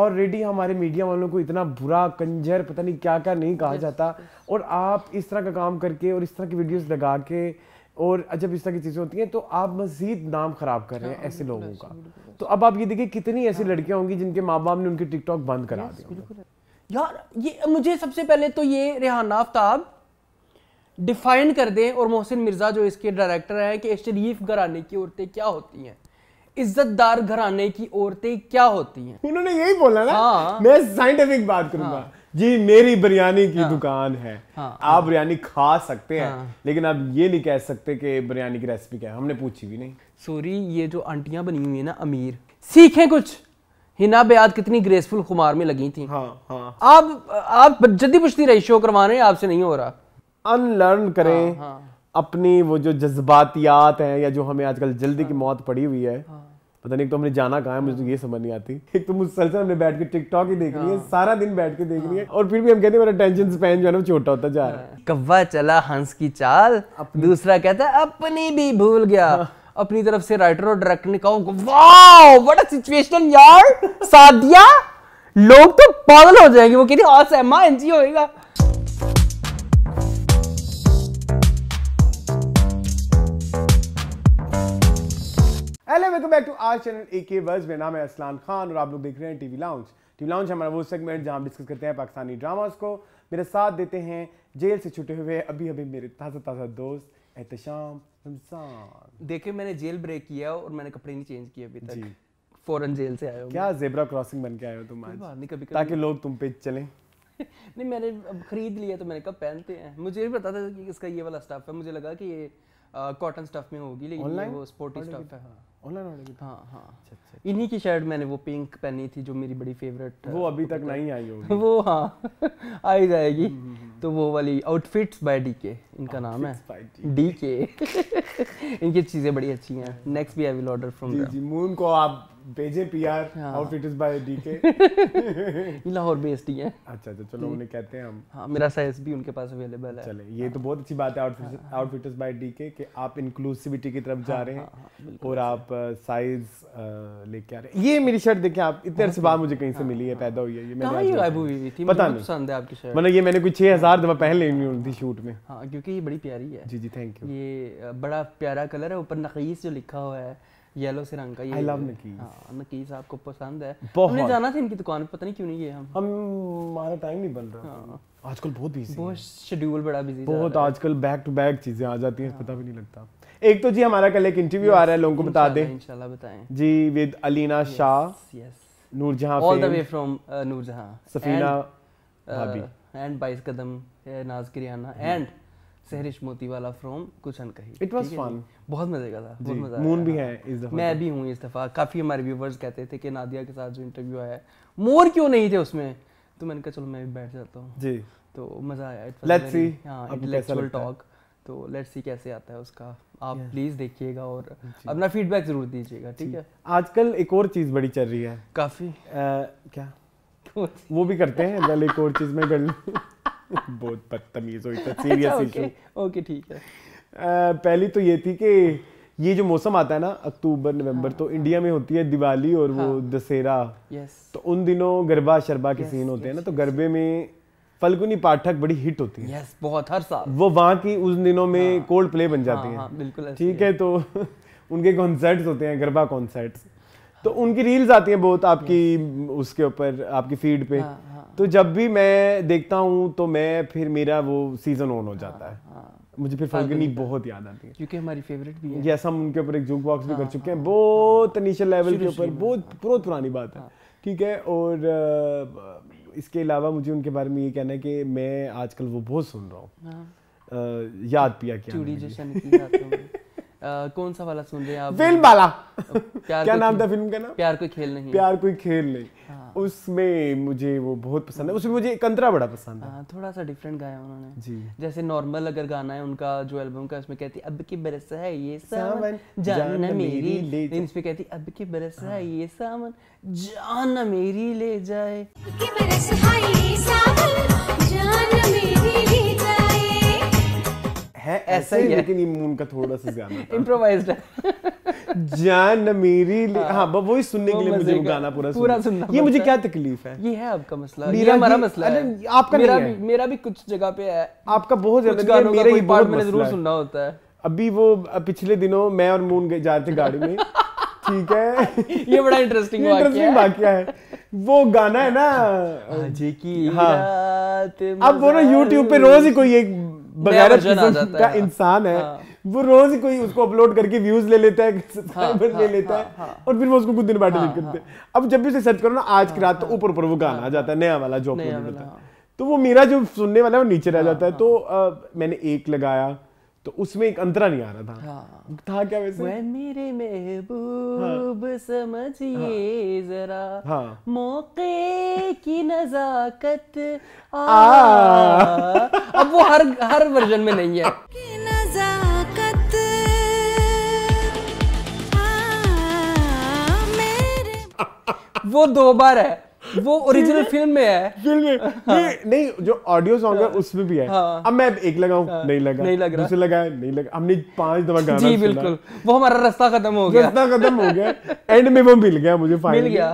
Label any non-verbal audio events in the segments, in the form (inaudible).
Already हमारे media वालों को इतना बुरा कंजर पता नहीं क्या क्या नहीं कहा जाता और आप इस तरह का काम करके और इस तरह की वीडियोस लगा के और जब इस तरह की चीज़ें होती हैं तो आप मजीद नाम ख़राब कर रहे हैं हाँ, ऐसे लोगों का तो अब आप ये देखिए कितनी ऐसी हाँ। लड़कियां होंगी जिनके माँ बाप ने उनके टिकटॉक बंद करा दिया यार ये मुझे सबसे पहले तो ये रेहाना आफ्ताब डिफाइन कर दें और मोहसिन मिर्ज़ा जो इसके डायरेक्टर हैं कि शरीफ घराने की औरतें क्या होती हैं इज्जतदार घराने की औरतें क्या होती हैं उन्होंने यही बोला ना हाँ। मैं साइंटिफिक बात करूंगा हाँ। जी मेरी बिरयानी की हाँ। दुकान है हाँ। आप बिरयानी खा सकते हैं हाँ। लेकिन आप ये नहीं कह सकते कि बिरयानी की रेसिपी क्या है हमने पूछी भी नहीं सॉरी ये जो आंटियां बनी हुई है ना अमीर सीखें कुछ हिना बेयाद कितनी ग्रेसफुल कुमार में लगी थी हाँ, हाँ। आप आप जद्दी पुश्ती रही शो करवा रहे आपसे नहीं हो रहा अनलर्न करें हाँ, हाँ। अपनी वो जो जज्बातियात हैं या जो हमें आजकल जल्दी की हाँ। मौत पड़ी हुई है हाँ। पता नहीं तो हमने जाना कहा है मुझे तो ये समझ नहीं आती एक तो मुसलसल हमने बैठ के टिकटॉक ही देख लिया है हाँ। सारा दिन बैठ के देख लिया है और फिर भी हम कहते हैं मेरा टेंशन स्पैन जो है ना छोटा होता जा रहा है कव्वा चला हंस की चाल दूसरा कहता है अपनी भी भूल गया अपनी तरफ से राइटर और डायरेक्टर ने कहा वाओ व्हाट अ सिचुएशन यार सादिया लोग तो पागल हो जाएंगे वो कहते हैं असहमा एनजी होएगा hello welcome back to our channel ए के बस मेरा नाम है असलान खान और आप लोग देख रहे हैं टीवी लाउंज टीवी लाउंज हमारा वो सेगमेंट जहां हम डिस्कस करते हैं पाकिस्तानी ड्रामास को मेरे साथ देते हैं जेल से छुटे हुए अभी अभी मेरे ताज़ा ताज़ा दोस्त एहतशाम रमजान देखिए मैंने जेल ब्रेक किया और मैंने कपड़े नहीं चेंज किए अभी तक जी फॉरन जेल से आया क्या जेबरा क्रॉसिंग बन के आए हो तुम आज नहीं कभी ताकि लोग तुम पे चलें (laughs) नहीं मैंने अब खरीद लिया तो मैंने कब पहनते हैं मुझे भी पता था कि इसका ये वाला स्टफ है मुझे लगा कि ये कॉटन स्टफ में होगी लेकिन वो स्पोर्टी स्टफ है हाँ हाँ, हाँ। अच्छा, अच्छा, अच्छा। इन्हीं की शर्ट मैंने वो पिंक पहनी थी जो मेरी बड़ी फेवरेट वो uh, अभी तक नहीं आई होगी वो हाँ (laughs) आई जाएगी हम्म, हम्म, हम्म। तो वो वाली आउटफिट्स बाय डी के इनका नाम है डी के (laughs) इनकी चीज़ें बड़ी अच्छी हैं नेक्स्ट हाँ, भी आई विल ऑर्डर फ्रॉम मून को आप भेजे पी बेजेपीआर outfit is by D K Lahore based ही है अच्छा अच्छा चलो तो उन्हें कहते हैं हम हाँ मेरा साइज भी उनके पास अवेलेबल है चले ये तो बहुत अच्छी बात है outfit outfit is by D K कि आप इंक्लूसिविटी की तरफ जा हाँ, रहे हैं हाँ, हाँ, और आप साइज uh, uh, लेके आ रहे हैं ये मेरी शर्ट देखें आप इतने अरसे बाद मुझे कहीं से मिली है पैदा हुई है ये मैंने ये गायब हुई थी पता नहीं पसंद है आपकी शर्ट मतलब ये मैंने कोई 6000 दफा पहन ली थी शूट में हां क्योंकि ये बड़ी प्यारी है जी जी थैंक यू ये बड़ा प्यारा कलर है ऊपर नकीस जो लिखा हुआ है येलो से रंग का ये आई लव नकीस हाँ नकीस आपको पसंद है हमने जाना था इनकी दुकान पे पता नहीं क्यों नहीं गए हम हम हमारा टाइम नहीं बन रहा हाँ। आजकल बहुत बिजी बहुत शेड्यूल बड़ा बिजी बहुत आजकल बैक टू बैक चीजें आ जाती हैं हाँ। पता भी नहीं लगता एक तो जी हमारा कल एक इंटरव्यू आ रहा है लोगों को बता दें इंशाल्लाह बताएं जी with Alina Shah yes Noorjahan all the way from Noorjahan Safina भाभी एंड 22 कदम नाज किरियाना एंड सहरिश मोती वाला फ्रॉम कुछ अन कहीं इट वाज फन बहुत मजे का था बहुत मजा मून भी है इस दफा मैं तो। भी हूं इस दफा काफी हमारे व्यूअर्स कहते थे कि नादिया के साथ जो इंटरव्यू आया है मोर क्यों नहीं थे उसमें तो मैंने कहा चलो मैं भी बैठ जाता हूं जी तो मजा आया इट लेट्स सी हां इंटेलेक्चुअल टॉक तो लेट्स सी कैसे आता है उसका आप प्लीज देखिएगा और अपना फीडबैक जरूर दीजिएगा ठीक है आजकल एक और चीज बड़ी चल रही है काफी क्या (laughs) वो भी करते हैं (laughs) मतलब एक और चीज में कर (laughs) बहुत बदतमीज हुई इतना सीरियस इशू ओके ठीक है आ, पहली तो ये थी कि ये जो मौसम आता है ना अक्टूबर नवंबर हाँ, तो हाँ, इंडिया में होती है दिवाली और हाँ, वो दशहरा तो उन दिनों गरबा शरबा के सीन होते हैं ना तो गरबे में फल्गुनी पाठक बड़ी हिट होती है बहुत हर साल वो वहाँ की उस दिनों में हाँ, कोल्ड प्ले बन जाती हाँ, हाँ, है बिल्कुल ठीक है तो (laughs) उनके कॉन्सर्ट्स होते हैं गरबा कॉन्सर्ट्स तो उनकी रील्स आती हैं बहुत आपकी उसके ऊपर आपकी फीड पे हाँ, हाँ। तो जब भी मैं देखता हूँ तो मैं फिर मेरा वो सीजन ऑन हो जाता है हाँ, हाँ। मुझे फिर फाल्गुनी बहुत याद आती है क्योंकि हमारी फेवरेट भी है जैसा हम उनके ऊपर एक जोक बॉक्स भी कर हाँ, चुके हैं बहुत नीचे लेवल के ऊपर बहुत बहुत पुरानी बात है ठीक है और इसके अलावा मुझे उनके बारे में ये कहना है कि मैं आजकल वो बहुत सुन रहा हूँ याद पिया क्या चूड़ी जो (laughs) कौन सा वाला सुन रहे हैं आप फिल्म वाला प्यार (laughs) क्या नाम था फिल्म का नाम प्यार कोई खेल नहीं प्यार कोई खेल नहीं हाँ। उसमें मुझे वो बहुत पसंद है उसमें मुझे कंतरा बड़ा पसंद है हाँ, थोड़ा सा डिफरेंट गाया उन्होंने जी जैसे नॉर्मल अगर गाना है उनका जो एल्बम का उसमें कहती अब की बरस है ये सावन जान मेरी ले इसमें कहती अब की बरस है हाँ। ये सावन जान मेरी ले जाए है ऐसा ही लेकिन ये का थोड़ा सा ज्यादा गाना है जान मेरी हाँ।, हाँ बस वही सुनने के लिए मुझे वो गाना पूरा पूरा सुनना ये मुझे क्या तकलीफ है ये है आपका मसला मेरा हमारा मसला है आपका मेरा भी मेरा भी कुछ जगह पे है आपका बहुत ज्यादा मेरे ही पार्ट मैंने जरूर सुनना होता है अभी वो पिछले दिनों मैं और मून गए जा रहे थे गाड़ी में (laughs) ठीक है ये बड़ा इंटरेस्टिंग इंटरेस्टिंग वाक्य है वो गाना है ना जी की हाँ अब वो ना यूट्यूब पे रोज ही कोई एक बगैर का हाँ। इंसान है हाँ। वो रोज कोई उसको अपलोड करके व्यूज ले लेता है सब्सक्राइबर हाँ, ले लेता है और फिर वो उसको कुछ दिन बाद डिलीट करते हैं अब जब भी उसे सर्च करो ना आज की रात तो ऊपर ऊपर वो गाना आ जाता है नया वाला जो अपलोड तो वो मेरा जो सुनने वाला है वो नीचे रह जाता है तो मैंने एक लगाया तो उसमें एक अंतरा नहीं आ रहा था हाँ। था क्या वैसे वे मेरे महबूब हाँ। समझिए हाँ। जरा हाँ। मौके की नजाकत आ, आ। अब वो हर हर वर्जन में नहीं है वो दो बार है वो ओरिजिनल फिल्म में है फिल्म में हाँ। नहीं, नहीं जो ऑडियो सॉन्ग है हाँ। उसमें भी है हाँ। अब मैं एक लगाऊं हाँ। नहीं लगा नहीं लग दूसरे लगाया नहीं लगा हमने पांच दफा गाना जी बिल्कुल वो हमारा रास्ता खत्म हो गया रास्ता खत्म हो गया एंड में वो मिल गया मुझे मिल गया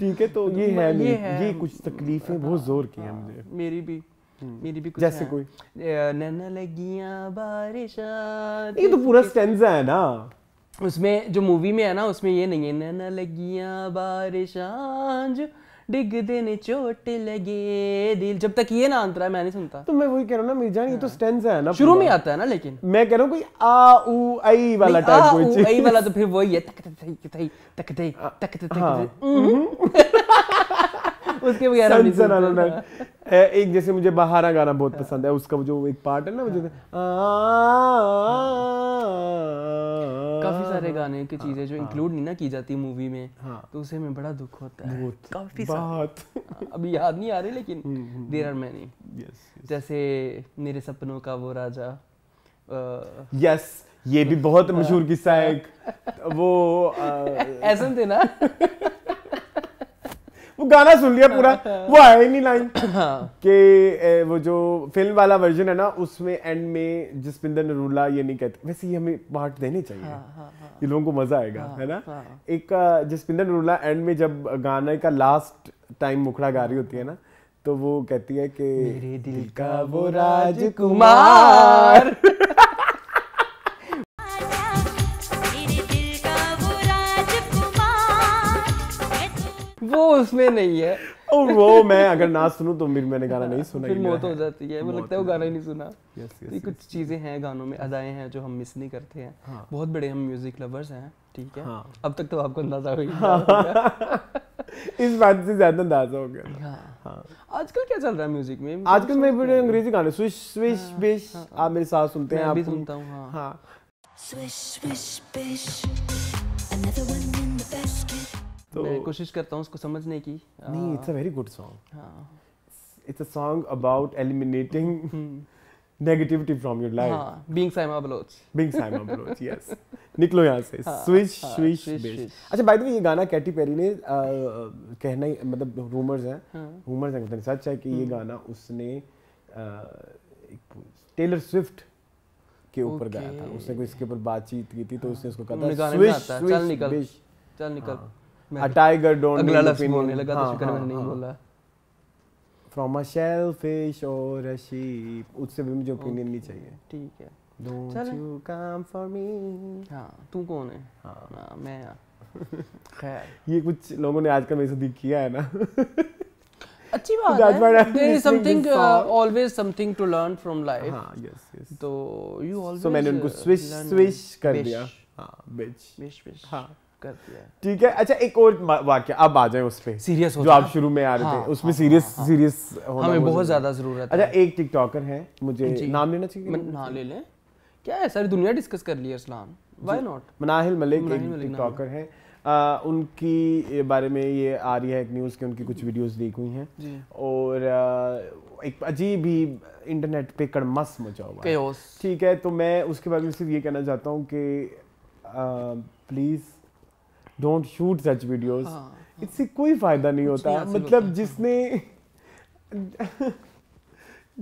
ठीक है तो ये है ये कुछ तकलीफें बहुत जोर की है मुझे मेरी भी हम्म। मेरी भी कुछ जैसे कोई नैना लगिया बारिश ये तो पूरा स्टेंजा है ना उसमें जो मूवी में है ना उसमें ये नहीं है नैना लगिया बारिश डिग दिन चोट लगे दिल जब तक ये ना अंतरा मैं नहीं सुनता तो मैं वही कह रहा हूँ ना मिर्जा ये तो हाँ। स्टेंस है ना शुरू में आता है ना लेकिन मैं कह रहा हूँ कोई आ उ आई वाला टाइप कोई चीज आई वाला तो फिर वही है तक तक तक तक तक तक उसके वगैरह एक जैसे मुझे बहारा गाना बहुत पसंद है उसका जो एक पार्ट है ना मुझे काफी सारे गाने की हाँ, चीजें जो इंक्लूड हाँ। नहीं ना की जाती मूवी में हाँ। तो उसे में बड़ा दुख होता है काफी बहुत अभी याद नहीं आ रही लेकिन देर आर मैनी जैसे मेरे सपनों का वो राजा यस ये भी बहुत मशहूर किस्सा है वो (laughs) ऐसा थे ना (laughs) वो गाना सुन लिया पूरा हाँ, हाँ। वो आया ही नहीं लाइन (coughs) हाँ। के वो जो फिल्म वाला वर्जन है ना उसमें एंड में जसपिंदर नरूला ये नहीं कहते वैसे ये हमें पार्ट देने चाहिए ये लोगों को मजा आएगा है ना एक जसपिंदर नरूला एंड में जब गाने का लास्ट टाइम मुखड़ा गा रही होती है ना तो वो कहती है कि मेरे दिल का वो राजकुमार (laughs) वो उसमें नहीं है (laughs) और वो मैं अगर ना सुनूं तो फिर मैंने गाना नहीं सुना फिर मौत हो जाती है मुझे मतलब लगता है वो गाना ही नहीं सुना yes, yes, कुछ चीज़ें हैं गानों में अदाएं हैं जो हम मिस नहीं करते हैं हाँ। बहुत बड़े हम म्यूजिक लवर्स हैं ठीक है हाँ। अब तक तो आपको अंदाजा हो गया हाँ। (laughs) इस बात से ज्यादा अंदाजा हो गया आजकल क्या चल रहा है म्यूजिक में आजकल मैं बड़े अंग्रेजी गाने स्विश स्विश बिश आप मेरे साथ सुनते हैं आप भी सुनता हूँ हाँ swish swish bish another one तो मैं कोशिश करता हूँ उसको समझने की नहीं it's a very good song it's a song about eliminating negativity from your life हाँ, being Saima Baloch. Being Saima Baloch, yes. निकलो यहाँ से. स्विच (laughs) स्विच हाँ, हाँ अच्छा बाय द वे ये गाना कैटी पेरी ने कहना ही मतलब रूमर्स हैं. रूमर्स हाँ। हैं कि मतलब सच है कि ये हम्म। गाना उसने टेलर स्विफ्ट के ऊपर गाया था. उसने कोई इसके ऊपर बातचीत की थी तो उसने उसको कहा था. स्विश, स्विश, चल निकल. चल हाँ। निकल. a tiger don't अगला लफ्ज बोलने लगा तो शुक्र हाँ, मैंने हाँ, नहीं हाँ। बोला फ्रॉम अ शेलफिश और अ शीप उससे भी मुझे ओपिनियन नहीं चाहिए ठीक है don't you come for me हां तू कौन है हां मैं (laughs) खैर ये कुछ लोगों ने आजकल मेरे से दिख किया है ना (laughs) अच्छी तो बात है there is something always something to learn from life हां यस यस तो यू ऑलवेज सो मैंने उनको स्विश uh, स्विश कर दिया हां बिच बिच बिच हां कर दिया ठीक है अच्छा एक और वाक्य अब आ जाए उस पर सीरियस जो आप शुरू में आ रहे थे हाँ, उसमें सीरियस हाँ, सीरियस हाँ, हमें बहुत ज्यादा जरूरत अच्छा एक टिकटॉकर है मुझे नाम लेना चाहिए ना ले लें क्या है सारी दुनिया डिस्कस कर लिया इस्लाम व्हाई नॉट मनाहिल मलिक एक टिकटॉकर है आ, उनकी बारे में ये आ रही है एक न्यूज़ की उनकी कुछ वीडियोस लीक हुई हैं और आ, एक अजीब ही इंटरनेट पे कड़मस मचा हुआ है ठीक है तो मैं उसके बारे में सिर्फ ये कहना चाहता हूँ कि please don't shoot such videos इससे कोई फायदा नहीं होता मतलब होता जिसने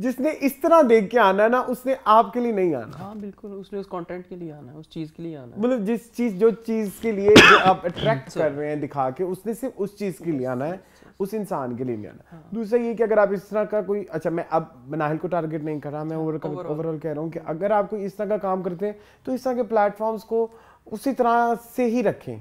जिसने इस तरह देख के आना है ना उसने आपके लिए नहीं आना हाँ बिल्कुल उसने उस कंटेंट के लिए आना है उस चीज़ के लिए आना है मतलब जिस चीज़ जो चीज़ के लिए जो आप अट्रैक्ट (coughs) कर रहे हैं दिखा के उसने सिर्फ उस चीज़ के लिए आना है उस इंसान के लिए नहीं आना हाँ। दूसरा ये कि अगर आप इस तरह का कोई अच्छा मैं अब मनाहिल को टारगेट नहीं कर रहा मैं ओवरऑल अच्छा, कह रहा हूँ कि अगर आप कोई इस तरह का काम करते हैं तो इस तरह के प्लेटफॉर्म्स को उसी तरह से ही रखें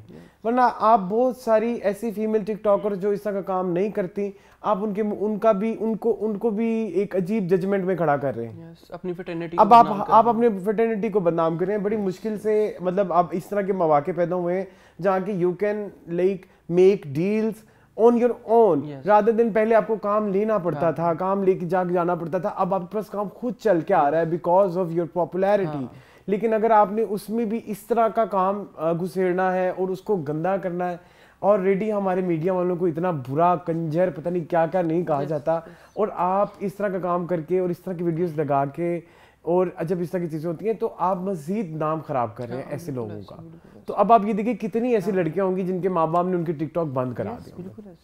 वरना आप बहुत सारी ऐसी फीमेल टिकटॉकर जो इस तरह का काम नहीं करती आप उनके उनका भी उनको उनको भी एक अजीब जजमेंट में खड़ा कर रहे हैं yes, अपनी फेटर्निटी अब आप आप अपने फेटर्निटी को बदनाम कर रहे हैं बड़ी मुश्किल से मतलब आप इस तरह के मौाक़े पैदा हुए हैं जहाँ कि you can like make deals on your own rather दिन पहले आपको काम लेना पड़ता हाँ। था काम लेके जाके जाना पड़ता था अब आपके पास काम खुद चल के आ रहा है बिकॉज ऑफ योर पॉपुलैरिटी लेकिन अगर आपने उसमें भी इस तरह का काम घुसेड़ना है और उसको गंदा करना है और रेडी हमारे मीडिया वालों को इतना बुरा कंजर पता नहीं क्या क्या नहीं कहा जाता और आप इस तरह का काम करके और इस तरह की वीडियोस लगा के और जब इस तरह की चीज़ें होती हैं तो आप मजीद नाम ख़राब कर रहे हैं हाँ, ऐसे लोगों का तो अब आप ये देखिए कितनी ऐसी हाँ। लड़कियां होंगी जिनके माँ बाप ने उनके टिकटॉक बंद करा दिया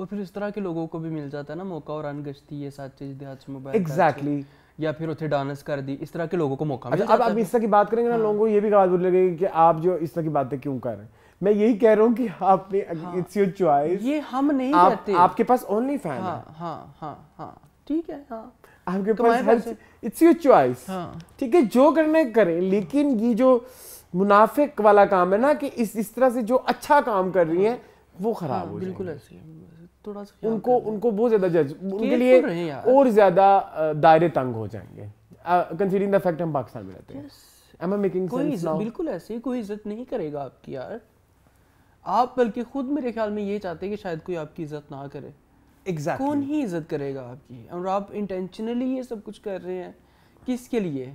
और फिर इस तरह के लोगों को भी मिल जाता है ना मौका और अनगश्ती ये सारी चीज़ें मोबाइल एग्जैक्टली exactly. या फिर उसे डांस कर दी इस तरह के लोगों को मौका अच्छा, अब आप इस तरह की बात करेंगे ना हाँ। लोगों को ये भी बात बुरी लगेगी कि आप जो इस तरह की बातें क्यों कर रहे हैं मैं यही कह रहा हूँ कि आपने इट्स योर चॉइस ये हम नहीं आप, करते आपके पास ओनली फैन हाँ, है हाँ हाँ हाँ ठीक है हाँ आपके तो पास हर इट्स योर चॉइस ठीक है जो करने करें लेकिन ये जो मुनाफिक वाला काम है ना कि इस इस तरह से जो अच्छा काम कर रही हाँ। है वो खराब हाँ, हो बिल्कुल ऐसे थोड़ा सा उनको उनको बहुत ज़्यादा जज उनके लिए और ज़्यादा दायरे तंग हो जाएंगे कंसीडरिंग द फैक्ट हम पाकिस्तान में रहते हैं एम आई मेकिंग कोई बिल्कुल ऐसे कोई इज्जत नहीं करेगा आपकी यार आप बल्कि खुद मेरे ख्याल में ये चाहते हैं कि शायद कोई आपकी इज्जत ना करे exactly. कौन ही इज्जत करेगा आपकी और आप इंटेंशनली ये सब कुछ कर रहे हैं किसके लिए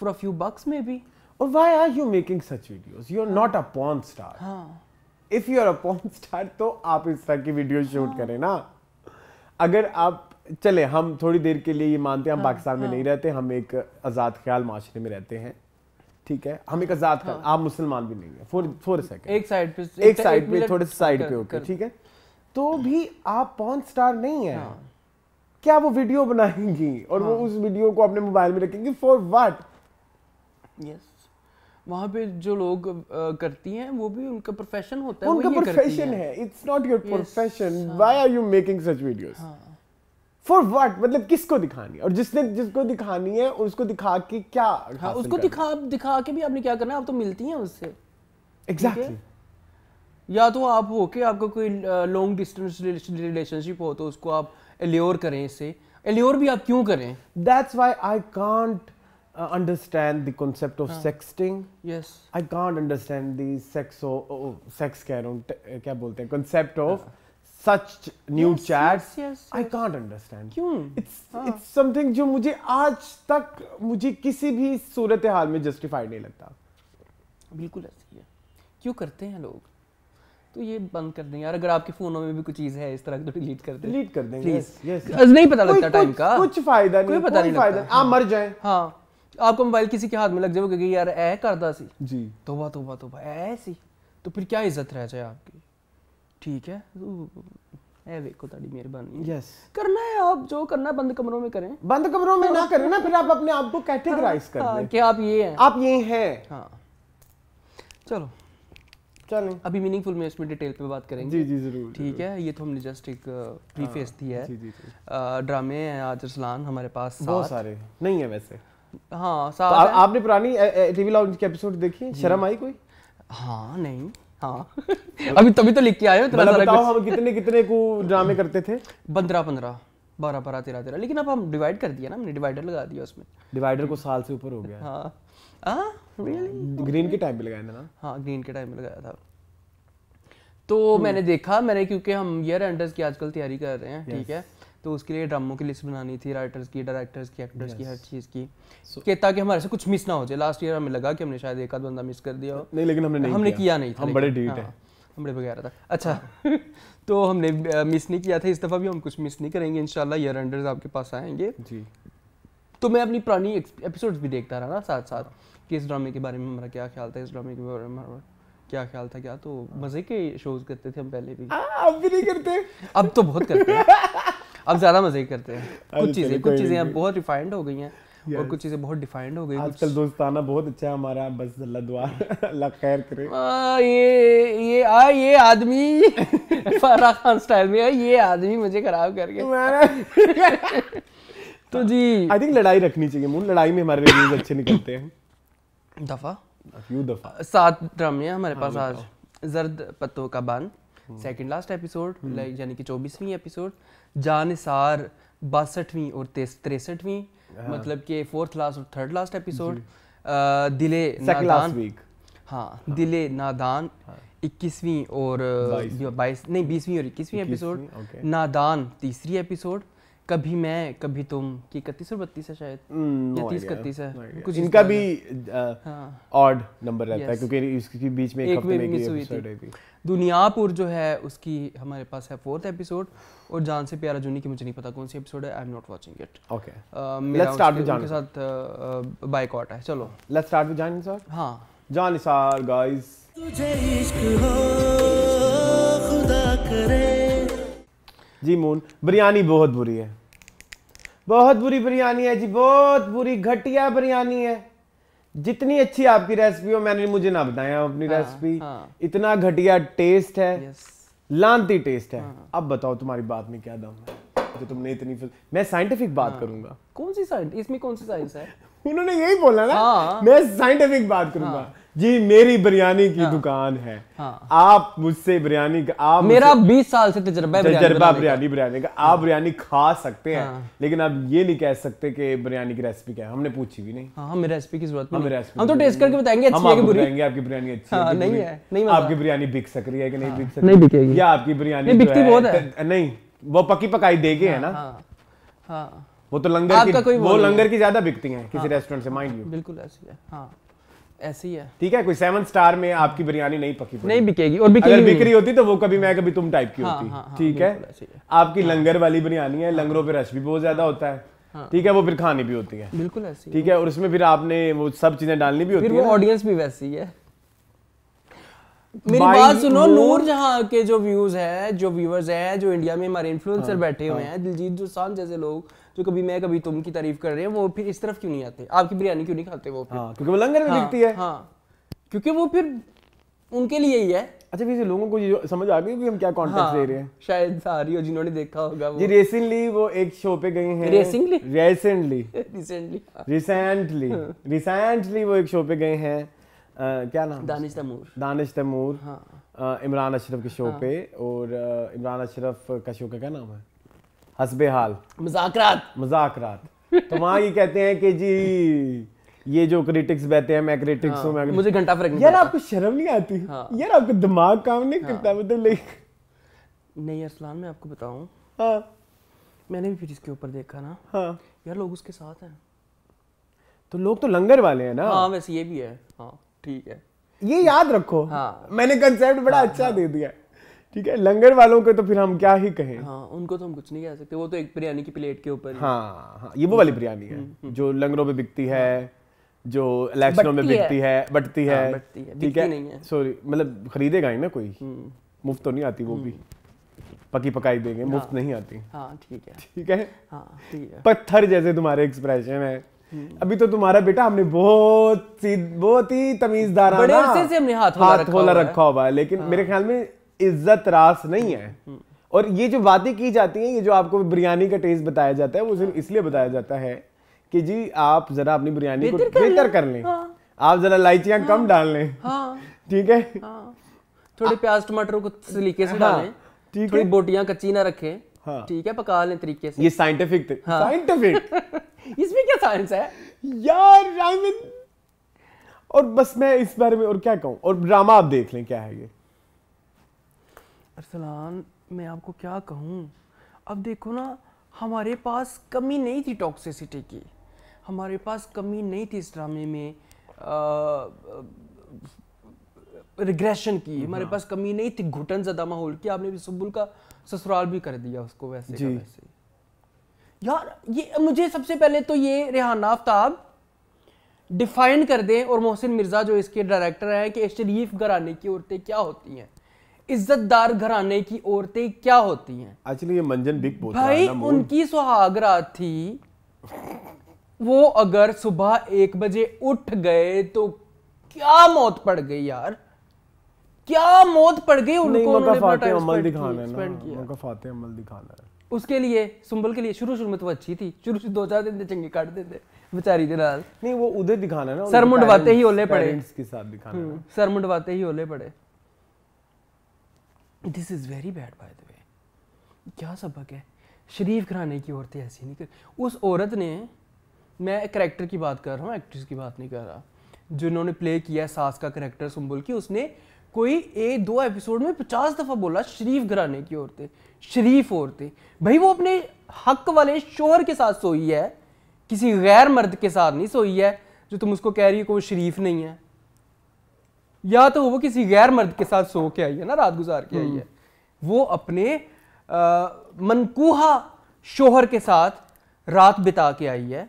फॉर अ फ्यू बक्स में भी और why are you making such videos you are not a porn star हाँ if you are a porn star तो आप इस तरह की वीडियो शूट हाँ। करें ना अगर आप चले हम थोड़ी देर के लिए ये मानते हैं हम हाँ, पाकिस्तान में हाँ। नहीं रहते हम एक आज़ाद ख्याल माशरे में रहते हैं ठीक है हम एक आज़ाद हाँ. आप मुसलमान भी नहीं है फोर फोर सेकंड एक साइड पे एक एक साइड पे थोड़े साइड पे होकर ठीक है तो भी आप पॉन स्टार नहीं है हाँ. क्या वो वीडियो बनाएंगी और हाँ. वो उस वीडियो को अपने मोबाइल में रखेंगी फॉर व्हाट यस वहाँ पे जो लोग करती हैं वो भी उनका प्रोफेशन होता है उनका प्रोफेशन है it's not your profession why are you making such videos for what मतलब किसको दिखानी है और जिसने जिसको दिखानी है उसको दिखा के क्या हाँ, उसको दिखा दिखा के भी आपने क्या करना है आप तो मिलती हैं उससे एग्जैक्टली exactly. या तो आप हो के आपका कोई लॉन्ग डिस्टेंस रिलेशनशिप हो तो उसको आप एल्योर करें इससे एल्योर भी आप क्यों करें that's why I can't uh, understand the concept of हाँ. sexting. Yes. I can't understand the sex or oh, oh, sex care on क्या बोलते हैं concept of हाँ. such new yes, chats. Yes, yes, yes. I can't understand. क्यों? It's हाँ. it's something जो मुझे आज तक मुझे किसी भी सूरत हाल में justified नहीं लगता. बिल्कुल ऐसी है. क्यों करते हैं लोग? तो ये बंद कर देंगे यार अगर आपके फोनों में भी कोई चीज है इस तरह की तो डिलीट कर देंगे डिलीट कर देंगे प्लीज yes, yes. नहीं पता लगता टाइम का कुछ फायदा नहीं कोई पता नहीं फायदा आप मर जाए हाँ आपका मोबाइल किसी के हाथ में लग जाओगे यार ऐ करता सी जी तोबा तोबा तोबा ऐसी तो फिर क्या इज्जत रह जाए आपकी ठीक है ए तो है आप जो करना बंद कमरों में करें बंद कमरों में ना करें ना फिर आप अपने आप को कैटेगराइज हाँ, कर लें हाँ, कि आप ये हैं आप ये हैं हाँ चलो चलें अभी मीनिंगफुल में इसमें डिटेल पे बात करेंगे जी जी जरूर ठीक है ये तो हमने जस्ट एक प्रीफेस हाँ, दिया है ड्रामे हैं आज अरसलान हमारे पास बहुत सारे नहीं है वैसे हाँ तो आ, आपने पुरानी टीवी लाउंज के एपिसोड देखी शर्म आई कोई हाँ नहीं हाँ (laughs) अभी तभी तो लिख के आए हो मतलब बताओ हम कितने कितने को ड्रामे करते थे पंद्रह पंद्रह बारह बारह तेरह तेरह लेकिन अब हम डिवाइड कर दिया ना हमने डिवाइडर लगा दिया उसमें डिवाइडर को साल से ऊपर हो गया हाँ रियली हाँ, ग्रीन के टाइम पे लगाया था ना हाँ ग्रीन के टाइम पे लगाया था तो हम्म। मैंने देखा मैंने क्योंकि हम ईयर एंडर्स की आजकल तैयारी कर रहे हैं ठीक है तो उसके लिए ड्रामों की लिस्ट बनानी थी राइटर्स की डायरेक्टर्स की एक्टर्स yes. की हर चीज़ की so, ताकि हमारे से कुछ मिस ना हो जाए लास्ट ईयर हमें लगा कि हमने शायद एक आध बंदा मिस कर दिया हो नहीं लेकिन हमने नहीं हमने किया नहीं था हम बड़े डीट हाँ, हैं हम बड़े वगैरह था अच्छा (laughs) तो हमने मिस नहीं किया था इस दफ़ा भी हम कुछ मिस नहीं करेंगे इनशाला ईयर अंडर्स आपके पास आएंगे जी तो मैं अपनी पुरानी एपिसोड्स भी देखता रहा ना साथ साथ कि इस ड्रामे के बारे में हमारा क्या ख्याल था इस ड्रामे के बारे में क्या ख्याल था क्या तो मज़े के शोज करते थे हम पहले भी आ, अब भी नहीं करते अब तो बहुत करते हैं (laughs) अब ज़्यादा मजे करते हैं कुछ चीज़ें कुछ चीज़ें अब बहुत रिफाइंड हो गई हैं Yes. और कुछ चीज़ें बहुत डिफाइंड हो गई आजकल दोस्ताना बहुत अच्छा है हमारा बस अल्लाह दुआ अल्लाह खैर करे आ, ये ये आ ये आदमी (laughs) फराह खान स्टाइल में है ये आदमी मुझे खराब कर करके तो जी आई थिंक लड़ाई रखनी चाहिए मून लड़ाई में हमारे रिव्यूज अच्छे निकलते हैं दफा फ्यू दफा सात ड्रामे हैं हमारे हाँ, पास आज जर्द पत्तों का बांध सेकंड लास्ट एपिसोड लाइक यानी कि 24वीं एपिसोड जानसार बासठवीं और तिरसठवीं हाँ। मतलब के फोर्थ लास्ट और third last episode Dile Nadaan week हाँ, हाँ दिले नादान हाँ। इक्कीसवीं और बाईस नहीं बीसवीं और इक्कीसवीं एपिसोड नादान तीसरी एपिसोड कभी मैं कभी तुम कि इकतीस और बत्तीस है शायद mm, या तीस इकतीस है कुछ इनका भी ऑड नंबर रहता है क्योंकि इसके बीच में एक, हफ्ते में मिस हुई थी दुनियापुर जो है उसकी हमारे पास है फोर्थ एपिसोड और जान से प्यारा जूनी की मुझे नहीं पता कौन सी एपिसोड है I am not watching it okay let's start with Jaan के साथ बाइकआउट uh, है चलो let's start with Jaan sir हां जान सर गाइस तुझे इश्क हो खुदा करे जी मून बिरयानी बहुत बुरी है बहुत बुरी बिरयानी है जी बहुत बुरी घटिया बिरयानी है जितनी अच्छी आपकी रेसिपी हो मैंने मुझे ना बताया अपनी हाँ, रेसिपी हाँ. इतना घटिया टेस्ट है लांती टेस्ट है हाँ. अब बताओ तुम्हारी बात में क्या दम है जो तुमने इतनी फिल... मैं साइंटिफिक बात हाँ. करूंगा कौन सी साइंस इसमें कौन सी साइंस है (laughs) उन्होंने यही बोला ना हाँ. मैं साइंटिफिक बात करूंगा हाँ. जी मेरी बिरयानी की हाँ, दुकान है हाँ, आप मुझसे बिरयानी का आप मेरा 20 साल से तजर्बा है तजर्बा बिरयानी बिरयानी का आप हाँ। बिरयानी खा सकते हैं हाँ, लेकिन आप ये नहीं कह सकते कि बिरयानी की रेसिपी क्या है हमने पूछी भी नहीं हाँ हमें रेसिपी की जरूरत हाँ, नहीं हम तो टेस्ट करके बताएंगे अच्छी है कि बुरी बताएंगे आपकी बिरयानी अच्छी हाँ, है नहीं है मतलब- नहीं आपकी बिरयानी बिक सक रही है कि नहीं हाँ। बिक सकती नहीं बिकेगी या आपकी बिरयानी बिकती बहुत है नहीं वो पकी पकाई देके है ना हाँ वो तो लंगर की वो लंगर की ज्यादा बिकती है किसी रेस्टोरेंट से माइंड यू बिल्कुल ऐसी है हाँ है ठीक है कोई सेवन स्टार में आपकी बिरयानी नहीं पकी नहीं बिकेगी और बिकेगी अगर बिक्री होती तो वो कभी मैं कभी तुम टाइप की हाँ, होती हाँ, हाँ, ठीक है आपकी लंगर वाली बिरयानी है लंगरों पर रश भी बहुत ज्यादा होता है ठीक है वो फिर खानी भी होती है बिल्कुल ऐसी ठीक है और उसमें फिर आपने वो सब चीजें डालनी भी होती है ऑडियंस भी वैसी है मेरी बात सुनो नूर जहां के जो व्यूज है जो व्यूअर्स है जो इंडिया में हमारे इन्फ्लुएंसर बैठे हुए हैं दिलजीत दोसांझ जैसे लोग जो कभी मैं कभी तुम की तारीफ कर रहे हैं वो फिर इस तरफ क्यों नहीं आते आपकी बिरयानी क्यों नहीं खाते वो फिर? हाँ क्योंकि वो लंगर में हाँ, दिखती है हाँ क्योंकि वो फिर उनके लिए ही है अच्छा फिर लोगों को समझ आ गई कि हम क्या कंटेंट हाँ, दे रहे हैं शायद सारी हो जिन्होंने देखा होगा वो रिसेंटली वो एक शो पे गए हैं रिसेंटली रिसेंटली रिसेंटली रिसेंटली वो एक शो पे गए हैं क्या नाम दानिश तैमूर दानिश तैमूर हाँ इमरान अशरफ के शो हाँ. पे और इमरान अशरफ का शो का क्या नाम है हसब हाल मजाकरात मजाकरात तो वहाँ ये कहते हैं कि जी ये जो क्रिटिक्स बहते हैं मैं क्रिटिक्स हाँ, हूँ मुझे घंटा फर्क यार आपको शर्म नहीं आती हाँ, यार आपका दिमाग काम नहीं हाँ, करता मतलब लाइक नहीं असलान मैं आपको बताऊँ हाँ, मैंने भी फिर इसके ऊपर देखा ना हाँ, यार लोग उसके साथ हैं तो लोग तो लंगर वाले हैं ना हाँ वैसे ये भी है हाँ ठीक है ये याद रखो हाँ मैंने कंसेप्ट बड़ा हाँ, अच्छा हाँ। दे दिया ठीक है लंगर वालों को तो फिर हम क्या ही कहें हाँ उनको तो हम कुछ नहीं कह सकते वो तो एक बिरयानी की प्लेट के ऊपर हाँ हाँ ये वो वाली बिरयानी है हम्म, हम्म, हम्म। जो लंगरों में बिकती है जो इलेक्शनों में बिकती है बटती है हाँ, ठीक है सॉरी मतलब खरीदेगा ही ना कोई मुफ्त तो नहीं आती वो भी पकी पकाई देंगे मुफ्त हाँ। नहीं आती हाँ, ठीक है ठीक है पत्थर जैसे तुम्हारे एक्सप्रेशन है अभी तो तुम्हारा बेटा हमने बहुत सी बहुत ही तमीजदार बड़े से हमने हाथ हाथ खोला रखा हुआ है लेकिन मेरे ख्याल में इज्जत रास नहीं है और ये जो बातें की जाती हैं ये जो आपको बिरयानी का टेस्ट बताया जाता है वो सिर्फ इसलिए बताया जाता है कि जी आप जरा अपनी बिरयानी को बेहतर कर लें हाँ। आप जरा इलायचियाँ हाँ। कम डाल लें हाँ। ठीक है थोड़े प्याज टमाटर को सलीके से डालें ठीक है बोटियां कच्ची ना रखें ठीक है पका लें तरीके से ये साइंटिफिक साइंटिफिक (laughs) इसमें क्या साइंस है यार आई मीन और बस मैं इस बारे में और क्या कहूँ और ड्रामा आप देख लें क्या है ये अरसलान मैं आपको क्या कहूँ अब देखो ना हमारे पास कमी नहीं थी टॉक्सिसिटी की हमारे पास कमी नहीं थी इस ड्रामे में रिग्रेशन की हम्म, हमारे हाँ। पास कमी नहीं थी घुटन ज़्यादा माहौल की आपने भी सुबुल का ससुराल भी कर दिया उसको वैसे जी। वैसे यार ये मुझे सबसे पहले तो ये रेहाना आफ्ताब डिफाइन कर दें और मोहसिन मिर्ज़ा जो इसके डायरेक्टर हैं कि शरीफ घराने की औरतें क्या होती हैं इज्जतदार घराने की औरतें क्या होती हैं एक्चुअली ये मंजन बिग बोल भाई उनकी सुहागरात थी वो अगर सुबह एक बजे उठ गए तो क्या मौत पड़ गई यार क्या मौत पड़ गई उनको उन्होंने फाते अमल दिखाना है अमल दिखाना है उसके लिए सुंबल के लिए शुरू शुरू में तो अच्छी थी शुरू शुरू दो चार दिन चंगे काट देते बेचारी दे नाल नहीं वो उधर दिखाना ना हम्म, सर मुंडवाते ही ओले पड़े के साथ दिखाना सर मुंडवाते ही ओले पड़े this is very bad by the way क्या सबक है शरीफ घराने की औरतें ऐसी नहीं कर उस औरत ने मैं करेक्टर की बात कर रहा हूँ एक्ट्रेस की बात नहीं कर रहा जिन्होंने प्ले किया सास का करेक्टर सुम्बुल की उसने कोई एक दो एपिसोड में पचास दफ़ा बोला शरीफ घराने की औरतें शरीफ औरतें भाई वो अपने हक वाले शोहर के साथ सोई है किसी गैर मर्द के साथ नहीं सोई है जो तुम उसको कह रही हो कि वो शरीफ नहीं है या तो वो किसी गैर मर्द के साथ सो के आई है ना रात गुजार के आई हम्म। है वो अपने आ, शोहर के साथ रात बिता के आई है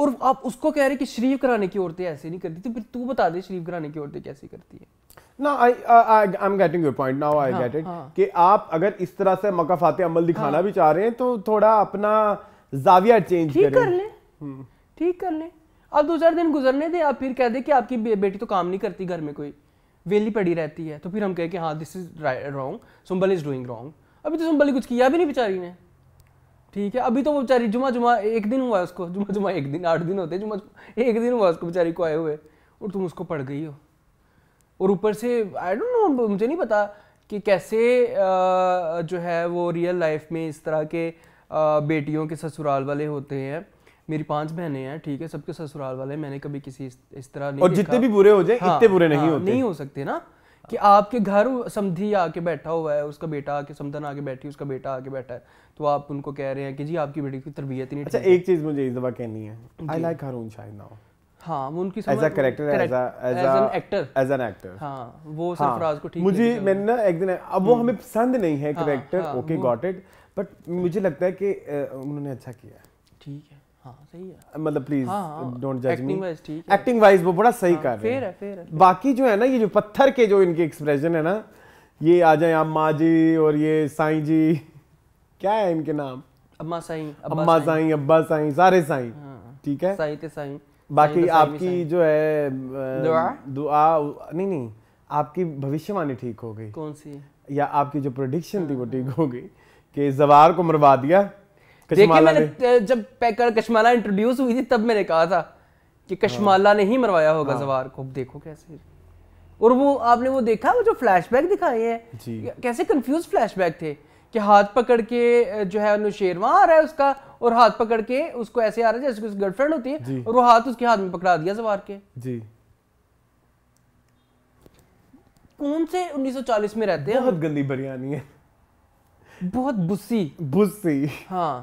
और आप उसको कह रहे कि शरीफ कराने की औरतें ऐसे नहीं करती तो फिर तू बता दे शरीफ कराने की औरतें कैसी करती है ना I I am getting your point now I get it कि आप अगर इस तरह से मकाफाते अमल दिखाना हाँ. भी चाह रहे हैं तो थोड़ा अपना जाविया चेंज हम्म। ठीक कर लें ठीक कर लें आप दो चार दिन गुजरने दे आप फिर कह दें कि आपकी बेटी तो काम नहीं करती घर में कोई वेली पड़ी रहती है तो फिर हम कहें कि हाँ this is wrong Sumbal is doing wrong अभी तो सुम्बल कुछ किया भी नहीं बेचारी ने ठीक है अभी तो वो बेचारी जुमा जुमा एक दिन हुआ उसको जुमा जुमा एक दिन आठ दिन होते हैं जुमा एक दिन हुआ उसको बेचारी को आए हुए और तुम उसको पढ़ गई हो और ऊपर से आई डोंट नो मुझे नहीं पता कि कैसे जो है वो रियल लाइफ में इस तरह के बेटियों के ससुराल वाले होते हैं मेरी पांच बहनें हैं ठीक है सबके ससुराल वाले मैंने कभी किसी इस तरह नहीं और जितने भी बुरे हो जाए हाँ, इतने बुरे नहीं हाँ, होते नहीं हो सकते ना कि आपके घर समधी आके बैठा हुआ है उसका बेटा आके समधन आके बैठी उसका बेटा आके बैठा है तो आप उनको कह रहे हैं कि जी आपकी बेटी की तरबियत नहीं अच्छा एक चीज मुझे इस दफा कहनी है आई लाइक हरून शायद नाउ हाँ वो उनकी as a character as a as a actor as an actor हाँ वो हाँ। सरफराज को ठीक मुझे मैंने ना एक दिन अब वो हम्म। हमें पसंद नहीं है character okay got it but मुझे लगता है कि उन्होंने अच्छा किया ठीक है हाँ सही है मतलब प्लीज डोंट जज मी एक्टिंग वाइज वो बड़ा सही हाँ, कर रहे हैं फेर है, फेर बाकी जो है ना ये जो पत्थर के जो इनके एक्सप्रेशन है ना ये आ जाए अम्मा जी और ये साईं जी क्या है इनके नाम अम्मा साईं अम्मा साईं अब्बा साईं सारे साईं हाँ। ठीक है साईं ते साईं बाकी आपकी जो है दुआ नहीं नहीं आपकी भविष्यवाणी ठीक हो गई कौन सी या आपकी जो प्रोडिक्शन थी वो हाँ। ठीक हो गई कि जवार को मरवा दिया जब पैकर कश्माला इंट्रोड्यूस हुई थी तब मैंने कहा था कि हाँ। कश्माला ने ही मरवाया होगा हाँ। जवार को देखो कैसे और वो आपने वो देखा वो जो फ्लैशबैक दिखाए हैं कैसे कंफ्यूज फ्लैशबैक थे कि हाथ पकड़ के जो है अनुशेर आ रहा है उसका और हाथ पकड़ के उसको ऐसे आ रहा है जैसे गर्लफ्रेंड होती है और वो हाथ उसके हाथ में पकड़ा दिया जवार के जी कौन से 1940 में रहते हैं बहुत गंदी बिरयानी है बहुत बुस्सी बुस्सी हाँ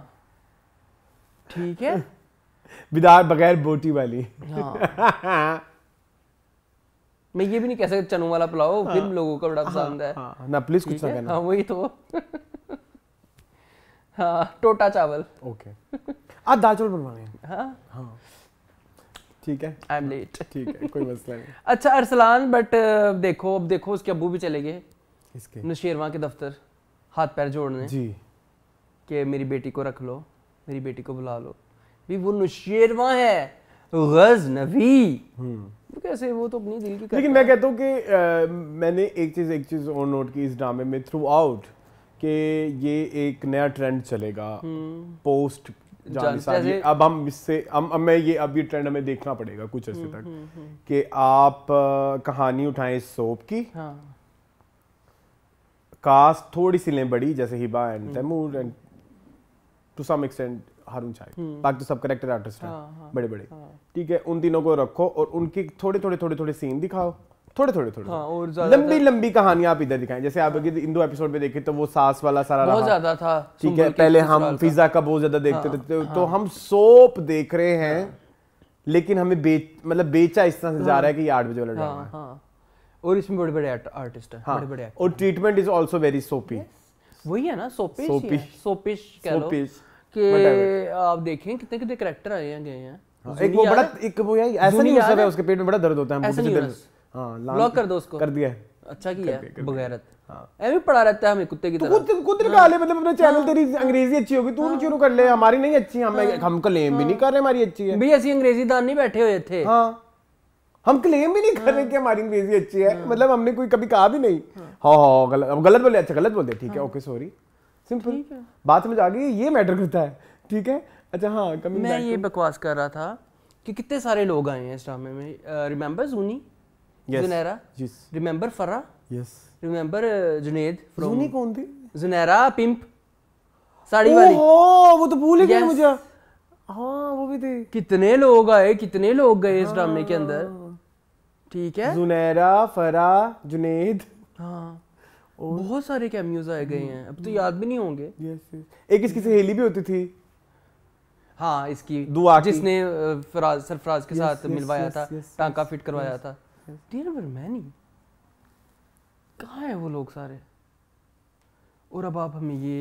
ठीक है बिदार बगैर बोटी वाली हाँ। मैं ये भी नहीं कह सकता चनू वाला पुलाव हाँ, फिल्म लोगों का बड़ा हाँ, पसंद है हाँ, ना प्लीज कुछ ना कहना हाँ वही तो हाँ टोटा चावल ओके आज दाल चावल बनवा हाँ हाँ ठीक है आई एम लेट ठीक है कोई मसला नहीं अच्छा अरसलान बट देखो अब देखो उसके अबू भी चले गए इसके नशेरवा के दफ्तर हाथ पैर जोड़ने जी के मेरी बेटी को रख लो मेरी बेटी को बुला लो भी वो नुशेरवा है गजनवी तो हम्म। कैसे वो तो अपनी दिल की लेकिन मैं कहता हूँ कि आ, मैंने एक चीज़ एक चीज़ और नोट की इस ड्रामे में थ्रू आउट कि ये एक नया ट्रेंड चलेगा पोस्ट हम्म। अब हम इससे हम अब मैं ये अब ये ट्रेंड हमें देखना पड़ेगा कुछ ऐसे हम्म, तक कि आप कहानी उठाएं सोप की हाँ। कास्ट थोड़ी सी लें बड़ी जैसे Hiba and Taimur and to some extent Haroon Shahi बाकी सब करेक्टर आर्टिस्ट हैं हाँ, हाँ, बड़े बड़े हाँ। ठीक है उन तीनों को रखो और उनके थोड़े थोड़े थोड़े थोड़े सीन दिखाओ थोड़े थोड़े थोड़े हाँ, और लंबी लंबी कहानियां आप इधर दिखाएं जैसे आप अगर इंदू एपिसोड में देखे तो वो सास वाला सारा बहुत ज्यादा था ठीक है पहले हम पिज्जा का बहुत ज्यादा देखते हाँ, थे तो हम सोप देख रहे हैं हाँ, लेकिन हमें बेच मतलब बेचा इस तरह से जा रहा है कि आठ बजे वाला ड्रामा और इसमें बड़े बड़े आर्टिस्ट है और ट्रीटमेंट इज ऑल्सो वेरी सोपी वही है ना सोपिश सोपिश सोपिश कह लो कि आप देखें कितने कितने कैरेक्टर आए हैं गए हैं हाँ, एक वो बड़ा एक वो यार ऐसा नहीं यूसुफ है उसके पेट में बड़ा दर्द होता है ऐसा नहीं हां ब्लॉक कर दो उसको कर दिया है अच्छा किया बगैरत हां ऐसे पढ़ा रहता है हमें कुत्ते की तो तरह तू कुत्ते का हाल है मतलब अपने चैनल हाँ। तेरी अंग्रेजी अच्छी होगी तू हाँ। शुरू कर ले हमारी नहीं अच्छी हम हम क्लेम भी नहीं कर रहे हमारी अच्छी है भैया ऐसी अंग्रेजी दान नहीं बैठे हुए थे हां हम क्लेम भी नहीं कर रहे हाँ। कि हमारी अंग्रेजी अच्छी है हाँ। मतलब हमने कोई कभी कहा भी नहीं हाँ।, हाँ हाँ गलत हम गलत बोले अच्छा गलत बोलते ठीक है ओके सॉरी सिंपल बात समझ आ गई ये मैटर करता है ठीक है अच्छा हाँ कमिंग मैं ये बकवास कर रहा था कि कितने सारे लोग आए हैं इस ड्रामे में remember Juni Junaira remember Fara yes remember Junaid Juni कौन थी जुनेरा पिंप साड़ी वाली ओ वो तो भूल ही गई मुझे हाँ वो भी थी कितने लोग आए कितने लोग गए इस ड्रामे के अंदर ठीक है जुनेरा फरा जुनेद हाँ और बहुत सारे कैमियोज आए गए हैं अब तो हम्म। याद भी नहीं होंगे यस एक इसकी सहेली भी होती थी हाँ इसकी दुआ जिसने फराज सरफराज के साथ मिलवाया था टांका फिट करवाया था डियर मैनी कहाँ है वो लोग सारे और अब आप हमें ये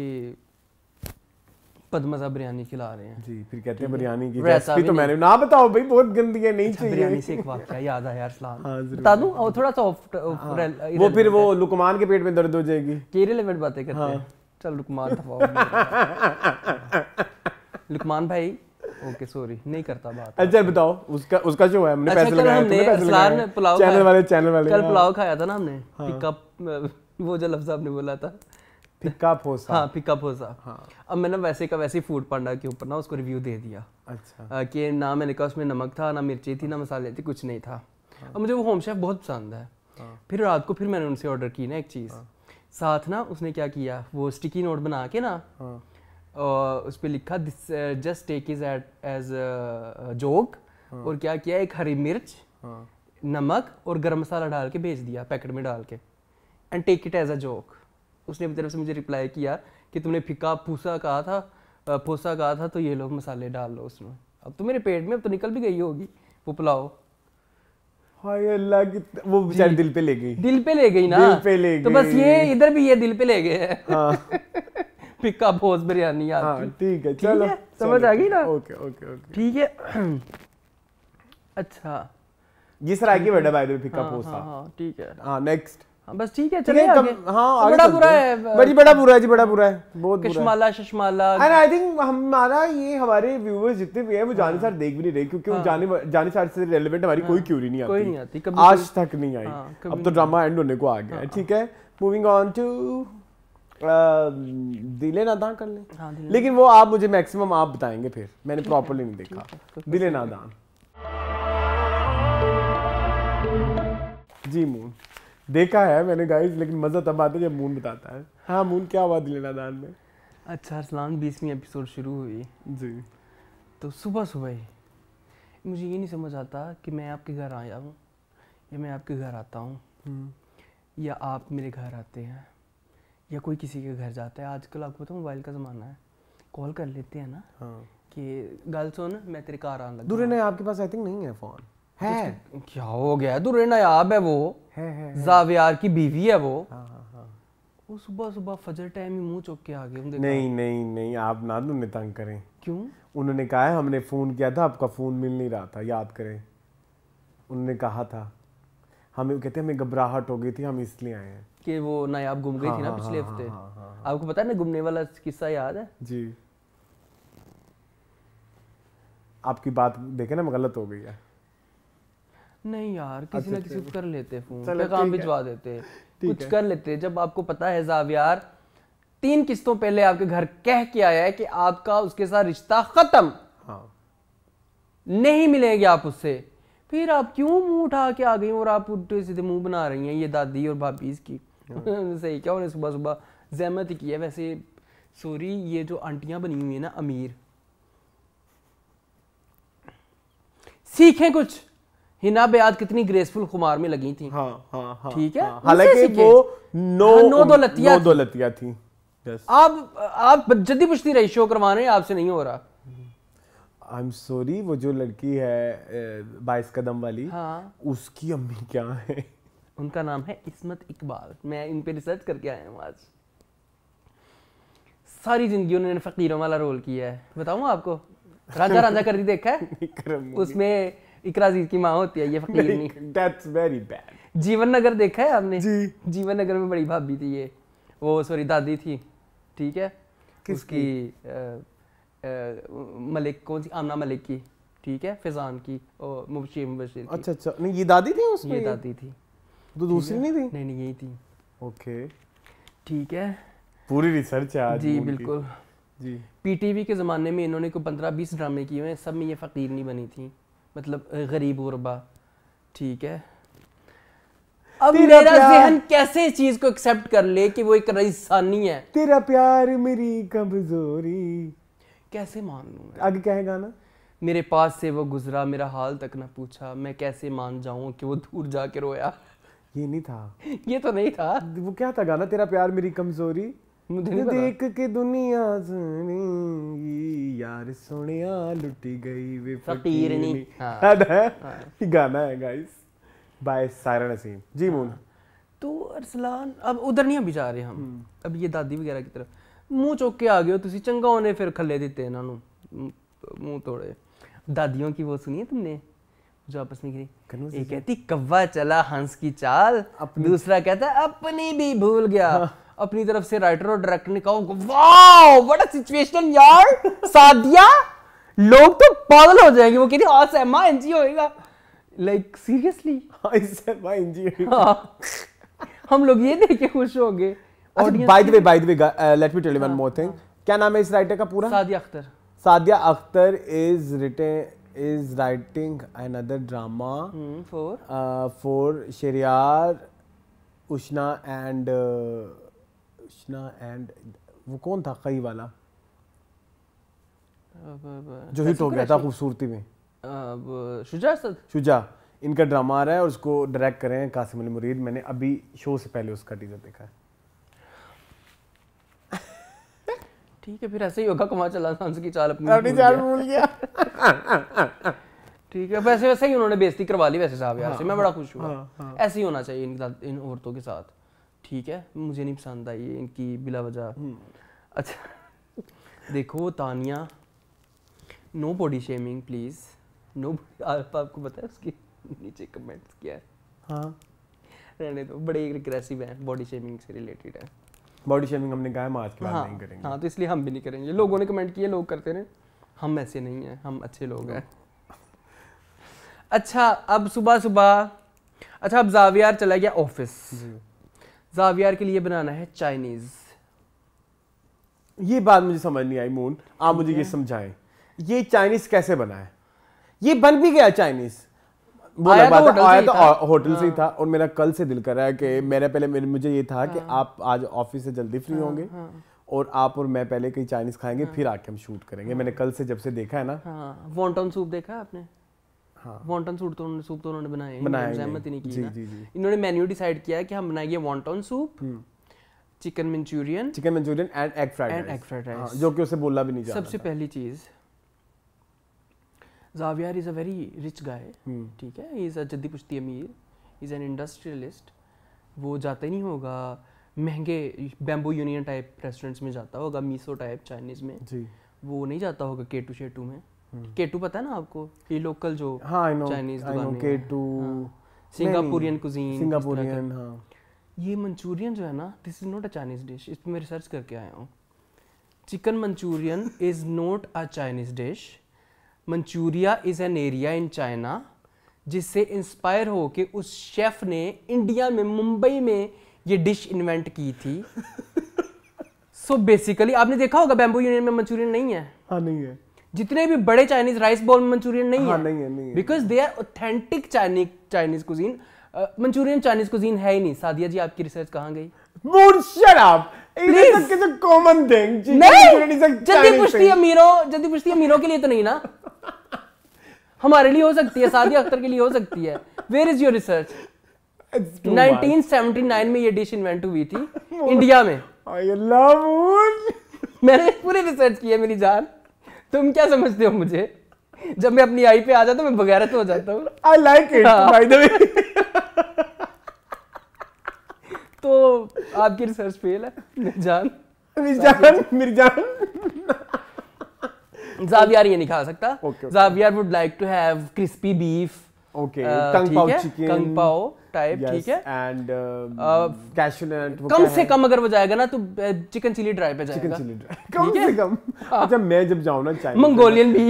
पद्मा बिरयानी खिला रहे हैं जी फिर कहते हैं बिरयानी की रेसिपी तो मैंने ना बताओ भाई बहुत गंदी है नहीं अच्छा, चाहिए बिरयानी से एक वाकया याद आया यार हाँ, बता दूं और थोड़ा सा ऑफ हाँ। वो फिर वो लुकमान के पेट में दर्द हो जाएगी केरल में बातें करते हैं हाँ। चल लुकमान दफाओ लुकमान भाई ओके सॉरी नहीं करता बात अच्छा बताओ उसका उसका जो है हमने अच्छा, पैसे लगाए हमने असलार में पुलाव चैनल वाले चैनल वाले कल हाँ। पुलाव खाया था ना हमने टिक्का (laughs) वो जो लफ्ज आपने बोला था फिक्का पोसा हाँ फिक्का पोसा हाँ अब मैंने वैसे का वैसे फूड पांडा के ऊपर ना उसको रिव्यू दे दिया अच्छा आ, कि ना मैंने कहा उसमें नमक था ना मिर्ची थी ना मसाले थे कुछ नहीं था हाँ। अब मुझे वो होम शेफ बहुत पसंद है हाँ। फिर रात को फिर मैंने उनसे ऑर्डर की ना एक चीज़ हाँ। साथ ना उसने क्या किया वो स्टिकी नोट बना के ना और उस पर लिखा this just take is at as joke और क्या किया एक हरी मिर्च नमक और गरम मसाला डाल के भेज दिया पैकेट में डाल के and take it as a joke उसने अपनी तरफ से मुझे रिप्लाई किया कि तुमने फिका फूसा कहा था फूसा कहा था तो ये लोग मसाले डाल लो उसमें अब तो मेरे पेट में अब तो निकल भी गई होगी वो पुलाव हाय अल्लाह की वो बेचारी दिल पे ले गई दिल पे ले गई ना दिल पे ले गई तो बस ये इधर भी ये दिल पे ले गए हाँ। पिक्का (laughs) भोज बिरयानी आपकी हाँ, ठीक है चलो समझ आ गई ना ओके ओके ओके ठीक है (clears throat) अच्छा जिस तरह की वर्ड है बाय द वे पिक्का भोज ठीक है हां नेक्स्ट हाँ, बस ठीक है चलिए हाँ तो आगे बड़ा बुरा है बड़ी बड़ा बुरा है जी बड़ा बुरा है बहुत कश्माला शशमाला एंड आई थिंक हमारा ये हमारे व्यूअर्स जितने भी हैं वो जाने हाँ। सार देख भी नहीं रहे क्योंकि वो हाँ। जाने जाने सार से रेलेवेंट हमारी कोई क्यूरी नहीं आती कोई नहीं आती कभी आज तक नहीं आई अब तो ड्रामा एंड होने को आ गया है ठीक है मूविंग ऑन टू दिले नादान कर ले लेकिन वो आप मुझे मैक्सिमम आप बताएंगे फिर मैंने प्रॉपरली नहीं देखा तो दिले नादान जी मून देखा है मैंने गाइस लेकिन मज़ा तब आता है जब मून बताता है हाँ मून क्या हुआ दिल नादान में अच्छा अरसलान बीसवीं एपिसोड शुरू हुई जी तो सुबह सुबह ही मुझे ये नहीं समझ आता कि मैं आपके घर आया हूँ या मैं आपके घर आता हूँ हम्म। या आप मेरे घर आते हैं या कोई किसी के घर जाता है आजकल आपको पता मोबाइल का ज़माना है कॉल कर लेते हैं ना हाँ। कि गल सुन मैं तेरे घर आने लगा दूर नहीं आपके पास आई थिंक नहीं है फ़ोन है क्या हो गया तो नायाब है वो है, है, जावियार की बीवी है वो हाँ, हाँ, हाँ। वो सुबह सुबह फजर टाइम ही मुंह चौक के आ गए नहीं नहीं नहीं आप ना तो तंग करें क्यों उन्होंने कहा है हमने फ़ोन किया था आपका फ़ोन मिल नहीं रहा था याद करें उन्होंने कहा था हमें कहते हमें घबराहट हो गई थी हम इसलिए आए हैं कि वो नायाब गुम गई हाँ, थी ना हाँ, पिछले हाँ, हफ्ते आपको पता है ना घूमने वाला किस्सा याद है जी आपकी बात देखे ना गलत हो गई है नहीं यार किसी अच्छा, ना किसी कर लेते फोन काम भिजवा देते कुछ कर लेते जब आपको पता है यार तीन किस्तों पहले आपके घर कह के आया है कि आपका उसके साथ रिश्ता खत्म हाँ। नहीं मिलेंगे आप उससे फिर आप क्यों मुंह उठा के आ गई और आप उल्टे सीधे मुंह बना रही हैं ये दादी और भाभी इसकी हाँ। (laughs) सही क्या उन्हें सुबह सुबह जहमत ही की है वैसे सॉरी ये जो आंटियां बनी हुई है ना अमीर सीखें कुछ हिना बेयाद कितनी ग्रेसफुल खुमार में लगी थी हाँ, हाँ, हाँ, ठीक है हाँ। हालांकि वो नो हाँ, नो दौलतिया दौलतिया थी आप आप जद्दी पुश्ती रही शो करवा रहे आपसे नहीं हो रहा आई एम सॉरी वो जो लड़की है बाईस कदम वाली हाँ। उसकी अम्मी क्या है उनका नाम है इसमत इकबाल मैं इन पे रिसर्च करके आया हूँ आज सारी जिंदगी उन्होंने फकीरों वाला रोल किया है बताऊँ आपको राजा राजा कर देखा है (laughs) उसमें इकरा की माँ होती है ये फकीर नहीं दैट्स वेरी बैड जीवन नगर देखा है आपने जी जीवन नगर में बड़ी भाभी थी ये वो सॉरी दादी थी ठीक है उसकी मलिक कौन सी आमना मलिक की ठीक है फिजान की और मुबशीर मुबशीर अच्छा अच्छा नहीं ये दादी थी उसमें ये दादी थी तो दूसरी नहीं थी नहीं नहीं यही थी ओके ठीक है पूरी रिसर्च है जी बिल्कुल जी पीटीवी के ज़माने में इन्होंने को पंद्रह बीस ड्रामे किए हुए हैं सब में ये फ़कीर नहीं बनी थी मतलब गरीब गुरबा ठीक है अब मेरा जहन कैसे इस चीज को एक्सेप्ट कर ले कि वो एक रईसानी है तेरा प्यार मेरी कमजोरी कैसे मान लू आगे क्या है गाना मेरे पास से वो गुजरा मेरा हाल तक ना पूछा मैं कैसे मान जाऊं कि वो दूर जाके रोया ये नहीं था ये तो नहीं था वो क्या था गाना तेरा प्यार मेरी कमजोरी मुझे देख के दुनिया सुनेगी यार सुनिया लुटी गई वे फकीरनी हाँ। है हाँ। गाना है गाइस बाय सारा नसीम जी मून हाँ। तो अरसलान अब उधर नहीं अभी जा रहे हम हम्म। अब ये दादी वगैरह की तरफ मुंह चौक के आ गए हो ਤੁਸੀਂ ਚੰਗਾ ਉਹਨੇ ਫਿਰ ਖੱਲੇ ਦਿੱਤੇ ਇਹਨਾਂ ਨੂੰ मुंह तोड़े दादियों की वो सुनी है तुमने जो आपस में गिरी एक कहती कव्वा चला हंस की चाल दूसरा कहता अपनी भी भूल गया हाँ। अपनी तरफ से राइटर और डायरेक्टर ने कहा सिचुएशन यार सादिया लोग तो पागल हो जाएंगे वो कहते असहमा हाँ, एनजी होएगा लाइक सीरियसली एनजी हम लोग ये देख के खुश होंगे और by the way by the way let me tell you one more thing क्या नाम है इस राइटर का पूरा Sadia Akhtar Sadia Akhtar is written is writing another drama for for Shehryar Ushna and uh, Krishna and वो कौन था कई वाला जो हिट हो गया था खूबसूरती में शुजा सद शुजा इनका ड्रामा आ रहा है और उसको डायरेक्ट करें कासिम अली मुरीद मैंने अभी शो से पहले उसका टीजर देखा है ठीक है फिर ऐसे ही होगा कमा चला था उसकी चाल अपनी अपनी चाल भूल गया ठीक है वैसे वैसे ही उन्होंने बेइज्जती करवा ली वैसे साहब यार हाँ, से मैं बड़ा हाँ, खुश हुआ हाँ, ऐसे ही होना चाहिए इन औरतों के साथ ठीक है मुझे नहीं पसंद आई इनकी बिला वजह हम्म। अच्छा देखो Tania no body shaming please no आप आपको पता है उसके नीचे कमेंट्स किया है हाँ रहने तो बड़े रिग्रेसिव हैं बॉडी शेमिंग से रिलेटेड है बॉडी शेमिंग हमने गाय के बाद हाँ, नहीं करेंगे हाँ तो इसलिए हम भी नहीं करेंगे लोगों ने कमेंट किए लोग करते रहे हम ऐसे नहीं हैं हम अच्छे लोग हैं अच्छा अब सुबह सुबह अच्छा अब जावियार चला गया ऑफिस जावियार के लिए बनाना है चाइनीज ये बात मुझे समझ नहीं आई मून आप मुझे ये समझाएं ये चाइनीज कैसे बना है ये बन भी गया चाइनीज आया तो होटल आया तो होटल से ही हाँ। था और मेरा कल से दिल कर रहा है कि मेरा हम्म। पहले मेरे मुझे ये था कि हाँ। आप आज ऑफिस से जल्दी फ्री हाँ, होंगे और आप और मैं पहले कहीं चाइनीज खाएंगे फिर आके हम शूट करेंगे मैंने कल से जब से देखा है ना वॉन्टन सूप देखा है आपने वॉन्टन हाँ। सूप तो उन्होंने सूप तो उन्होंने बनाए बनाए नहीं की जी, इन्होंने मेन्यू डिसाइड किया है कि हम बनाएंगे wonton soup chicken Manchurian chicken Manchurian and egg fried and egg fried rice जो कि उसे बोला भी नहीं जा सबसे पहली चीज़ Javier is a very rich guy ठीक है ही इज़ अ जद्दी पुश्ती अमीर इज़ एन इंडस्ट्रियलिस्ट वो जाता ही नहीं होगा महंगे बैम्बू यूनियन टाइप रेस्टोरेंट्स में जाता होगा मीसो टाइप चाइनीज़ में जी वो नहीं जाता होगा के टू शे टू में हम्म। के टू पता है ना आपको ये लोकल जो चाइनीज हाँ, हाँ। के टू सिंगापुरियन कुजीन सिंगापुरियन ये मंचूरियन जो है ना this is not a Chinese dish इस मैं रिसर्च करके आया हूँ chicken Manchurian is not a Chinese dish Manchuria is an area in China जिससे इंस्पायर हो के उस शेफ ने इंडिया में मुंबई में ये डिश इन्वेंट की थी सो (laughs) so बेसिकली आपने देखा होगा बैम्बू यूनियन में मंचूरियन नहीं है हाँ नहीं है जितने भी बड़े चाइनीज राइस बॉल में मंचूरियन नहीं, हाँ, है। नहीं है because they are authentic Chinese Chinese cuisine Manchurian Chinese cuisine है ही नहीं सादिया जी आपकी रिसर्च कहाँ गई कॉमन थिंग जल्दी पुश्ती अमीरों जल्दी पुश्ती अमीरों के लिए तो नहीं ना (laughs) हमारे लिए हो सकती है सादिया अख्तर के लिए हो सकती है वेयर इज योर रिसर्च 1979 में ये डिश इन्वेंट हुई थी इंडिया (laughs) में मैंने पूरी रिसर्च की है मेरी जान तुम क्या समझते हो मुझे जब मैं अपनी आई पे आ जाता हूँ मैं बगैरत तो हो जाता हूँ आई लाइक इट तो आपकी रिसर्च फेल है मिर्जान मिर्जान मिर्जान जावियार ये नहीं खा सकता जाबियार would like to have crispy beef okay kung pao type ठीक है एंड कैशनट um, uh, कम से कम अगर वो जाएगा ना तो चिकन चिली ड्राई पे जाएगा चिकन चिली ड्राई कम से कम हाँ। अच्छा मैं जब जाऊं ना चाइना मंगोलियन भी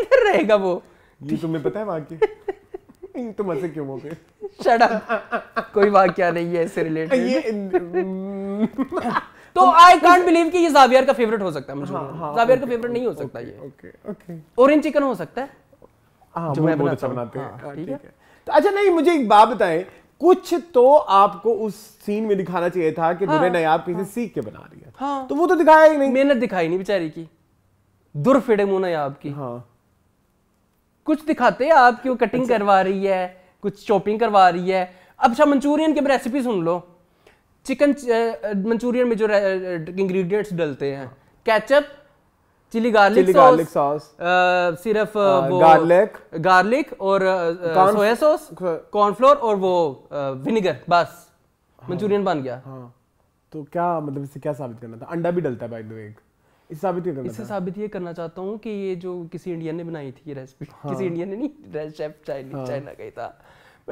इधर रहेगा वो ये तुम्हें पता है वहां के तुम ऐसे क्यों हो गए शट कोई वाक्य नहीं है इससे रिलेटेड (laughs) (laughs) तो आई कांट बिलीव कि ये जावियर का फेवरेट हो सकता है मुझे जावियर हाँ, हाँ, का फेवरेट नहीं हो सकता ये ओके ओके चिकन हो सकता है हाँ, जो मैं बहुत अच्छा बनाते हैं ठीक है तो अच्छा नहीं मुझे एक बात बताएं कुछ तो आपको उस सीन में दिखाना चाहिए था कि हाँ, नयाब हाँ, सीख के बना रही है हाँ, तो वो तो दिखाया ही नहीं मेहनत दिखाई नहीं बेचारी की दुर फिडे मुंह नयाब की हाँ कुछ दिखाते हैं आपकी वो कटिंग अच्छा। करवा रही है कुछ चॉपिंग करवा रही है अच्छा मंचूरियन की रेसिपी सुन लो चिकन मंचूरियन में जो इंग्रेडिएंट्स डलते हैं ketchup chilli garlic garlic sauce सिर्फ वो गार्लिक गार्लिक और सोया सॉस कॉर्नफ्लोर और वो विनेगर बस हाँ। मंचूरियन बन गया हाँ। तो क्या मतलब इससे क्या साबित करना था अंडा भी डलता है बाय द वे इससे साबित ये करना इससे साबित ये करना चाहता हूँ कि ये जो किसी इंडियन ने बनाई थी ये रेसिपी हाँ। किसी इंडियन ने नहीं शेफ चाइना का ही था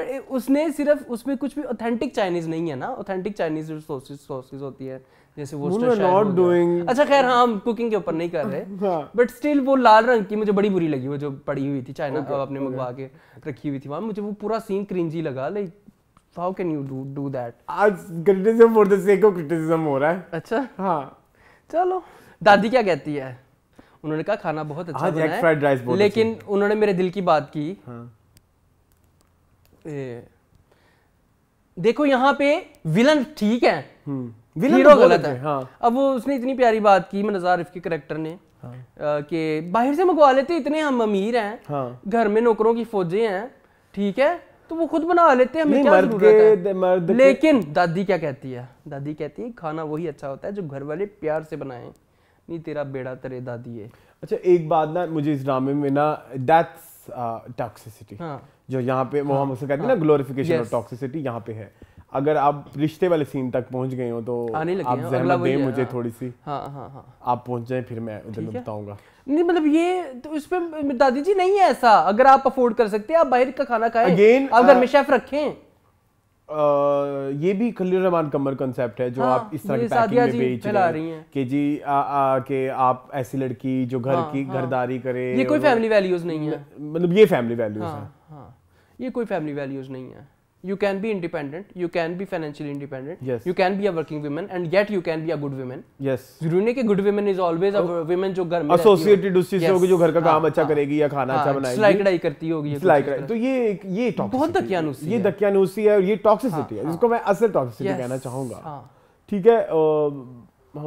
उसने सिर्फ उसमें कुछ भी ऑथेंटिक चाइनीज नहीं है ना ऑथेंटिक चाइनीज सोर्सेज होती है जैसे वो नॉट डूइंग अच्छा खैर हाँ हम कुकिंग के ऊपर नहीं कर रहे बट हाँ। स्टिल वो लाल रंग की मुझे बड़ी बुरी लगी वो जो पड़ी हुई थी चाइना okay, आपने okay. मंगवा के रखी हुई थी वहां मुझे वो पूरा सीन क्रिंजी लगा like how can you do do that आज criticism for the sake of criticism हो रहा है अच्छा हाँ चलो दादी क्या कहती है उन्होंने कहा खाना बहुत अच्छा बनाया लेकिन उन्होंने मेरे दिल की बात की हाँ. देखो यहाँ पे विलन ठीक है विलन हम्म। हीरो तो गलत है हाँ। अब वो उसने इतनी प्यारी बात की मनजार मतलब के करेक्टर ने हाँ। कि बाहर से मंगवा लेते इतने हम अमीर हैं हाँ। घर में नौकरों की फौजें हैं ठीक है तो वो खुद बना लेते हैं हमें क्या मर्द के, है? मर्द लेकिन के... दादी क्या कहती है दादी कहती है खाना वही अच्छा होता है जो घर वाले प्यार से बनाए नहीं तेरा बेड़ा तेरे दादी है अच्छा एक बात ना मुझे इस ड्रामे में ना डेथ टॉक्सिसिटी हाँ। जो यहाँ पे मोहम्मद हाँ। कहते हैं ना ग्लोरिफिकेशन ऑफ टॉक्सिसिटी यहाँ पे है अगर आप रिश्ते वाले सीन तक पहुंच गए हो तो आने लगे आप अगला दें मुझे हाँ, थोड़ी सी हाँ, हाँ, हाँ, आप पहुंच जाए फिर मैं उधर बताऊंगा नहीं मतलब ये तो उस पर दादी जी नहीं है ऐसा अगर आप अफोर्ड कर सकते हैं आप बाहर का खाना खाएं अगेन आप घर में शेफ रखें ये भी खलील रहमान कमर कंसेप्ट है जो हाँ, आप इस तरह की पैकिंग में बेच रही हैं कि जी आ, आ, के आप ऐसी लड़की जो घर हाँ, की हाँ, घरदारी करे ये कोई फैमिली वैल्यूज नहीं है मतलब ये फैमिली वैल्यूज है ये कोई फैमिली वैल्यूज नहीं है you can be independent you can be financially independent yes you can be a working woman and yet you can be a good woman yes जरूरी नहीं कि good woman is always a oh. women जो घर में associated उससे yes. होगी जो घर का काम अच्छा करेगी या खाना अच्छा बनाएगी सिलाई कढ़ाई करती होगी सिलाई कढ़ाई तो ये ये बहुत दकियानुसी ये दकियानुसी है और ये टॉक्सिसिटी है जिसको मैं असल टॉक्सिसिटी कहना चाहूंगा ठीक है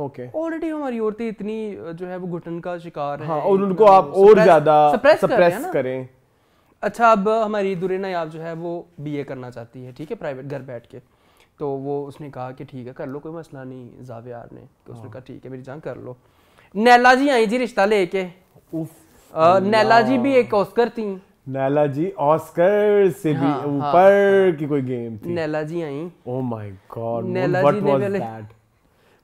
ओके ऑलरेडी हमारी औरतें इतनी जो है वो घुटन का शिकार हैं और उनको आप और ज्यादा सप्रेस करें अच्छा अब हमारी दुरेना याब जो है वो बीए करना चाहती है ठीक है प्राइवेट घर बैठ के तो वो उसने कहा कि ठीक है कर लो कोई मसला नहीं जावियार ने तो उसने हाँ। कहा ठीक है मेरी जान कर लो नैला जी आई जी रिश्ता लेके नैला जी भी एक ऑस्कर थी नैला जी ऑस्कर से भी हाँ, हाँ, ऊपर हाँ, की कोई गेम थी नैला जी आई ओह माय गॉड नैला जी ने पहले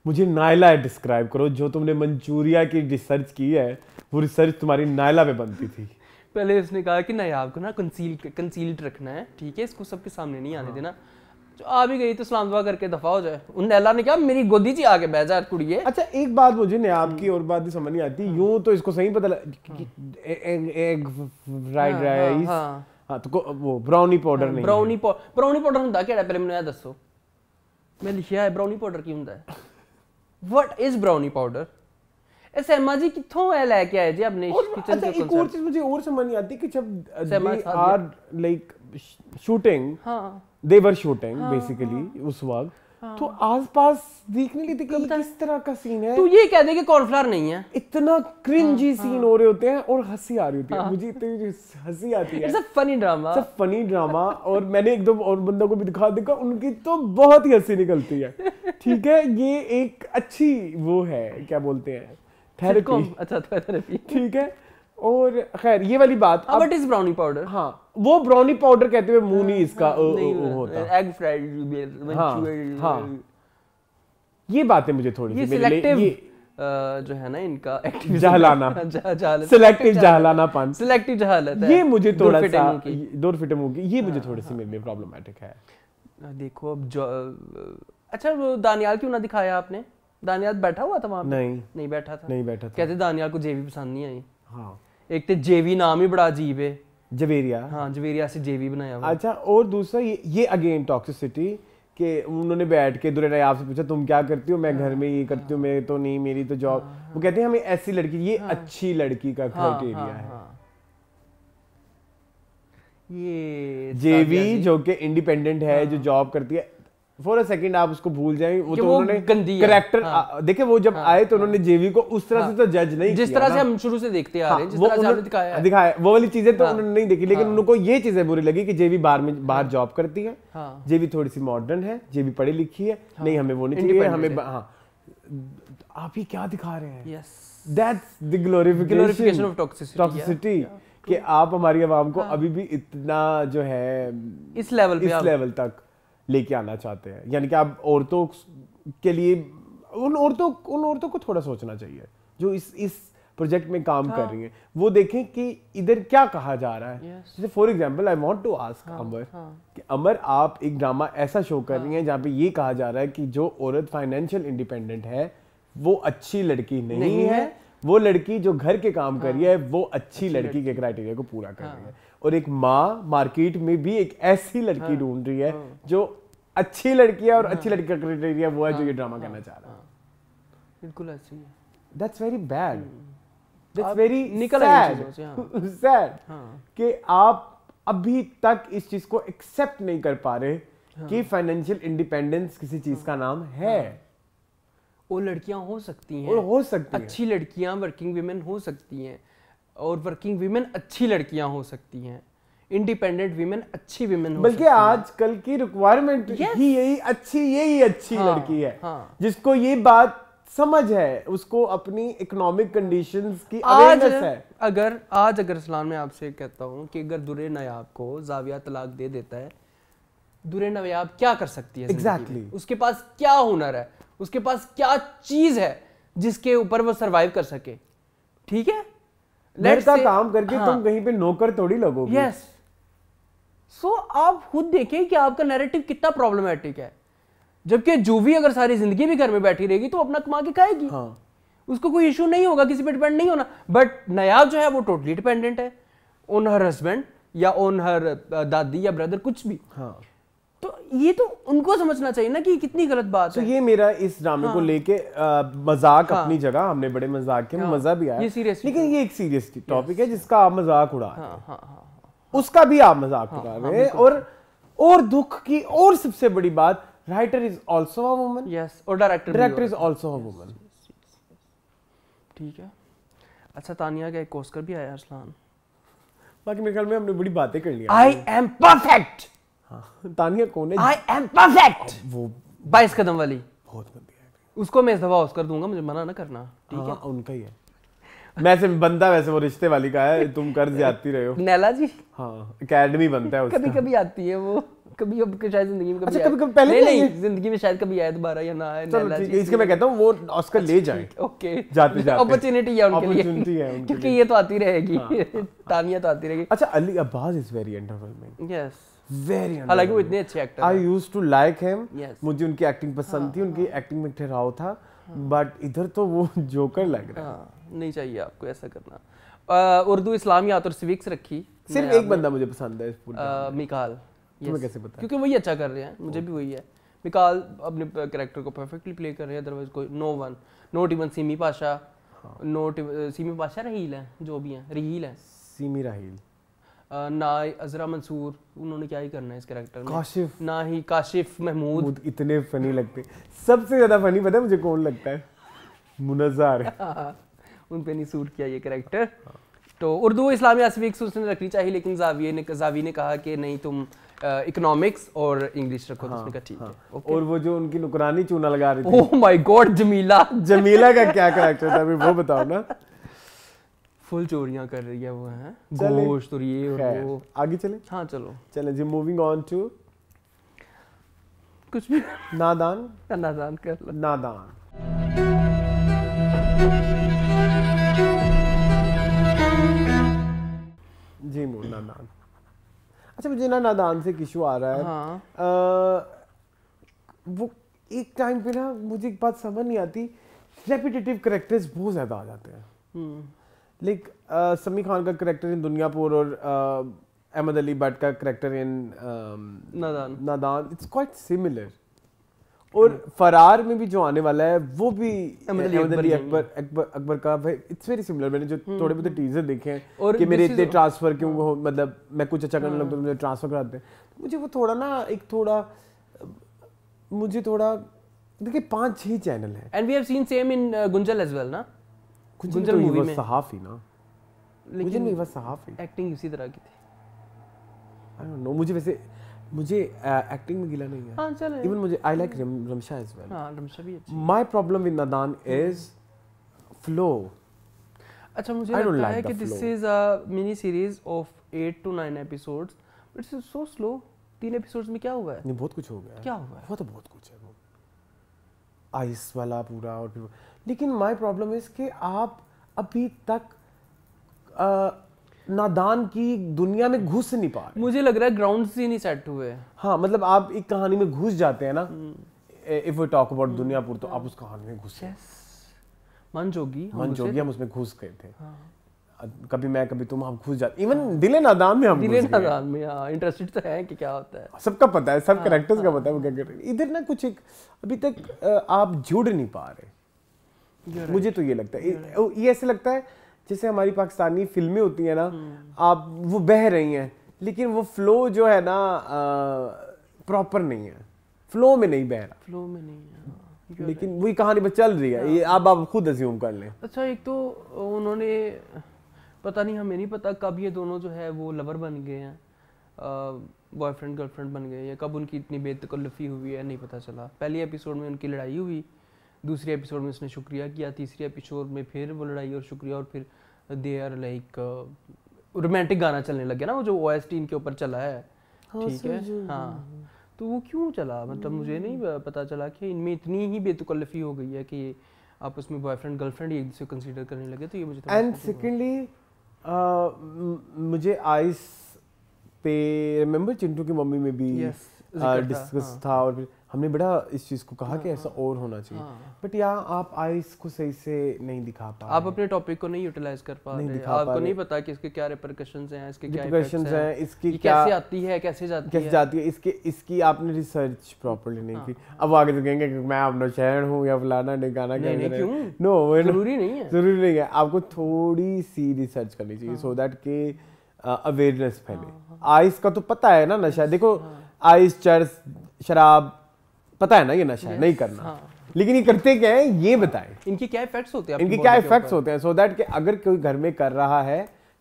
मुझे नायला डिस्क्राइब करो जो तुमने मंचूरिया की रिसर्च की है वो रिसर्च तुम्हारी नायला पे बनती थी पहले उसने कहा कि नहीं आपको ना कंसील कंसील्ड रखना है ठीक है इसको सबके सामने नहीं आने हाँ। देना जो आ भी गई तो सलाम दुआ करके दफा हो जाए उन नैला ने कहा मेरी गोदी जी आके बह जा कुड़िए अच्छा एक बात मुझे नयाब की हम्म। और बात समझ नहीं आती हाँ। यूं तो इसको सही पता हाँ। एग फ्राइड राइस हाँ तो वो ब्राउनी पाउडर नहीं ब्राउनी पाउडर ब्राउनी पाउडर होता क्या है पहले ਇਹ दसो मैं लिखा है ब्राउनी पाउडर की होता है व्हाट इज ब्राउनी पाउडर सहमा जी कितों है लेके आए जी अपने किचन अच्छा, एक और चीज मुझे और समझ नहीं आती कि जब they are like shooting they were shooting basically उस वक्त हाँ। तो आसपास देखने कि तो- किस तरह का सीन है तू ये कह दे कि कॉर्नफ्लावर नहीं है इतना क्रिंजी सीन हाँ, हाँ। हो रहे होते हैं और हंसी आ रही होती है मुझे इतनी हंसी आती है it's funny drama it's funny drama और मैंने एक दो और बंदों को भी दिखा देखा उनकी तो बहुत ही हंसी निकलती है (laughs) ठीक है ये एक अच्छी वो है क्या बोलते हैं थेरेपी अच्छा थेरेपी तो ठीक है और खैर ये वाली बात इज ब्राउनी पाउडर हाँ वो ब्राउनी पाउडर कहते हुए हाँ, इसका ओ, ओ, होता एग फ्राइड हाँ, हाँ ये बातें मुझे थोड़ी ये सिलेक्टिव जो है ना इनका जहलाना सिलेक्टिव (laughs) जहलाना पान सिलेक्टिव ये मुझे थोड़ा सा दूर ये मुझे हाँ, थोड़ी सी हाँ। मेरे लिए प्रॉब्लमेटिक है देखो अब अच्छा वो दानियाल क्यों ना दिखाया आपने दानियाल बैठा हुआ था वहां नहीं नहीं बैठा था नहीं बैठा था कहते दानियाल को जेवी पसंद नहीं आई हाँ एक तो जेवी नाम ही बड़ा अजीब है जवेरिया हाँ जवेरिया से जेवी बनाया हुआ अच्छा और दूसरा ये ये अगेन टॉक्सिसिटी के उन्होंने बैठ के दुरे आपसे पूछा तुम क्या करती हो मैं घर में ये करती हूँ हाँ। मैं तो नहीं मेरी तो जॉब हाँ, हाँ। वो कहते हैं हमें ऐसी लड़की ये अच्छी लड़की का क्राइटेरिया है ये जेवी जो कि इंडिपेंडेंट है जो जॉब करती है फॉर अ सेकंड आप उसको भूल जाएंगे वो तो वो उन्होंने करेक्टर हाँ, देखे वो जब हाँ, आए तो उन्होंने जेवी को उस तरह हाँ, से तो जज नहीं जिस तरह से हम शुरू से देखते आ हाँ, रहे हैं जिस तरह से दिखाया दिखाया वो वाली चीजें तो हाँ। उन्होंने नहीं देखी लेकिन हाँ। उनको ये चीजें बुरी लगी कि जेवी बाहर में बाहर जॉब करती है जेवी थोड़ी सी मॉडर्न है जेवी पढ़ी लिखी है नहीं हमें वो नहीं चाहिए हमें हाँ आप ही क्या दिखा रहे हैं that's the glorification of toxicity कि आप हमारी आवाम को अभी भी इतना जो है इस लेवल इस लेवल तक लेके आना चाहते हैं यानी कि आप औरतों के लिए उन औरतों उन औरतों को थोड़ा सोचना चाहिए जो इस इस प्रोजेक्ट में काम हाँ. कर रही हैं वो देखें कि इधर क्या कहा जा रहा है जैसे for example I want to ask Amar कि अमर आप एक ड्रामा ऐसा शो कर हाँ. रही हैं जहाँ पे ये कहा जा रहा है कि जो औरत फाइनेंशियल इंडिपेंडेंट है वो अच्छी लड़की नहीं, नहीं है वो लड़की जो घर के काम हाँ. कर रही हाँ। है वो अच्छी, अच्छी लड़की, लड़की के क्राइटेरिया को पूरा कर रही हाँ। है और एक माँ मार्केट में भी एक ऐसी लड़की हाँ, ढूंढ रही है हाँ। जो अच्छी लड़की है और हाँ। अच्छी लड़की का क्राइटेरिया वो है जो ये ड्रामा करना चाह रहा है बिल्कुल ऐसी है that's very bad that's very nickel sad sad (laughs) कि आप अभी तक इस चीज को एक्सेप्ट नहीं कर पा रहे कि फाइनेंशियल इंडिपेंडेंस किसी चीज का नाम है वो लड़कियां हो सकती हैं हो सकती अच्छी लड़कियां वर्किंग वीमेन हो सकती हैं और वर्किंग वीमेन अच्छी लड़कियां हो सकती हैं इंडिपेंडेंट वीमेन अच्छी वीमेन बल्कि आज कल की रिक्वायरमेंट yes. ही यही अच्छी यही अच्छी हाँ, लड़की है हाँ. जिसको ये बात समझ है उसको अपनी इकोनॉमिक कंडीशंस की आज है अगर आज अगर इस्लाम में आपसे कहता हूँ कि अगर दुरे नयाब को जाविया तलाक दे देता है दुरे नयाब क्या कर सकती है एग्जैक्टली exactly. उसके पास क्या हुनर है उसके पास क्या चीज है जिसके ऊपर वो सरवाइव कर सके ठीक है घर का काम करके हाँ, तुम कहीं पे नौकर थोड़ी लगोगे यस yes. सो so, आप खुद देखें कि आपका नैरेटिव कितना प्रॉब्लमेटिक है जबकि जूवी अगर सारी जिंदगी भी घर में बैठी रहेगी तो अपना कमा के खाएगी हाँ. उसको कोई इशू नहीं होगा किसी पे डिपेंड नहीं होना बट नया जो है वो टोटली डिपेंडेंट है ऑन हर हस्बैंड या ऑन हर uh, दादी या ब्रदर कुछ भी हाँ तो ये तो उनको समझना चाहिए ना कि कितनी गलत बात तो है ये मेरा इस ड्रामे हाँ। को लेके मजाक हाँ। अपनी जगह हमने बड़े मजाक के हाँ। मजा भी आया ये सीरियस लेकिन ये एक सीरियस टॉपिक है जिसका आप मजाक उड़ा हाँ, हाँ, हाँ, हाँ, उसका भी आप मजाक हाँ, उड़ा हाँ, रहे हैं और और दुख की और सबसे बड़ी बात writer is also a woman yes और director director is also a woman ठीक है अच्छा तानिया का एक कोस्कर भी आया अरसलान बाकी मेरे ख्याल में हमने बड़ी बातें कर ली आई एम परफेक्ट तानिया हाँ। कौन है आई एम परफेक्ट वो बाईस कदम वाली बहुत गंदी उसको मैं इस दफा ऑस्कर दूंगा मुझे मना ना करना ठीक है हाँ, उनका ही है वैसे बंदा वैसे वो रिश्ते वाली का है तुम कर जाती रहे हो नैला जी हाँ एकेडमी बनता है उसका कभी कभी आती है वो कभी अब शायद जिंदगी में कभी अच्छा, कभी कभी पहले नहीं, नहीं जिंदगी में शायद कभी आए दोबारा या ना आए चलो ठीक है इसके मैं कहता हूँ वो ऑस्कर ले अच्छा, जाए ओके जाते जाते अपॉर्चुनिटी है उनके लिए अपॉर्चुनिटी है उनके क्योंकि ये तो आती रहेगी हाँ, तानिया तो आती रहेगी अच्छा Ali Abbas is very entertainment yes मुझे उनकी एक्टिंग पसंद थी हाँ, उनकी एक्टिंग हाँ। में ठहराव था बट हाँ। इधर तो वो जोकर (laughs) लग रहा है नहीं चाहिए आपको ऐसा करना उर्दू इस्लामी सिविक्स रखी सिर्फ एक बंदा मुझे पसंद है मिकाल कैसे पता क्योंकि वही अच्छा कर रहे हैं मुझे भी वही है मिकाल अपने को परफेक्टली प्ले कर रहे हैं अदरवाइज कोई no one not even Seemi Pasha not Seemi Pasha Raheel है जो भी हैं रहील है सीमी ना अजरा मंसूर उन्होंने क्या ही करना है इस कैरेक्टर में काशिफ ना ही काशिफ महमूद इतने फनी लगते सबसे ज़्यादा फनी पता है मुझे कौन लगता है मुनजार (laughs) उन नहीं सूट किया ये तो उर्दू इस्लामी असवीक उसने रखनी चाहिए लेकिन ने जावी ने कहा कि नहीं तुम इकोनॉमिक्स और इंग्लिश रखो तो हाँ, उसने ठीक हाँ, है और वो जो उनकी नुकरानी चूना लगा रही थी oh my God Jamila Jamila का क्या करेक्टर था अभी वो बताओ ना फुल चोरियां कर रही है वो है गोश्त और ये और वो आगे चले हाँ चलो चले जी मूविंग ऑन टू कुछ भी नादान नादान कर लो नादान जी मोर नादान अच्छा मुझे ना नादान से एक आ रहा है हाँ। आ, वो एक टाइम पे ना मुझे एक बात समझ नहीं आती रेपिटेटिव करेक्टर्स बहुत ज़्यादा आ जाते हैं हम्म। लाइक समी खान का करेक्टर इन दुनियापुर और अहमद अली Ahmed का character in Nadaan Nadaan it's quite similar और फरार में भी जो आने वाला है वो भी अकबर अकबर का भाई इट्स वेरी सिमिलर मैंने जो हम्म, थोड़े हम्म। बहुत टीजर देखे हैं और कि मेरे इतने ट्रांसफर क्यों हाँ। मतलब मैं कुछ अच्छा करने लगता हूँ हाँ। मुझे ट्रांसफर कराते हैं तो मुझे वो थोड़ा ना एक थोड़ा मुझे थोड़ा देखिए पांच ही चैनल है and we have seen same in Gunjal as well ना गुंजल मूवी तो में सहाफी ना लेकिन में बस सहाफी एक्टिंग उसी तरह की थी आई डोंट नो मुझे वैसे मुझे एक्टिंग में गिला नहीं है हां चलो इवन मुझे I like Ramsha as well हां रमशा भी अच्छी my problem with Nadaan is flow अच्छा मुझे लगता है कि this is a mini series of 8 to 9 episodes but it's so slow तीन एपिसोड्स में क्या हुआ है नहीं बहुत कुछ हो गया क्या हुआ है वो तो बहुत कुछ है आइस वाला पूरा और फिर लेकिन माय प्रॉब्लम इज़ कि आप अभी तक आ, नादान की दुनिया में घुस नहीं पा मुझे लग रहा है ग्राउंड से नहीं सेट हुए हाँ मतलब आप एक कहानी में घुस जाते हैं ना if you talk about Duniyapur तो आप उस कहानी में घुस yes. मंच होगी मंच होगी हम उसमें घुस गए थे हाँ. कभी मैं कभी तुम हम घुस जाते इवन दिले नादान में हम दिले नादान में इंटरेस्टेड हाँ, तो है कि क्या होता है सबका पता है सब करेक्टर्स हाँ, का हाँ। पता है वो क्या कर इधर ना कुछ एक अभी तक आप जुड़ नहीं पा रहे मुझे तो ये लगता है ये ऐसे लगता है जैसे हमारी पाकिस्तानी फिल्में होती हैं ना हम्म। आप वो बह रही हैं लेकिन वो फ्लो जो है ना प्रॉपर नहीं है फ्लो में नहीं बह रहा फ्लो में नहीं है लेकिन वही कहानी पर चल रही है ये आप आप खुद अज्यूम कर लें अच्छा एक तो उन्होंने पता नहीं हमें नहीं पता कब ये दोनों जो है वो लवर बन गए हैं बॉयफ्रेंड गर्लफ्रेंड बन गए या कब उनकी इतनी बेतकल्लफ़ी हुई है नहीं पता चला पहले एपिसोड में उनकी लड़ाई हुई दूसरे एपिसोड में उसने शुक्रिया किया तीसरे एपिसोड में फिर वो लड़ाई और शुक्रिया और फिर दे आर लाइक रोमांटिक गाना चलने लग गया ना वो जो ओ एस टी इनके ऊपर चला है हाँ, ठीक है हाँ तो वो क्यों चला मतलब मुझे नहीं हम्म। पता चला कि इनमें इतनी ही बेतकल्लफ़ी हो गई है कि आपस में बॉयफ्रेंड गर्लफ्रेंड एक दूसरे कंसीडर करने लगे तो ये मुझे एंड तो सेकेंडली मुझे आइस पे रिमेम्बर चिंटू की मम्मी में भी डिस्कस हाँ। था और हमने बड़ा इस चीज़ को कहा हाँ, कि ऐसा हाँ। और होना चाहिए बट यहाँ आप आइस को सही से नहीं दिखा पा आप अपने टॉपिक को नहीं यूटिलाइज कर पा नहीं दिखा आपको नहीं पता कि इसके क्या रिपरकशन हैं इसके क्या हैं इसकी कैसे आती है कैसे जाती कैसे जाती है इसके इसकी आपने रिसर्च प्रॉपरली नहीं हाँ, की अब आगे तो कहेंगे मैं अपना शहर हूँ या फलाना निकाना क्या नो जरूरी नहीं है जरूरी नहीं है आपको थोड़ी सी रिसर्च करनी चाहिए सो दैट के अवेयरनेस फैले आइस का तो पता है ना नशा देखो आइस चर्स शराब पता है ना ये नशा yes. नहीं करना हाँ। लेकिन ये करते क्या है ये बताएं इनके क्या इफेक्ट्स होते हैं इनके क्या इफेक्ट्स होते हैं सो दैट कि अगर कोई घर में कर रहा है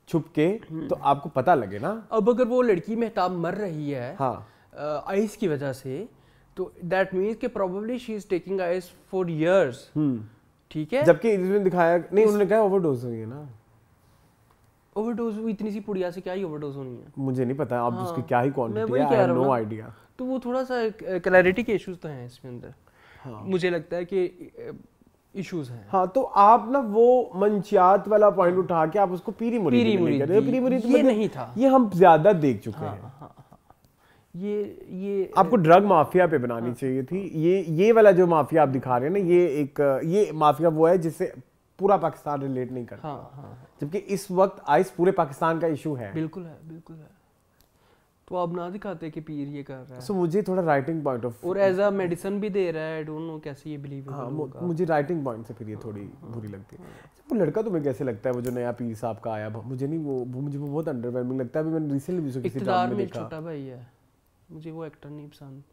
छुप के तो हम्म। आपको पता लगे ना अब अगर वो लड़की मेहताब मर रही है हाँ आइस की वजह से तो दैट मीन्स के probably she is taking ice for years ठीक है जबकि इसमें दिखाया नहीं उन्होंने कहा ओवरडोज हुई है ना ओवरडोज इतनी सी पुड़िया से क्या ही ओवरडोज होनी है मुझे नहीं पता अब हाँ, उसकी क्या ही क्वांटिटी है आई हैव नो आईडिया तो वो थोड़ा सा क्लैरिटी के इश्यूज तो हैं इसके अंदर हाँ। मुझे लगता है कि इश्यूज हैं हाँ तो आप ना वो मंचियात वाला पॉइंट उठा के आप उसको पीरी मुरीद पीरी मुरीद पीरी मुरीद तो ये मतलब नहीं था ये हम ज्यादा देख चुके हाँ, हैं हाँ, ये ये आपको ड्रग माफिया पे बनानी चाहिए थी ये ये वाला जो माफिया आप दिखा रहे हैं ना ये एक ये माफिया वो है जिससे पूरा पाकिस्तान रिलेट नहीं करता जबकि इस वक्त आइस पूरे पाकिस्तान का इशू है बिल्कुल है बिल्कुल है तो आप ना दिखाते कि पीर ये कर रहा है सो so, मुझे थोड़ा राइटिंग पॉइंट ऑफ और एज अ मेडिसिन भी दे रहा है आई डोंट नो कैसे ये बिलीव हाँ, मुझे राइटिंग पॉइंट से फिर ये थोड़ी हाँ, बुरी लगती है वो लड़का तुम्हें कैसे लगता है वो जो नया पीर साहब का आया मुझे नहीं वो मुझे वो बहुत अंडरवेलमिंग लगता है अभी मैंने रिसेंटली भी किसी ड्रामा में देखा छोटा भाई है मुझे वो एक्टर नहीं पसंद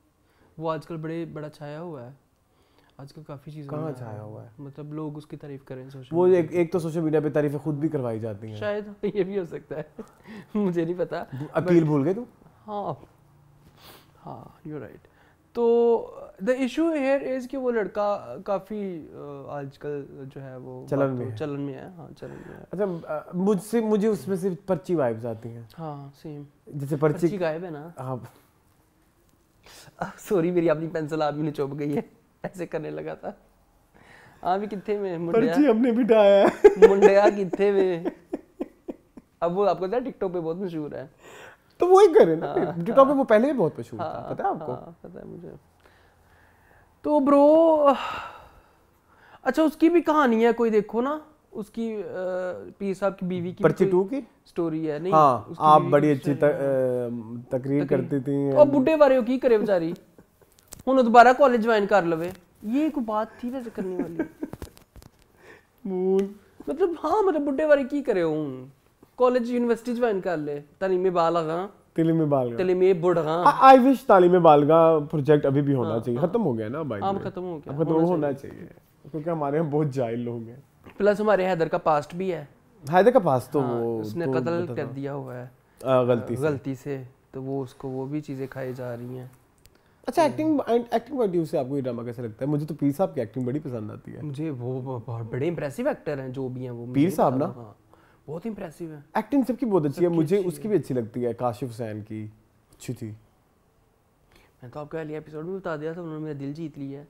वो आजकल बड़े बड़ा छाया हुआ है आजकल काफी चीज कहाँ छाया हुआ है मतलब लोग उसकी तारीफ करें सोशल वो एक एक तो सोशल मीडिया पे तारीफें खुद भी करवाई जाती हैं शायद (laughs) ये भी हो सकता है मुझे नहीं पता अकील भूल गए तू हाँ हाँ यू राइट तो द इशू हेयर इज़ कि वो लड़का काफ़ी आजकल जो है वो चलन में है। चलन में है हाँ चलन में है अच्छा मुझसे मुझे उसमें से पर्ची वाइब्स आती हैं हाँ सेम जैसे पर्ची, पर्ची गायब है ना हाँ सॉरी मेरी अपनी पेंसिल आप ने चुप गई है ऐसे करने लगा था हाँ भी कितने में पर्ची हमने बिठाया है मुंडिया कितने में अब वो आपको पता है टिकटॉक पे बहुत मशहूर है तो वो ही करे ना टिकटॉक हाँ, पे हाँ। वो पहले भी बहुत मशहूर था हाँ, पता है आपको पता है मुझे तो ब्रो अच्छा उसकी भी कहानी है कोई देखो ना उसकी पी साहब की बीवी की पर्ची टू की स्टोरी है नहीं हाँ, आप बड़ी अच्छी तकरीर करती थी और तो बुढ़े बारे की करे बेचारी ਹੁਣ दोबारा कॉलेज ज्वाइन कर ਲਵੇ ये ਕੋ बात थी वैसे करने वाली ਮੂਲ ਮਤਲਬ ਹਾਂ ਮਤਲਬ ਬੁੱਢੇ ਬਾਰੇ ਕੀ ਕਰਿਓ ਹੁਣ कॉलेज यूनिवर्सिटी ज्वाइन कर ले तालीम बालगा तालीम बालगा तालीम बुढ़गा आई विश तालीम बालगा प्रोजेक्ट अभी भी होना हाँ, चाहिए हाँ। खत्म हो गया ना भाई आम खत्म हो गया खत्म होना चाहिए क्योंकि हमारे यहाँ बहुत जाहिल लोग हैं प्लस हमारे हैदर का पास्ट भी है हैदर का पास्ट तो हाँ, वो उसने तो कत्ल कर दिया हुआ है गलती गलती से तो वो उसको वो भी चीज़ें खाई जा रही हैं अच्छा एक्टिंग एक्टिंग पॉइंट ऑफ से आपको ये ड्रामा कैसा लगता है मुझे तो पीर साहब की एक्टिंग बड़ी पसंद आती है मुझे वो बड़े इंप्रेसिव एक्टर हैं जो भी हैं वो पीर साहब ना हाँ बहुत इंप्रेसिव है एक्टिंग सबकी बहुत अच्छी है मुझे उसकी भी अच्छी लगती है काशिफ हुसैन की अच्छी थी मैं तो आपको अगले एपिसोड में बता दिया था उन्होंने मेरा दिल जीत लिया है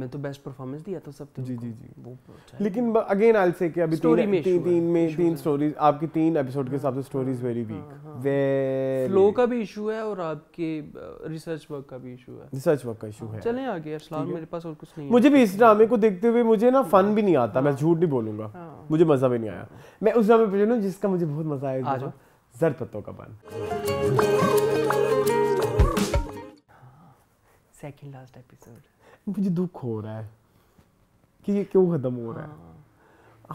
मैं तो बेस्ट परफॉर्मेंस दिया था सब जी जी जी वो लेकिन अगेन आई से कि अभी तीन में तीन, तीन में तीन स्टोरीज आपकी तीन एपिसोड के हाँ, हिसाब से स्टोरीज वेरी वीक फ्लो का भी इशू है और आपके रिसर्च वर्क का भी इशू है रिसर्च वर्क का इशू हाँ, है चले आगे अरसलान मेरे पास और कुछ नहीं मुझे भी इस ड्रामे को देखते हुए मुझे ना फन हाँ, भी नहीं आता मैं झूठ नहीं बोलूंगा मुझे मजा भी नहीं आया मैं उस ड्रामे पे चलूँ जिसका मुझे बहुत मजा आया जर पत्तों का बन सेकंड लास्ट एपिसोड मुझे दुख हो रहा है कि ये क्यों ख़त्म हो रहा है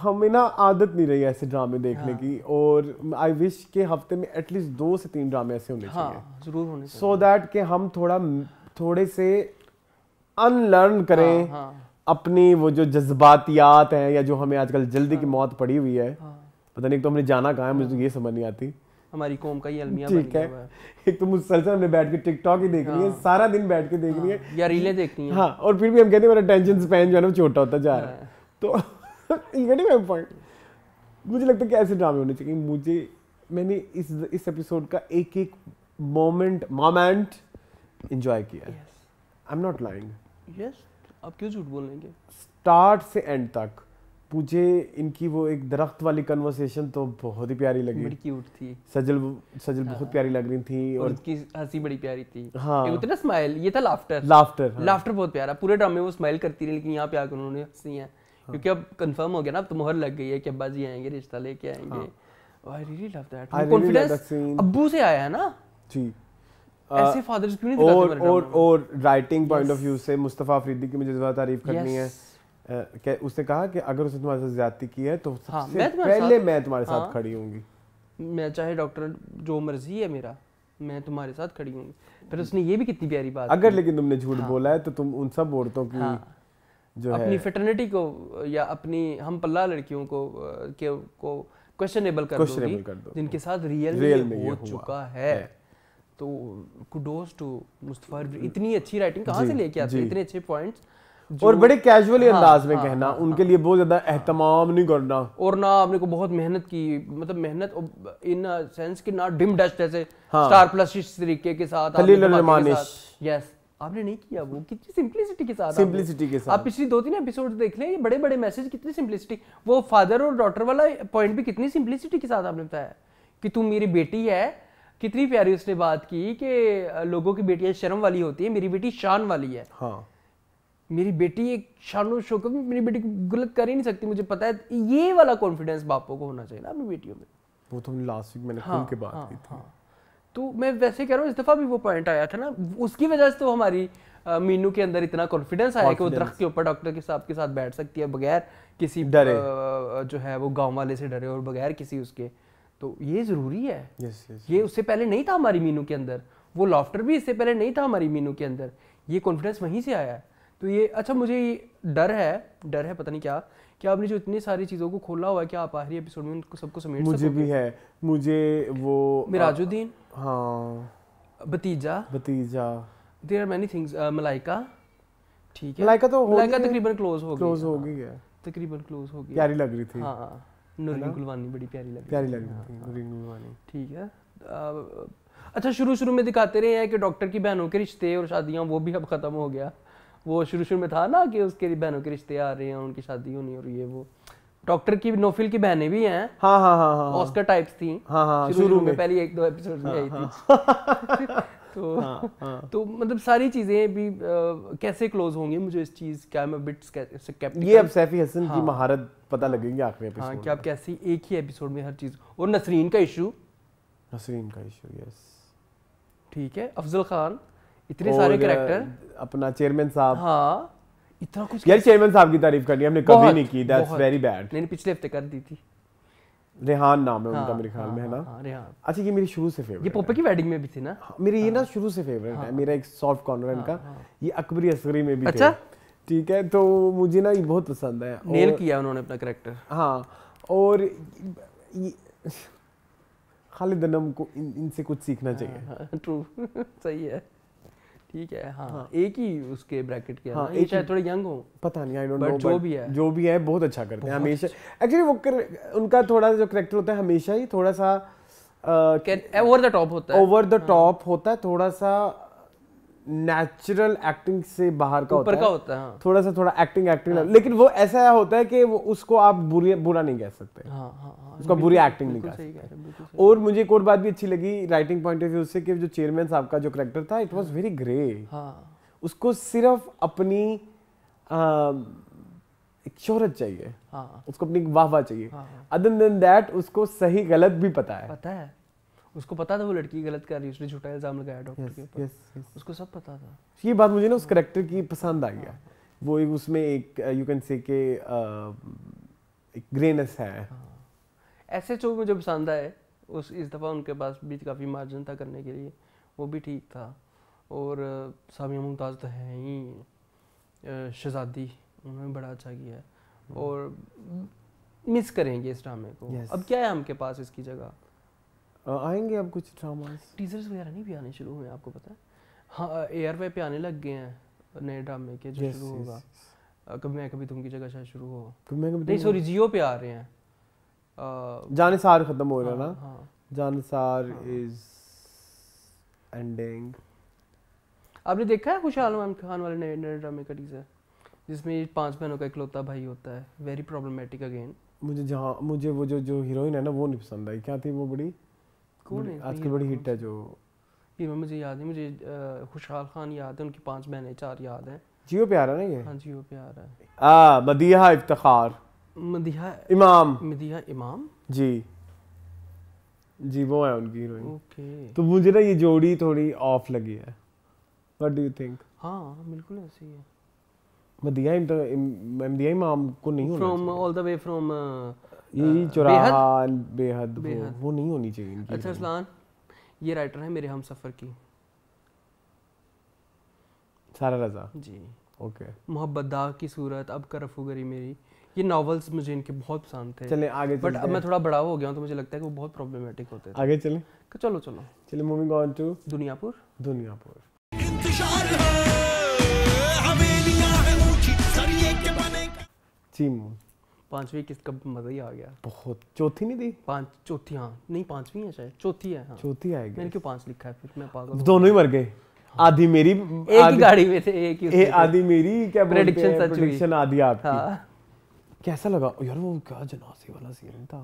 हमें ना आदत नहीं रही ऐसे ड्रामे देखने हाँ। की और आई विश के हफ्ते में एटलीस्ट दो से तीन ड्रामे ऐसे होने हाँ, चाहिए जरूर होने सो so दैट के हम थोड़ा थोड़े से अनलर्न हाँ, करें हाँ, हाँ. अपनी वो जो जज्बातियात हैं या जो हमें आजकल जल्दी हाँ, की मौत पड़ी हुई है हाँ. पता नहीं तो हमने जाना कहाँ है मुझे तो ये समझ नहीं आती हमारी कौम का ये अलमिया ठीक है एक तो मुसलसल हमने बैठ के टिकटॉक ही देख हाँ। लिया सारा दिन बैठ के देख लिया है हाँ, या रीलें देखती हैं हाँ और फिर भी हम कहते हैं मेरा टेंशन स्पैन जो है ना छोटा होता जा रहा है हाँ। तो ये पॉइंट मुझे लगता है कि ऐसे ड्रामे होने चाहिए मुझे मैंने इस इस एपिसोड का एक एक मोमेंट मोमेंट इंजॉय किया I am not lying yes आप क्यों झूठ बोलेंगे स्टार्ट से एंड तक मुझे इनकी वो एक दरख्त वाली कन्वर्सेशन तो बहुत ही प्यारी लगी बड़ी क्यूट थी सजल सजल हाँ। बहुत प्यारी लग रही थी और, और उसकी हंसी बड़ी प्यारी थी हाँ एक ना स्माइल ये था लाफ्टर लाफ्टर हाँ। लाफ्टर बहुत प्यारा पूरे ड्रामे में वो स्माइल करती रही लेकिन यहाँ पे आकर उन्होंने हंसी है हाँ। क्योंकि अब कंफर्म हो गया ना अब तो मोहर लग गई है कि अब्बा जी आएंगे रिश्ता लेके आएंगे कॉन्फिडेंस हाँ। oh, अब्बू से आया है ना जी ऐसे फादर्स क्यों नहीं दिखाते और और राइटिंग पॉइंट ऑफ व्यू से मुस्तफ़ा अफरीदी की मुझे ज़्यादा तारीफ करनी है Uh, उसने कहा कि अगर उसने तुम्हारे साथ ज्यादती की है तो हाँ, मैं पहले साथ, मैं तुम्हारे हाँ, साथ खड़ी होंगी मैं चाहे डॉक्टर जो मर्जी है मेरा मैं तुम्हारे साथ खड़ी हूँ फिर उसने ये भी कितनी प्यारी बात अगर लेकिन तुमने झूठ हाँ, बोला है तो तुम उन सब औरतों की हाँ, जो अपनी फिटर्निटी को या अपनी हम पल्ला लड़कियों को के को क्वेश्चनेबल कर दोगी जिनके साथ रियल, रियल में हो चुका है तो कुडोस टू मुस्तफा इतनी अच्छी राइटिंग कहाँ से लेके आते इतने अच्छे पॉइंट्स और बड़े कैजुअली हाँ, अंदाज में हाँ, कहना हाँ, उनके हाँ, लिए बहुत ज्यादा एहतमाम नहीं करना और ना आपने को बहुत मेहनत की मतलब मेहनत इन सेंस की ना डिम डस्ट ऐसे स्टार प्लस इस तरीके के साथ यस आपने नहीं किया वो कितनी सिंपलिसिटी के साथ सिंपलिसिटी के साथ आप पिछली दो तीन एपिसोड देख लें ये बड़े बड़े मैसेज कितनी सिंपलिसिटी वो फादर और डॉटर वाला पॉइंट भी कितनी सिंपलिसिटी के साथ आपने बताया कि तू मेरी बेटी है कितनी प्यारी उसने बात की कि लोगों की बेटियां शर्म वाली होती है मेरी बेटी शान वाली है हाँ मेरी बेटी एक शानो शो शोक मेरी बेटी गलत कर ही नहीं सकती मुझे पता है ये वाला कॉन्फिडेंस बापों को होना चाहिए ना अपनी बेटियों में वो तो लास्ट वीक मैंने हाँ, के बात हाँ, थी हाँ. तो मैं वैसे कह रहा हूँ इस दफ़ा भी वो पॉइंट आया था ना उसकी वजह से तो हमारी मीनू के अंदर इतना कॉन्फिडेंस आया कि वो दरख्त के ऊपर डॉक्टर के साहब के साथ बैठ सकती है बगैर किसी डरे जो है वो गांव वाले से डरे और बगैर किसी उसके तो ये ज़रूरी है yes, yes, ये उससे पहले नहीं था हमारी मीनू के अंदर वो लॉफ्टर भी इससे पहले नहीं था हमारी मीनू के अंदर ये कॉन्फिडेंस वहीं से आया है तो ये अच्छा मुझे ये डर है डर है पता नहीं क्या कि आपने जो इतनी सारी चीज़ों को खोला हुआ है क्या आप आखिरी एपिसोड में उनको सबको समेट मुझे भी है मुझे वो मिराजुद्दीन हाँ भतीजा भतीजा there are many things Malaika ठीक है मलाइका तो मलाइका तकरीबन क्लोज हो गई हाँ। क्लोज हो गई है तकरीबन क्लोज हो गई प्यारी लग रही थी हाँ, हाँ। नूरीन गुलवानी बड़ी प्यारी लग प्यारी लग रही हाँ, थी नूरीन गुलवानी ठीक है अच्छा शुरू शुरू में दिखाते रहे हैं कि डॉक्टर की बहनों के रिश्ते और शादियाँ वो भी अब खत्म हो गया वो शुरू शुरू में था ना कि उसके लिए बहनों के रिश्ते आ रहे हैं उनकी शादी होनी और ये वो डॉक्टर की नोफिल की बहनें भी हैं हाँ हाँ हाँ हाँ, हाँ। ऑस्कर टाइप्स थी हाँ हाँ शुरू में पहली एक दो एपिसोड में हाँ, आई थी हाँ। (laughs) तो तो मतलब सारी चीजें भी कैसे क्लोज होंगी मुझे इस चीज क्या मैं बिट स्केप्टिकल ये अब सैफी हसन की महारत पता लगेगी आखिरी एपिसोड हाँ कि आप कैसी एक ही एपिसोड में हर चीज और नसरीन का इशू नसरीन का इशू यस ठीक है अफजल खान इतने सारे करेक्टर अपना चेयरमैन साहब हाँ इतना कुछ यार चेयरमैन साहब की तारीफ करनी हमने कभी नहीं की दैट्स वेरी बैड नहीं पिछले हफ्ते कर दी थी रेहान नाम है उनका हाँ, मेरे ख्याल हाँ, में है ना हाँ, रेहान अच्छा ये मेरी शुरू से फेवरेट ये पोपे की वेडिंग में भी थी ना मेरे ये ना शुरू से फेवरेट है मेरा एक सॉफ्ट कॉर्नर इनका ये अकबरी असगरी में भी थे अच्छा ठीक है तो मुझे ना ये बहुत पसंद है नेल किया उन्होंने अपना करेक्टर हाँ और खालिद अनम को इनसे कुछ सीखना चाहिए ट्रू (laughs) सही है ठीक है हाँ, हाँ एक ही उसके ब्रैकेट के हाँ एक शायद थोड़े यंग हो पता नहीं आई डोंट नो जो भी है जो भी है बहुत अच्छा करते हैं हमेशा एक्चुअली अच्छा। वो कर, उनका थोड़ा जो करेक्टर होता है हमेशा ही थोड़ा सा ओवर द टॉप होता है ओवर द टॉप होता है थोड़ा सा नेचुरल एक्टिंग से बाहर का होता, का होता है हाँ। थोड़ा सा थोड़ा एक्टिंग एक्टिंग हाँ। लेकिन वो ऐसा होता है कि वो उसको आप बुरी बुरा नहीं कह सकते हाँ, हाँ, हाँ, उसका बुरी एक्टिंग नहीं कह सकते और मुझे एक और बात भी अच्छी लगी राइटिंग पॉइंट ऑफ व्यू से कि जो चेयरमैन साहब का जो करेक्टर था इट वॉज वेरी ग्रे उसको सिर्फ अपनी एक शोहरत चाहिए हाँ। उसको अपनी वाह वाह चाहिए अदर देन दैट उसको सही गलत भी पता है पता है उसको पता था वो लड़की गलत कर रही उसने झूठा इल्ज़ाम लगाया डॉक्टर yes, के ऊपर yes, yes. उसको सब पता था ये बात मुझे ना उस करेक्टर की पसंद आ गया वो एक उसमें एक यू कैन से के एक ग्रेनेस है ऐसे हाँ। जो मुझे पसंद आए उस इस दफ़ा उनके पास भी काफ़ी मार्जिन था करने के लिए वो भी ठीक था और uh, सामिया मुमताज़ तो है ही uh, शहजादी उन्होंने बड़ा अच्छा किया है हम्म। और मिस mm, करेंगे इस ड्रामे को yes. अब क्या है हमके पास इसकी जगह आएंगे अब कुछ ड्रामास टीजर्स वगैरह नहीं भी आने शुरू हुए आपको पता है हाँ एयर वे पे आने लग गए हैं नए ड्रामे के जो शुरू होगा कभी मैं कभी तुम की जगह शायद शुरू हो कभी मैं कभी नहीं सॉरी जियो पे आ रहे हैं uh, जाने सार खत्म हो रहा है ना हाँ, हाँ। जाने सार इज हाँ, एंडिंग हाँ। आपने देखा है खुशहाल मान खान वाले नए नए ड्रामे का टीजर जिसमें पांच बहनों का इकलौता भाई होता है वेरी प्रॉब्लमेटिक अगेन मुझे जहाँ मुझे वो जो जो हीरोइन है ना वो नहीं पसंद आई क्या थी वो बड़ी कौन है आजकल बड़ी हिट तो है जो पीर मुझे याद है मुझे खुशहाल खान याद है उनकी पांच बहनें चार याद हैं जियो पे आ रहा है ना ये हाँ जियो पे आ रहा है आ मदीहा इफ्तिखार मदीहा इमाम मदीहा इमाम जी जी वो है उनकी हीरोइन ओके तो मुझे ना ये जोड़ी थोड़ी ऑफ लगी है व्हाट डू यू थिंक हाँ बिल्कुल ऐसी ही है मदिया मदिया इमाम को नहीं होना from all the way from ये चुराहान बेहद, वो, वो नहीं होनी चाहिए इनकी अच्छा असलान ये राइटर है मेरे हम सफ़र की सारा रजा जी ओके मोहब्बत दाग की सूरत अब करफू गरी मेरी ये नॉवेल्स मुझे इनके बहुत पसंद थे चले आगे बट अब मैं थोड़ा बड़ा हो गया हूँ तो मुझे लगता है कि वो बहुत प्रॉब्लमेटिक होते हैं आगे चले चलो चलो चलिए moving on to Duniyapur Duniyapur चीमू पांचवी किस्त का मजा ही आ गया बहुत चौथी नहीं थी पांच चौथी हाँ नहीं पांचवी है शायद चौथी है हाँ। चौथी आएगी मैंने क्यों पांच लिखा है फिर मैं पागल दोनों ही मर गए आधी मेरी एक ही गाड़ी में थे एक ही आधी मेरी क्या प्रेडिक्शन सच हुई प्रेडिक्शन आधी आपकी हाँ। कैसा लगा यार वो क्या जनासे वाला सीन था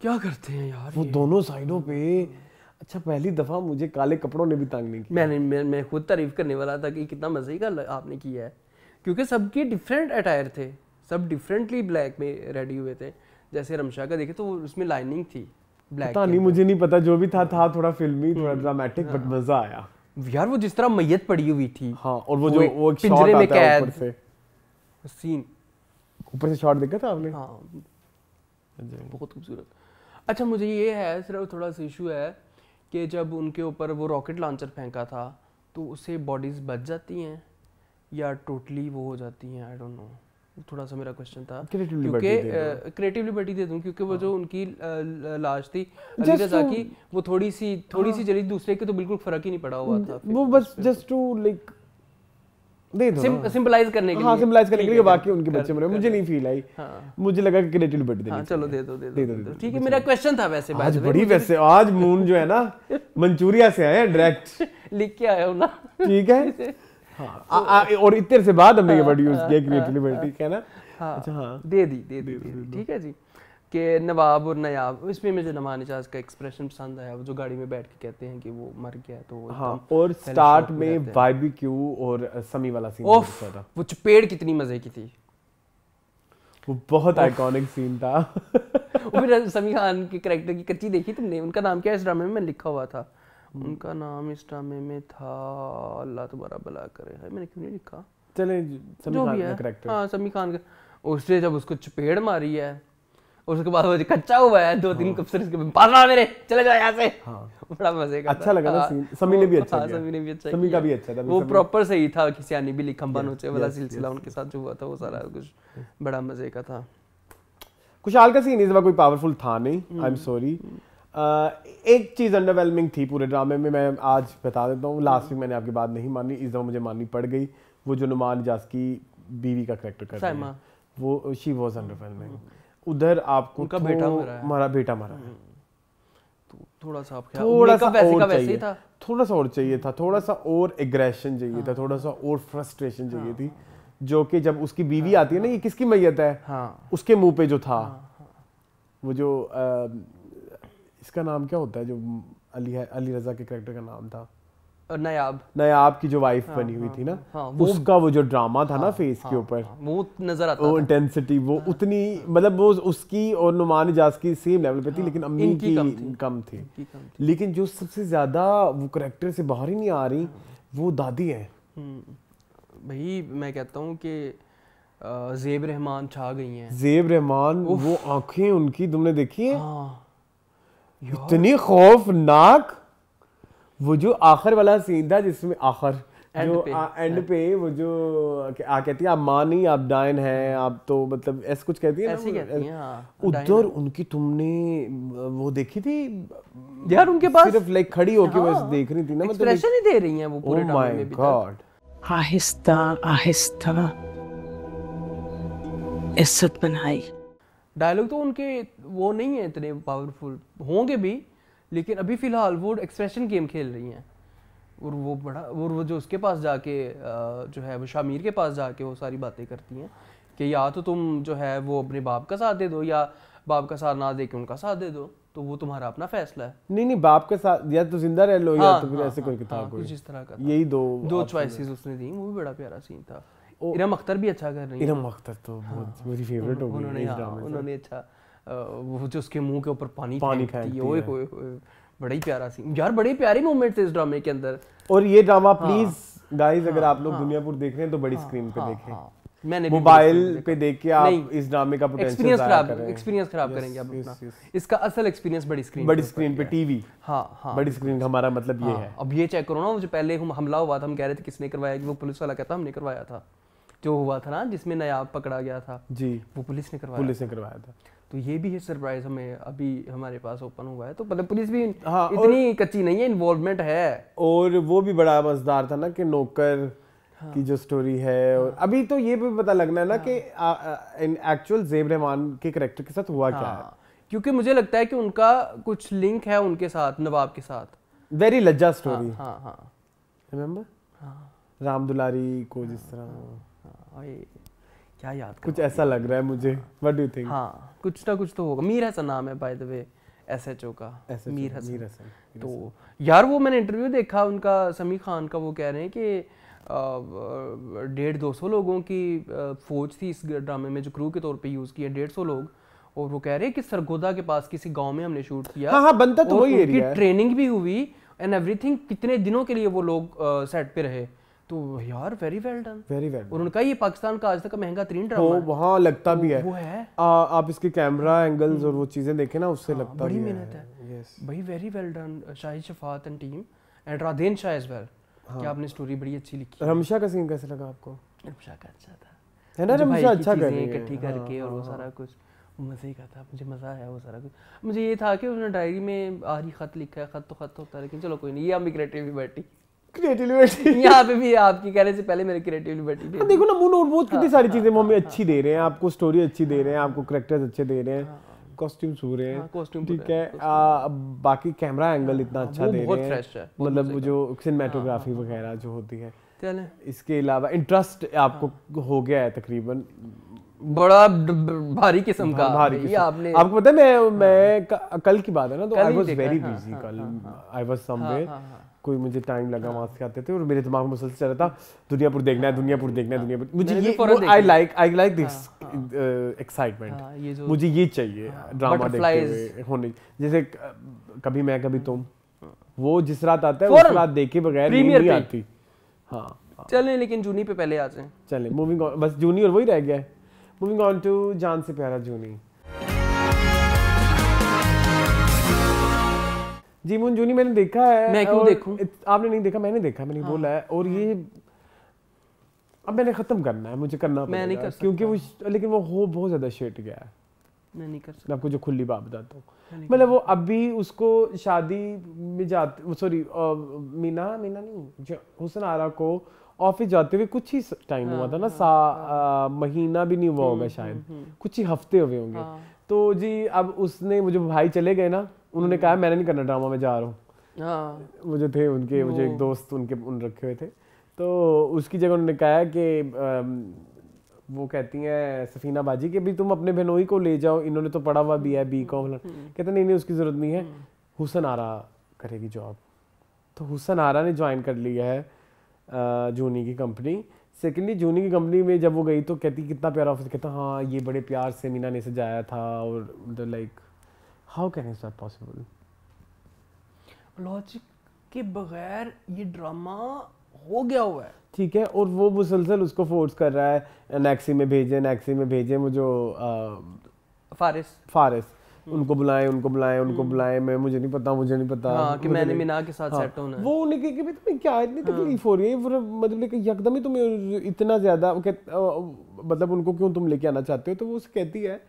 क्या करते हैं यार वो दोनों साइडों पे अच्छा पहली दफा मुझे काले कपड़ों ने भी तंग नहीं किया मैंने मैं, मैं खुद तारीफ करने वाला था कि कितना मजे का आपने किया है क्योंकि सबके डिफरेंट अटायर थे सब डिफरेंटली ब्लैक में रेडी हुए थे जैसे रमशा का देखे तो उसमें लाइनिंग थी ब्लैक पता नहीं मुझे नहीं पता जो भी था था हम्म। थोड़ा फिल्मी थोड़ा ड्रामेटिक हम्म। हाँ। बट मजा आया यार वो जिस तरह मैयत पड़ी हुई थी हाँ और वो, वो जो वो एक पिंजरे में कैद से सीन ऊपर से शॉट देखा था आपने हाँ अच्छा। बहुत खूबसूरत अच्छा मुझे ये है सिर्फ थोड़ा सा इशू है कि जब उनके ऊपर वो रॉकेट लॉन्चर फेंका था तो उसे बॉडीज बच जाती हैं या टोटली वो हो जाती हैं आई डोंट नो थोड़ा सा मेरा क्वेश्चन था क्योंकि क्रिएटिव लिबर्टी दे दूं क्योंकि वो हाँ। जो उनकी लाश थी जैसा कि वो थोड़ी सी थोड़ी सी जली हाँ। दूसरे के तो बिल्कुल फर्क ही नहीं पड़ा हुआ था वो बस जस्ट टू लाइक दे दो सिंपलाइज करने के हाँ सिंपलाइज करने के लिए बाकी उनके बच्चे मरे मुझे नहीं फील आई हाँ। मुझे लगा कि क्रिएटिव लिबर्टी देनी चलो दे दो दे दो ठीक है मेरा क्वेश्चन था वैसे आज बड़ी वैसे आज मून जो है ना (laughs) मंचूरिया से आए डायरेक्ट लिख के आया हूं ना ठीक है (laughs) हाँ। और इतने से बाद हमने ये वर्ड यूज किया है हाँ। ना हाँ, अच्छा, हाँ। दे दी दे दी ठीक है जी नवाब और नयाब इसमें मुझे का एक्सप्रेशन पसंद आया जो गाड़ी में बैठ के कहते हैं कि वो मर गया तो हाँ और स्टार्ट में और समी वाला सीन ओफ वो चपेड़ कितनी मजे की थी वो बहुत आइकॉनिक सीन था (laughs) फिर समी खान के करेक्टर की कच्ची देखी तुमने उनका नाम क्या है इस ड्रामे में लिखा हुआ था हम्म। उनका नाम इंस्टा में, में था अल्लाह तुम्हारा भला करे है मैंने क्यों नहीं लिखा चले जो भी है हाँ समी खान का उसने जब उसको चपेड़ मारी है उसके बाद वो कच्चा हुआ है दो तीन हाँ। कप इसके पास आ मेरे चले जाओ यहाँ से हाँ। (laughs) बड़ा मजे का अच्छा लगा था हाँ। सीन समी ने भी अच्छा हाँ, समी ने भी अच्छा समी का भी अच्छा था वो प्रॉपर सही था किसी आनी भी लिखम बनोचे वाला सिलसिला उनके साथ जो हुआ था वो सारा कुछ बड़ा मजे का था कुशाल का सीन इस बार कोई पावरफुल था नहीं आई एम सॉरी एक चीज़ अंडरवेलमिंग थी पूरे ड्रामे में मैं आज बता देता हूँ लास्ट वीक मैंने आपकी बात नहीं मानी इस दफ़ा मुझे माननी पड़ गई वो जो नुमान जास की बीवी का करेक्टर कर रही है वो शी वॉज अंडरवेलमिंग उधर आपको उनका बेटा तो मरा हमारा बेटा मरा है हम्म। तो थोड़ा सा आप थोड़ा सा और का था थोड़ा सा और चाहिए था थोड़ा हम्म। सा और एग्रेशन चाहिए था हाँ। थोड़ा सा और फ्रस्ट्रेशन हाँ। चाहिए थी जो कि जब उसकी बीवी हाँ। आती है ना ये किसकी मैयत है उसके मुंह पे जो था वो जो इसका नाम क्या होता है जो अली अली रजा के करेक्टर का नाम था नयाब नयाब की जो वाइफ हाँ, बनी हुई हाँ, थी ना हाँ, उसका वो जो ड्रामा था हाँ, ना फेस हाँ, के ऊपर हाँ, वो नजर आता वो इंटेंसिटी वो हाँ, उतनी मतलब वो उसकी और नुमान इजाज की सेम लेवल पे थी हाँ, लेकिन अम्मी की कम थी, कम थी।, कम थी लेकिन जो सबसे ज्यादा वो करेक्टर से बाहर ही नहीं आ रही हाँ। वो दादी है हम्म, भाई मैं कहता हूँ कि जेब रहमान छा गई हैं जेब रहमान वो आंखें उनकी तुमने देखी है हाँ। इतनी खौफनाक वो जो आखिर वाला सीन था जिसमें आखिर जो एंड हाँ। पे वो जो आ कहती है आप माँ नहीं आप डायन हैं आप तो मतलब ऐसे कुछ कहती है ऐसे कहती हाँ, है उधर उनकी तुमने वो देखी थी यार उनके पास सिर्फ लाइक खड़ी होके हाँ, बस देख रही थी ना मतलब एक्सप्रेशन ही दे रही हैं वो oh पूरे टाइम में भी गॉड तो। आहिस्ता आहिस्ता इज्जत बनाई डायलॉग तो उनके वो नहीं है इतने पावरफुल होंगे भी लेकिन अभी फ़िलहाल वो एक्सप्रेशन गेम खेल रही हैं और वो बड़ा और वो जो उसके पास जाके जो है वो शामिर के पास जाके वो सारी बातें करती हैं कि या तो तुम जो है वो अपने बाप का साथ दे दो या बाप का साथ ना दे के उनका साथ दे दो तो वो तुम्हारा अपना फैसला है नहीं नहीं बाप के साथ या तो जिंदा रह लो हाँ, या तो फिर हाँ, ऐसे हाँ, कोई था हाँ, कोई कुछ तरह का यही दो दो चॉइसेस उसने दी वो भी बड़ा प्यारा सीन था इरम अख्तर भी अच्छा कर रही है इरम अख्तर तो बहुत हाँ। मेरी फेवरेट हो गई उन्होंने अच्छा वो जो उसके मुंह के ऊपर पानी पानी फेंकती ओए बड़ा ही प्यारा सीन यार बड़े प्यारे मोमेंट थे इस ड्रामे के अंदर और ये ड्रामा प्लीज गाइस अगर हाँ, आप लोग हाँ। दुनियापुर देख रहे हैं तो बड़ी स्क्रीन हाँ, पे देखें मैंने मोबाइल पे देख के आप इस ड्रामे का एक्सपीरियंस खराब एक्सपीरियंस खराब करेंगे आप अपना इसका असल एक्सपीरियंस बड़ी स्क्रीन बड़ी स्क्रीन पे टीवी हाँ हाँ बड़ी स्क्रीन हमारा मतलब ये है अब ये चेक करो ना जो पहले हम हमला हुआ था हम कह रहे थे किसने करवाया वो पुलिस वाला कहता हमने करवाया था जो हुआ था ना जिसमें नया पकड़ा गया था जी वो पुलिस ने करवाया पुलिस ने करवाया था तो ये भी है सरप्राइज हमें अभी हमारे पास ओपन हुआ है तो मतलब पुलिस भी हाँ, इतनी कच्ची नहीं है इन्वॉल्वमेंट है और वो भी बड़ा मजेदार था ना कि नौकर हाँ, की जो स्टोरी है हाँ, और अभी तो ये भी पता लगना है ना हाँ, कि एक्चुअल जेब रहमान के करेक्टर के साथ हुआ हाँ, क्या है हाँ, क्योंकि मुझे लगता है कि उनका कुछ लिंक है उनके साथ नवाब के साथ वेरी लज्जा स्टोरी रिमेम्बर हाँ, हाँ, राम दुलारी को जिस तरह हाँ, क्या याद कुछ ऐसा लग रहा है मुझे व्हाट डू थिंक हाँ कुछ ना कुछ तो होगा मीर हसन नाम है by the way S H O का मीर हसन तो यार वो मैंने इंटरव्यू देखा उनका समी खान का वो कह रहे हैं कि डेढ़ दो सौ लोगों की फ़ौज थी इस ड्रामे में जो क्रू के तौर पे यूज़ किया डेढ़ सौ लोग और वो कह रहे हैं कि सरगोदा के पास किसी गांव में हमने शूट किया हाँ, हाँ, बनता तो वही एरिया ट्रेनिंग भी हुई एंड एवरीथिंग कितने दिनों के लिए वो लोग सेट पे रहे तो यार very well done very well और उनका ये पाकिस्तान का आज तक का महंगा तरीन ड्रामा है वहाँ लगता भी है वो है आ, आप इसके कैमरा हम्म, एंगल्स और हम्म। वो चीज़ें देखें ना उससे हाँ, लगता बड़ी मेहनत है yes. भाई very well done Shahid Shafat and team and Radhen Shah as well कि हाँ। आपने स्टोरी बड़ी अच्छी लिखी रमशा का सीन कैसे लगा आपको रमशा का अच्छा था है ना रमशा अच्छा कर रही है इकट्ठी हाँ, करके और वो हाँ, सारा कुछ मज़े का था मुझे मज़ा आया वो सारा कुछ मुझे ये था कि उसने डायरी में आरी ख़त लिखा है ख़त तो ख़त होता है लेकिन चलो कोई नहीं ये हम भी बैठी (laughs) यहाँ पे भी आपकी कहने से पहले मेरे हाँ, देखो ना कितनी हाँ, सारी हाँ, चीजें मम्मी अच्छी दे रहे हैं आपको स्टोरी अच्छी दे रहे हैं आपको करेक्टर्स अच्छे दे रहे हैं कॉस्ट्यूम हो रहे हैं ठीक है बाकी कैमरा एंगल इतना अच्छा दे रहे हैं मतलब जो सिनेमाटोग्राफी वगैरह जो होती है इसके अलावा इंटरेस्ट आपको हो गया है तकरीबन बड़ा भारी किस्म का भारी किस्म आपने आपको पता है मैं हाँ। मैं कल की बात है ना तो आई वाज वेरी बिजी कल आई वाज समवेयर कोई मुझे टाइम लगा हाँ। वहां से आते थे और मेरे दिमाग में मुसलसल चल रहा था दुनियापुर देखना है दुनियापुर देखना है हाँ। दुनियापुर मुझे ये I like I like this excitement मुझे ये चाहिए ड्रामा देखते होने जैसे कभी मैं कभी तुम वो जिस रात आता है उस रात देखे बगैर नहीं आती हाँ चलें लेकिन जूनी पे पहले आ जाएं चलें मूविंग बस जूनी और वही रह गया है मूविंग ऑन टू जान से प्यारा जूनी जी मून जूनी मैंने देखा है मैं क्यों देखूं आपने नहीं देखा मैंने देखा मैंने हाँ। बोला है और ये अब मैंने खत्म करना है मुझे करना मैं नहीं कर क्योंकि वो लेकिन वो हो बहुत ज्यादा शेट गया है मैं नहीं कर सकता आपको जो खुली बात बताता हूँ मतलब वो अभी उसको शादी में जाते सॉरी मीना मीना नहीं हुसन आरा को ऑफिस जाते हुए कुछ ही टाइम हाँ, हुआ था ना हाँ, सा हाँ। महीना भी नहीं हुआ होगा हम्म, शायद हम्म, हम्म। कुछ ही हफ्ते हुए होंगे तो जी अब उसने मुझे भाई चले गए ना उन्होंने कहा मैंने नहीं करना ड्रामा में जा रहा हूँ मुझे थे उनके मुझे एक दोस्त उनके उन रखे हुए थे तो उसकी जगह उन्होंने कहा कि वो कहती हैं सफीना बाजी कि भी तुम अपने बहनोई को ले जाओ इन्होंने तो पढ़ा हुआ भी है बी कॉम कहते नहीं नहीं उसकी ज़रूरत नहीं है हुसन आरा करेगी जॉब तो हुसन आरा ने ज्वाइन कर लिया है जूनी की कंपनी सेकेंडली जूनी की कंपनी में जब वो गई तो कहती कितना प्यारा ऑफिस कहता हाँ ये बड़े प्यार से मीना ने सजाया था और the like how can is that possible logic के बगैर ये ड्रामा हो गया हुआ है ठीक है और वो मुसलसल उसको फोर्स कर रहा है नैक्सी में भेजे नैक्सी में भेजे वो जो आ, फारिस फारिस उनको बुलाए उनको बुलाए उनको हम्म। बुलाए मैं मुझे नहीं पता मुझे नहीं पता हाँ, कि मैंने मीना के साथ हाँ, सेट होना वो उन्हें कहे कि भाई तुम्हें क्या इतनी हाँ। तकलीफ हो रही है मतलब यकदम ही तुम्हें इतना ज्यादा मतलब उनको क्यों तुम लेके आना चाहते हो तो वो उसे कहती है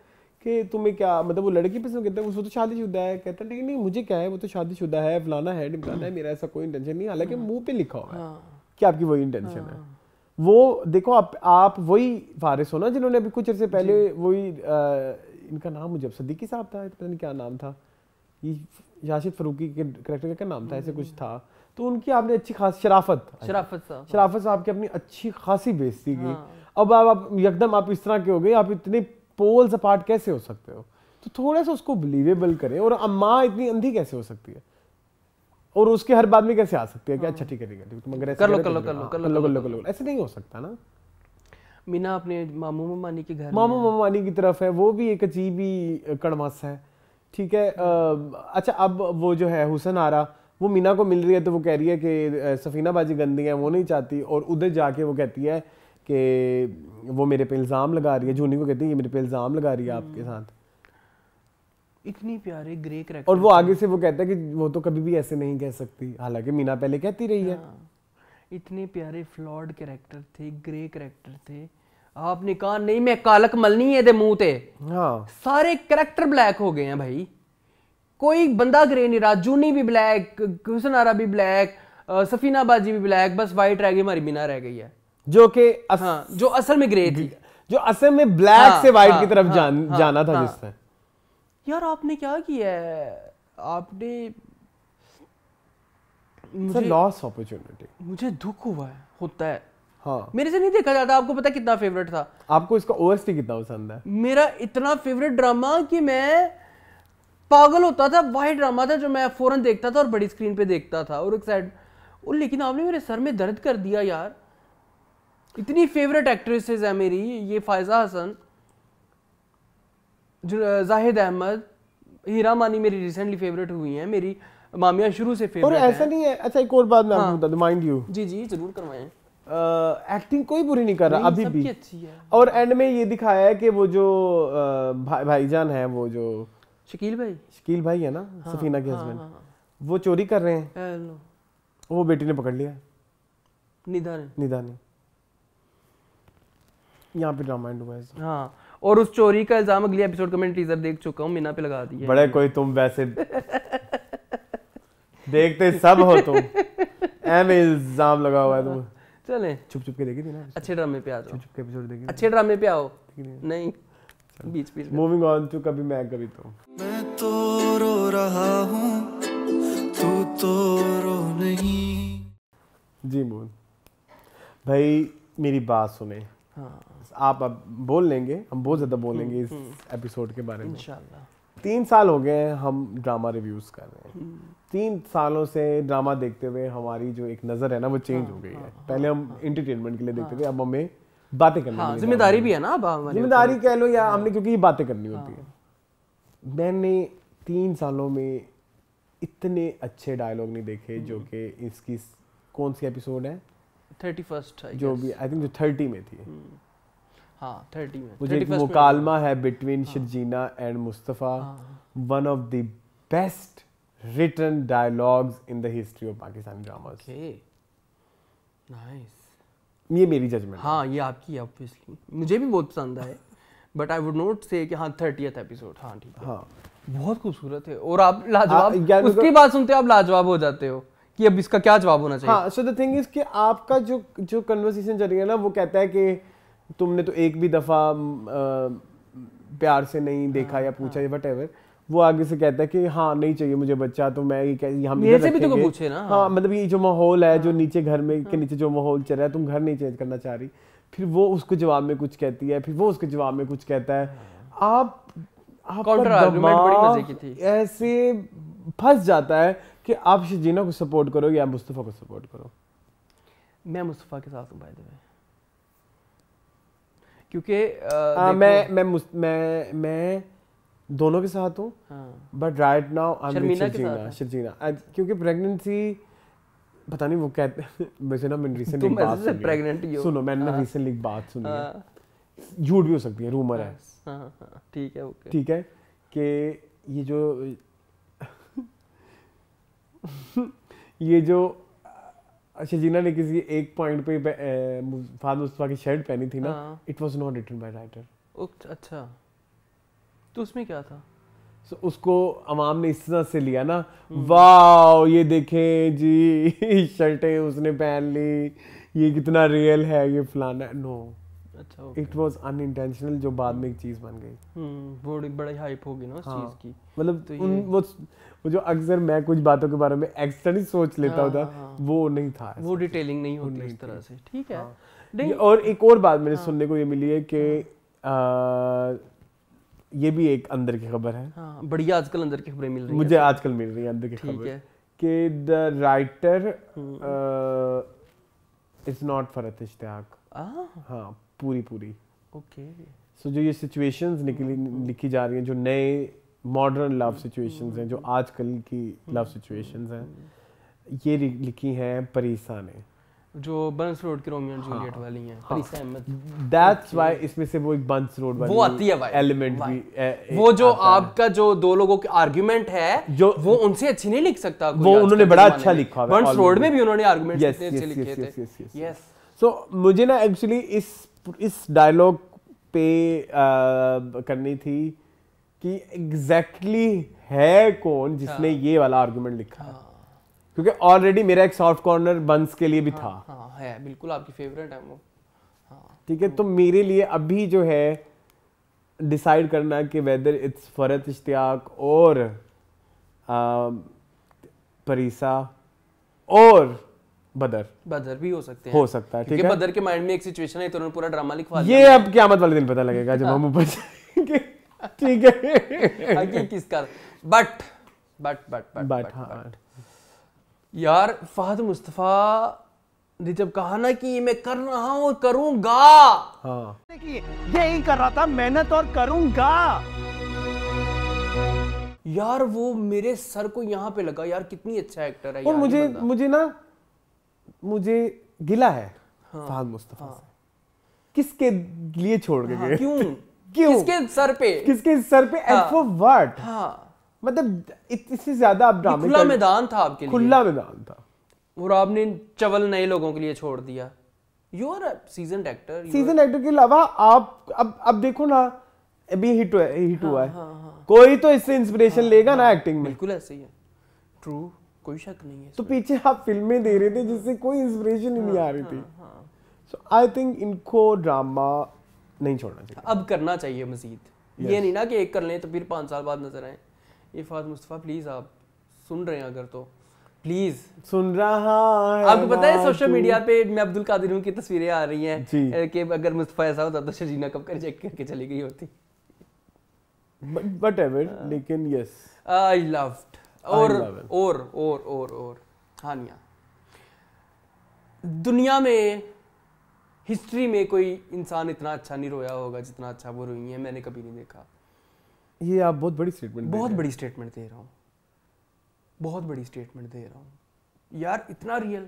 कि तुम्हें क्या मतलब वो लड़की पसंद कहते हैं उसको तो शादीशुदा है कहता है लेकिन नहीं मुझे क्या है वो तो शादीशुदा है फलाना है डिमकाना है मेरा ऐसा कोई इंटेंशन नहीं हालांकि हाँ। मुंह पे लिखा हुआ है हाँ। कि आपकी वही इंटेंशन है वो देखो आप आप वही वारिस हो ना जिन्होंने अभी कुछ अरसे पहले वही इनका नाम मुझे सदीकी साहब था पता नहीं क्या नाम था ये याशिद फरूकी के करेक्टर का क्या नाम था ऐसे कुछ हम्म। था तो उनकी आपने अच्छी खास शराफत शराफत साहब शराफत साहब की अपनी अच्छी खासी बेजती की हाँ। अब आप यकदम आप इस तरह के हो गए आप इतने पोल सपाट कैसे हो सकते हो तो थोड़ा सा उसको बिलीवेबल करें और अम्मा इतनी अंधी कैसे हो सकती है और उसके हर बाद में कैसे आ सकती है कि हाँ। अच्छा ठीक है ठीक है तो ऐसे नहीं हो सकता ना मीना अपने मामू मामानी के घर मामू मामानी की तरफ है वो भी एक अजीब ही कड़वास है ठीक है आ, अच्छा अब वो जो है हुसन आ रहा वो मीना को मिल रही है तो वो कह रही है कि सफीना बाजी गंदी है वो नहीं चाहती और उधर जाके वो कहती है कि वो मेरे पे इल्ज़ाम लगा रही है जूनी को कहती है ये मेरे पे इल्ज़ाम लगा रही है आपके हम्म। साथ इतनी प्यारे ग्रे करेक्टर और वो आगे से वो कहता है कि वो तो कभी भी ऐसे नहीं कह सकती हालांकि मीना पहले कहती रही है हाँ। इतने प्यारे फ्लॉड कैरेक्टर थे ग्रे कैरेक्टर थे आपने कहा नहीं मैं कालक मलनी है मुंह ते हाँ। सारे करेक्टर ब्लैक हो गए हैं भाई कोई बंदा ग्रे नहीं रहा जूनी भी ब्लैक हुसनारा भी ब्लैक सफीना बाजी भी ब्लैक बस वाइट रह गई हमारी बिना रह गई है जो कि अस... हाँ, जो असल में ग्रे थी जो असल में ब्लैक हाँ, से वाइट हाँ, की तरफ हाँ, जान, हाँ, जाना था हाँ, जिसने यार आपने क्या किया है आपने मुझे लॉस अपॉर्चुनिटी मुझे दुख हुआ है होता है हाँ मेरे से नहीं देखा जाता आपको पता कितना फेवरेट था आपको इसका ओएसटी कितना पसंद है मेरा इतना फेवरेट ड्रामा कि मैं पागल होता था वही ड्रामा था जो मैं फौरन देखता था और बड़ी स्क्रीन पे देखता था और एक साइड लेकिन आपने मेरे सर में दर्द कर दिया यार इतनी फेवरेट एक्ट्रेसेस है मेरी ये फायजा हसन जाहिद अहमद हीरा मानी मेरी रिसेंटली फेवरेट हुई है मेरी मामिया शुरू से फेवरेट और ऐसा नहीं है अच्छा एक और बात मैं आपको हाँ। बता दूं माइंड यू जी जी जरूर करवाएं एक्टिंग कोई बुरी नहीं कर रहा अभी भी अच्छी है और एंड में ये दिखाया है कि वो जो भाई भाईजान है वो जो शकील भाई शकील भाई है ना हाँ, सफीना के हस्बैंड हाँ, हाँ, हाँ, वो चोरी कर रहे हैं वो बेटी ने पकड़ लिया निदा ने निदा ने यहाँ पे ड्रामा एंड हुआ है हाँ और उस चोरी का इल्जाम अगले एपिसोड का मैं टीजर देख चुका हूँ मीना पे लगा दिया बड़े कोई तुम वैसे देखते सब हो तुम एम (laughs) इल्जाम लगा हुआ है तुम चले छुप छुप के देखी थी ना अच्छे ड्रामे पे आओ छुप छुप के एपिसोड देखी अच्छे ड्रामे पे आओ नहीं बीच बीच मूविंग ऑन टू कभी मैं कभी तुम मैं तो रो रहा हूँ तू तो रो नहीं जी मोहन भाई मेरी बात सुने हाँ आप अब बोल लेंगे हम बहुत ज़्यादा बोलेंगे हम्म, इस एपिसोड हम्म। के बारे में इंशाल्लाह तीन साल हो गए हैं हम ड्रामा रिव्यूज कर रहे हैं हम्म। तीन सालों से ड्रामा देखते हुए हमारी जो एक नज़र है ना वो चेंज हाँ, हो गई है हाँ। पहले हम इंटरटेनमेंट के लिए देखते थे हाँ। अब हमें बातें करनी हाँ, जिम्मेदारी भी है ना जिम्मेदारी कह लो या हमने क्योंकि बातें करनी होती है मैंने तीन सालों में इतने अच्छे डायलॉग नहीं देखे जो हम्म। कि इसकी कौन सी एपिसोड है थर्टी फर्स्ट जो भी आई थिंक जो थर्टी में थी हम्म। हाँ, 30 में मुझे मुकालमा है between Sharjeena and Mustafa one of the best written dialogues in the history of Pakistani nice ये मेरी जजमेंट हाँ ये आपकी है ऑब्वियसली मुझे भी बहुत पसंद बट आई वुड नोट से कि हाँ एपिसोड हाँ ठीक है हाँ बहुत खूबसूरत है और आप लाजवाब हाँ, सुनते आप लाजवाब हो जाते हो कि अब इसका क्या जवाब होना चाहिए हाँ सो द थिंग इज कि आपका जो जो कन्वर्सेशन चल रही है ना वो कहता है कि तुमने तो एक भी दफ़ा प्यार से नहीं देखा हाँ, या पूछा हाँ. या वट वो आगे से कहता है कि हाँ नहीं चाहिए मुझे बच्चा तो मैं ये हम ये से भी तो पूछे ना हाँ मतलब ये जो माहौल है जो हाँ। नीचे घर में के हाँ। नीचे जो माहौल चल रहा है तुम घर नहीं चेंज करना चाह रही फिर वो उसको जवाब में कुछ कहती है फिर वो उसके जवाब में कुछ कहता है हाँ। आप ऐसे फंस जाता है कि आप शजीना को सपोर्ट करो या मुस्तफ़ा को सपोर्ट करो मैं मुस्तफ़ा के साथ हूँ भाई क्योंकि हाँ, मैं मैं मैं मैं दोनों के साथ हूँ but right now Sharjeena Sharjeena क्योंकि प्रेगनेंसी पता नहीं वो कहते वैसे ना मैंने रिसेंटली बात सुनी प्रेग्नेंट सुनो मैंने ना रिसेंटली हाँ। बात सुनी है हाँ। झूठ भी हो सकती है रूमर है ठीक है ओके ठीक है कि ये जो (laughs) ये जो अच्छा जीना ने किसी एक पॉइंट पे फाद मुस्तफा की शर्ट पहनी थी ना it was not written by writer अच्छा तो उसमें क्या था so, उसको अवाम ने इस तरह से लिया ना हम्म। वाओ ये देखें जी शर्टें उसने पहन ली ये कितना रियल है ये फलाना नो इट वाज अनइंटेंशनल जो बाद में एक चीज बन गई हम्म, वो बड़ी हाइप होगी ना उस हाँ, चीज की मतलब तो उन वो वो जो अक्सर मैं कुछ बातों के बारे में एक्स्ट्रा नहीं सोच लेता होता हाँ, हाँ, हाँ। वो नहीं था वो डिटेलिंग नहीं होती इस तरह से ठीक है नहीं और एक और बात मैंने सुनने को ये मिली है कि ये भी एक अंदर की खबर है हाँ, बढ़िया आजकल अंदर की खबरें मिल रही मुझे आजकल मिल रही है अंदर की खबर कि the writer is not Farhat Ishtiaq हाँ पूरी पूरी ओके okay. सो so, जो ये सिचुएशंस निकली लिखी जा रही हैं जो नए मॉडर्न लव सिचुएशंस हैं जो hmm. आजकल की लव hmm. सिचुएशंस हैं ये लिखी हैं परीसा ने जो बंस रोड की रोमियो एंड हाँ। जूलियट वाली हैं हाँ। परीसा अहमद दैट्स व्हाई इसमें से वो एक बंस रोड वाली वो आती है भाई एलिमेंट भी वो जो आपका जो दो लोगों के आर्गुमेंट है जो वो उनसे अच्छी नहीं लिख सकता वो उन्होंने बड़ा अच्छा लिखा है बंस रोड में भी उन्होंने आर्गुमेंट इतने अच्छे लिखे थे यस सो मुझे ना एक्चुअली इस इस डायलॉग पे करनी थी कि एग्जैक्टली है कौन जिसने हाँ, ये वाला आर्गूमेंट लिखा हाँ, क्योंकि ऑलरेडी मेरा एक सॉफ्ट कॉर्नर बंस के लिए भी हाँ, था हाँ, है बिल्कुल आपकी फेवरेट है वो हाँ। ठीक है तो मेरे लिए अभी जो है डिसाइड करना कि वेदर इट्स फरत इश्तियाक और परीसा और बदर बदर भी हो सकते हैं हो सकता है ठीक है बदर के माइंड में एक सिचुएशन है तो उन्होंने पूरा ड्रामा लिखवा ये अब क्यामत वाले दिन पता लगेगा जब हाँ। हम ऊपर जाएंगे ठीक है आगे किसका but but but but but यार फहद मुस्तफ़ा ने जब कहा ना कि मैं कर रहा हूँ और करूँगा हाँ यही कर रहा था मेहनत और करूंगा यार वो मेरे सर को यहाँ पे लगा यार कितनी अच्छा एक्टर है और मुझे मुझे ना मुझे गिला है हाँ, फहद मुस्तफ़ा हाँ, किसके लिए छोड़ के हाँ, गए क्यों क्यों किसके सर पे किसके सर पे एंड फॉर व्हाट मतलब इससे ज्यादा आप ड्रामे खुला मैदान था आपके लिए खुला मैदान था और आपने चवल नए लोगों के लिए छोड़ दिया you are seasoned actor seasoned actor के अलावा आप अब अब देखो ना अभी हिट हुआ हाँ, है हिट हुआ है कोई तो इससे इंस्पिरेशन हाँ, लेगा ना एक्टिंग हाँ। में बिल्कुल ऐसे ही है ट्रू कोई शक नहीं है तो पीछे आप फिल्में दे रहे थे जिससे कोई इंस्पिरेशन ही नहीं आ रही थी सो आई थिंक इनको ड्रामा नहीं छोड़ना चाहिए अब करना चाहिए मजीद yes. ये नहीं ना कि एक कर लें तो फिर पाँच साल बाद नजर आए ये फात मुस्तफ़ा प्लीज़ आप सुन रहे हैं अगर तो प्लीज सुन रहा है आपको पता है सोशल मीडिया पे मैं अब्दुल कादिर की तस्वीरें आ रही हैं कि अगर मुस्तफ़ा ऐसा होता तो शजीना कब कर चेक करके चली गई होती बट एवर हाँ। लेकिन यस आई लव्ड और और और और हानिया दुनिया में हिस्ट्री में कोई इंसान इतना अच्छा नहीं रोया होगा जितना अच्छा वो रोई है मैंने कभी नहीं देखा ये आप बहुत बड़ी स्टेटमेंट बहुत बड़ी स्टेटमेंट दे रहा हूँ बहुत बड़ी स्टेटमेंट दे रहा हूँ यार इतना रियल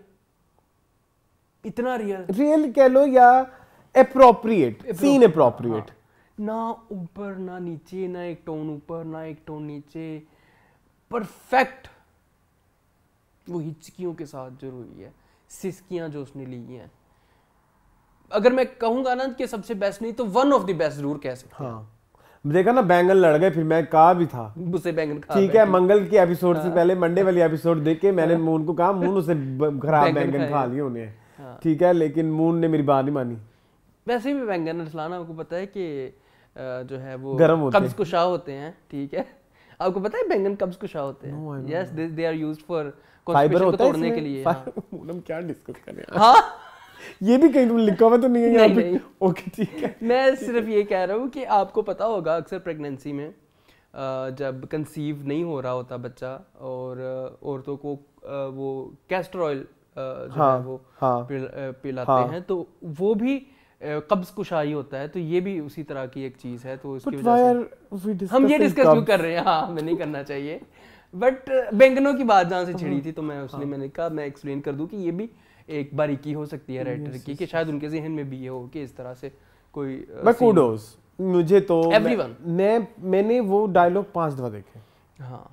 इतना रियल रियल कह लो या अप्रोप्रिएट सीन अप्रोप्रिएट ना ऊपर ना नीचे ना एक टोन ऊपर ना एक टोन नीचे परफेक्ट वो हिचकियों के साथ जो हुई है सिसकियां जो उसने ली हैं अगर मैं कहूंगा ना कि सबसे बेस्ट नहीं तो वन ऑफ द बेस्ट जरूर कह सकते हाँ देखा ना बैंगन लड़ गए फिर मैं कहा भी था उसे बैंगन ठीक है मंगल के एपिसोड से हाँ। पहले मंडे वाली एपिसोड देख के मैंने मून हाँ। को कहा मून उसे खराब बैंगन खा लिए उन्हें हाँ। ठीक है लेकिन मून ने मेरी बात नहीं मानी वैसे भी बैंगन चलाना आपको पता है कि जो है वो गर्म होते कब्ज कुशा होते हैं ठीक है आपको पता है बैंगन कब्ज कुशा होते हैं yes they are used for constipation को तोड़ने के लिए (laughs) हम क्या डिस्कस कर रहे हैं हां ये भी कहीं तुमने लिखा हुआ तो नहीं है यहाँ पे ओके ठीक है (laughs) मैं सिर्फ ये कह रहा हूँ कि आपको पता होगा अक्सर प्रेगनेंसी में जब कंसीव नहीं हो रहा होता बच्चा और औरतों को वो कैस्टर ऑयल जो हाँ, है वो हाँ, पिलाते हाँ, हैं तो वो भी कब्ज कुशाई होता है तो ये भी उसी तरह की एक चीज है तो उसकी वजह से हम ये डिस्कस क्यों कर रहे हैं हाँ हमें नहीं करना चाहिए बट बैंगनों की बात जहाँ से छिड़ी थी तो मैं उसने हाँ। मैंने कहा मैं एक्सप्लेन कर दूँ कि ये भी एक बारीकी हो सकती है राइटर की कि शायद उनके जहन में भी ये हो कि इस तरह से कोई बट मुझे तो एवरीवन मैं, मैंने वो डायलॉग पांच दफा देखे हाँ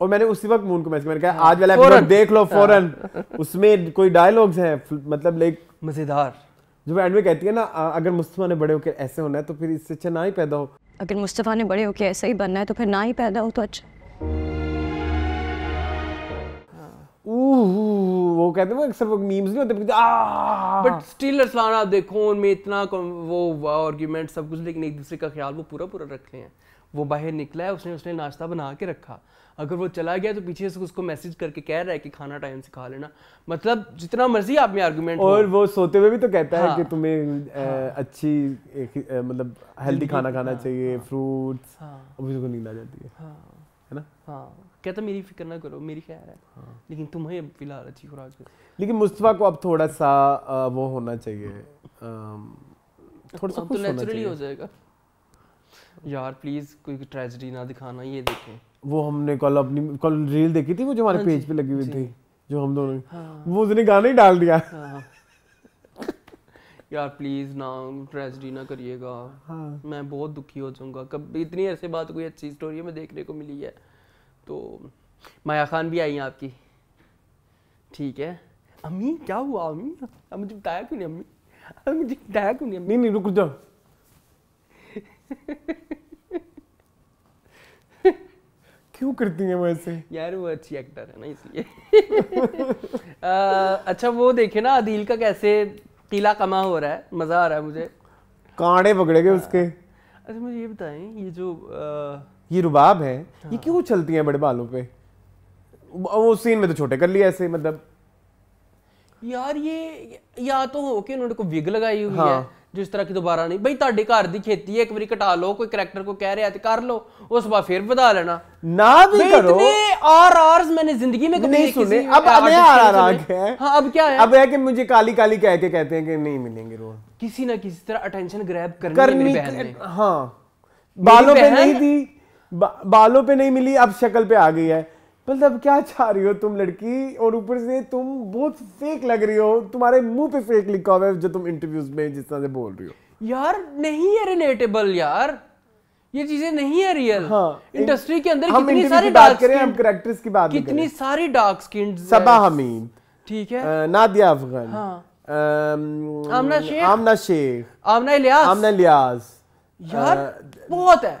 और मैंने उसी वक्त मून को मैसेज मैंने कहा हाँ, आज वाला एपिसोड देख लो फौरन हाँ। (laughs) उसमें कोई डायलॉग्स हैं मतलब लाइक मजेदार जो एंड में कहती है ना अगर मुस्तफा ने बड़े होकर ऐसे होना है तो फिर इससे अच्छा ना ही पैदा हो अगर मुस्तफा ने बड़े होकर ऐसा ही बनना है तो फिर ना ही पैदा हो तो अच्छा वो कहते हैं वो मीम्स नहीं होते बट स्टिल देखो उनमें इतना वो सब कुछ लेकिन एक दूसरे का ख्याल वो पूरा पूरा रखते हैं वो बाहर निकला है उसने उसने नाश्ता बना के रखा अगर वो चला गया तो पीछे से उसको मैसेज करके कह रहा है कि खाना टाइम से खा लेना मतलब जितना मर्जी आप में आर्गुमेंट और वो सोते हुए भी तो कहता हाँ, है कि तुम्हें हाँ, अच्छी एक, मतलब हेल्दी खाना खाना हाँ, चाहिए हाँ, फ्रूट्स हाँ, नींद आ जाती है हाँ, है ना हाँ कहता मेरी फिक्र ना करो मेरी खैर है हाँ। लेकिन तुम्हें फिलहाल अच्छी खुराक लेकिन मुस्तफ़ा को अब थोड़ा सा वो होना चाहिए थोड़ा सा तो नेचुरली हो जाएगा यार प्लीज़ कोई ट्रेजेडी ना दिखाना ये देखें वो हमने कल अपनी कल रील देखी थी वो जो हमारे पेज हाँ पे लगी हुई थी जो हम दोनों हाँ। वो उसने गाना ही डाल दिया हाँ। यार प्लीज़ ना ट्रेजिडी ना करिएगा हाँ। मैं बहुत दुखी हो जाऊंगा कब इतनी अरसे बाद कोई अच्छी स्टोरी हमें देखने को मिली है तो माया खान भी आई हैं आपकी ठीक है अम्मी क्या हुआ अम्मी अब मुझे बताया क्यों नहीं अम्मी अब मुझे बताया क्यों नहीं अम्मी नहीं रुक जाओ क्यों करती हैं वैसे यार वो अच्छी एक्टर है ना इसलिए (laughs) अच्छा वो देखे ना आदिल का कैसे किला कमा हो रहा है मज़ा आ रहा है मुझे कांडे पकड़े गए हाँ। उसके अच्छा मुझे ये बताएं ये जो आ, ये रुबाब है हाँ। ये क्यों चलती है बड़े बालों पे वो सीन में तो छोटे कर लिया ऐसे मतलब ਯਾਰ ਇਹ ਜਾਂ ਤਾਂ ਹੋ ਕੇ ਉਹਨਾਂ ਕੋਲ ਵਿਗ ਲਗਾਈ ਹੋਈ ਹੈ ਜਿਸ ਤਰ੍ਹਾਂ ਕਿ ਦੁਬਾਰਾ ਨਹੀਂ ਬਈ ਤੁਹਾਡੇ ਘਰ ਦੀ ਖੇਤੀ ਹੈ ਇੱਕ ਵਾਰੀ ਘਟਾ ਲਓ ਕੋਈ ਕੈਰੈਕਟਰ ਕੋ ਕਹਿ ਰਿਹਾ ਤੇ ਕਰ ਲਓ ਉਸ ਵਾਰ ਫਿਰ ਵਧਾ ਲੈਣਾ ना भी मैं करो इतने आर मैंने जिंदगी में कभी नहीं सुने अब नया आ गया है हाँ अब क्या है अब है कि मुझे काली काली कह के कहते हैं कि नहीं मिलेंगे रोज किसी ना किसी तरह अटेंशन ग्रैब करनी, है हाँ। मेरी बालों पे नहीं बा, बालों पे नहीं मिली अब शक्ल पे आ गई है मतलब क्या चाह रही हो तुम लड़की और ऊपर से तुम बहुत फेक लग रही हो तुम्हारे मुंह पे फेक लिखा हुआ है जो तुम इंटरव्यूज में जिस तरह से बोल रही हो यार नहीं है रिलेटेबल यार ये चीजें नहीं है रियल हाँ, इंडस्ट्री के अंदर कितनी सारी डार्क करें हम करेक्टर्स की बात कितनी सारी डार्क स्किन सबा हमीद ठीक है नादिया अफगन हाँ। आमना शेख आमना शेख आमना इलियास आमना इलियास यार बहुत है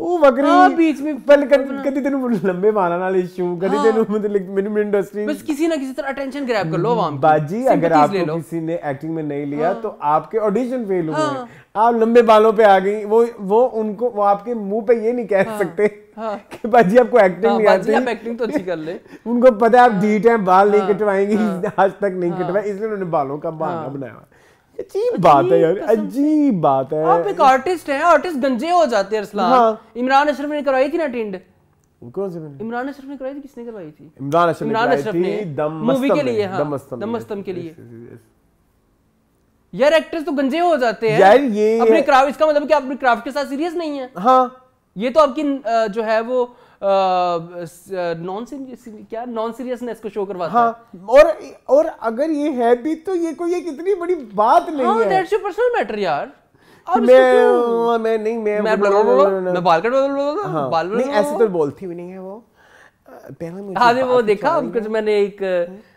ਉਹ ਵਗਰੀ ਪਹਿਲ ਕਦੀ ਤੈਨੂੰ ਲੰਬੇ ਵਾਲਾਂ ਨਾਲ ਇਸ਼ੂ ਕਦੀ ਤੈਨੂੰ ਮਤਲਬ नहीं लिया तो आपके ऑडिशन फेल हो गए आप लंबे बालों पे आ गई वो वो उनको वो आपके मुंह पे ये नहीं कह हाँ। सकते हाँ। (laughs) कि आपको एक्टिंग हाँ, नहीं आती तो कर ले (laughs) उनको पता है आप ढीट टाइम बाल नहीं कटवाएंगे आज तक नहीं कटवाए इसलिए उन्होंने बालों का बहाना बनाया अजीब बात है यार अजीब बात है आप एक आर्टिस्ट हैं आर्टिस्ट गंजे हो जाते हैं अरसलान हाँ। इमरान अशरफ ने करवाई थी ना टिंड कौन सी इमरान अशरफ ने करवाई थी किसने करवाई थी इमरान अशरफ इमरान अशरफ ने दम मूवी के लिए हाँ, दम मस्तम के लिए यार एक्ट्रेस तो गंजे हो जाते हैं यार ये अपने क्राफ्ट इसका मतलब कि आप अपने क्राफ्ट के साथ सीरियस नहीं है हाँ ये तो आपकी जो है वो नॉन सीरियस क्या नॉन सीरियसनेस को शो करवाता हाँ, और और अगर ये है भी तो ये कोई एक इतनी बड़ी बात नहीं हाँ, है दैट्स योर पर्सनल मैटर यार मैं मैं नहीं मैं मैं मतलब मैं बाल कट बाल हाँ, नहीं ऐसे तो बोलती भी नहीं है वो मुझे हाँ, वो देखा मैंने एक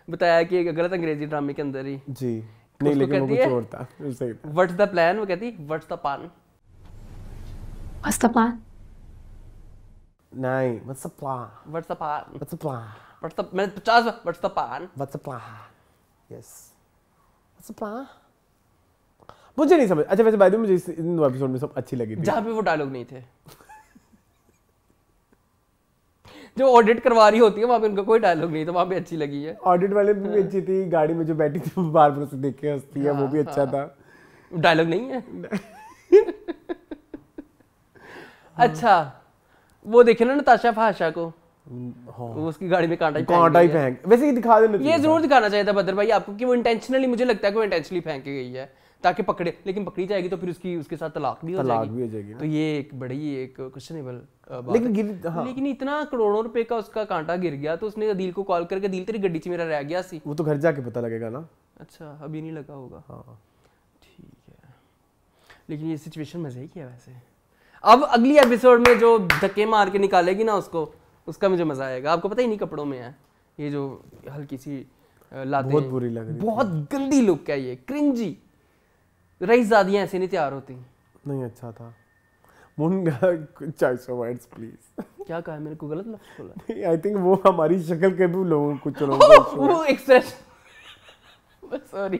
बताया कि गलत अंग्रेजी ड्रामे के अंदर ही जी नहीं लेकिन वो कुछ और था व्हाट्स द प्लान वो कहती what's the plan what's the plan नहीं मैंने पचास बार what's मुझे नहीं समझ अच्छा वैसे बाय मुझे इस इन एपिसोड में सब अच्छी लगी थी जहाँ पे वो डायलॉग नहीं थे जो ऑडिट करवा रही होती है वहाँ पे उनका कोई डायलॉग नहीं था वहाँ पे अच्छी लगी है ऑडिट वाले भी अच्छी थी गाड़ी में जो बैठी थी बार बार उसे देख के हंसती है वो भी अच्छा था डायलॉग नहीं है अच्छा वो देखे ना नताशा फाशा को हाँ। उसकी गाड़ी में कांटा कांटा ही फेंक वैसे ही दिखा देना ये जरूर दिखाना चाहिए था बद्र भाई आपको कि वो इंटेंशनली मुझे लगता है कि वो इंटेंशनली फेंकी गई है ताकि पकड़े लेकिन पकड़ी जाएगी तो फिर उसकी उसके साथ तलाक भी हो तलाक जाएगी, भी हो जाएगी तो ये एक बड़ी एक क्वेश्चनेबल लेकिन गिर हाँ। लेकिन इतना करोड़ों रुपए का उसका कांटा गिर गया तो उसने अदील को कॉल करके अदील तेरी गड्डी च मेरा रह गया सी वो तो घर जाके पता लगेगा ना अच्छा अभी नहीं लगा होगा हाँ ठीक है लेकिन ये सिचुएशन मजे की है वैसे अब अगली एपिसोड में जो धक्के मार के निकालेगी ना उसको उसका मुझे मजा आएगा आपको पता ही नहीं कपड़ों में है ये जो हल्की सी लाते बहुत बुरी लग रही बहुत गंदी लुक है ये क्रिंजी रही दादियाँ ऐसे नहीं तैयार होती नहीं अच्छा था वर्ड्स (laughs) प्लीज क्या कहा है मेरे को गलत लफ्ज बोला आई थिंक वो हमारी शक्ल के भी लोगों को चलो (laughs) वो expression (laughs) sorry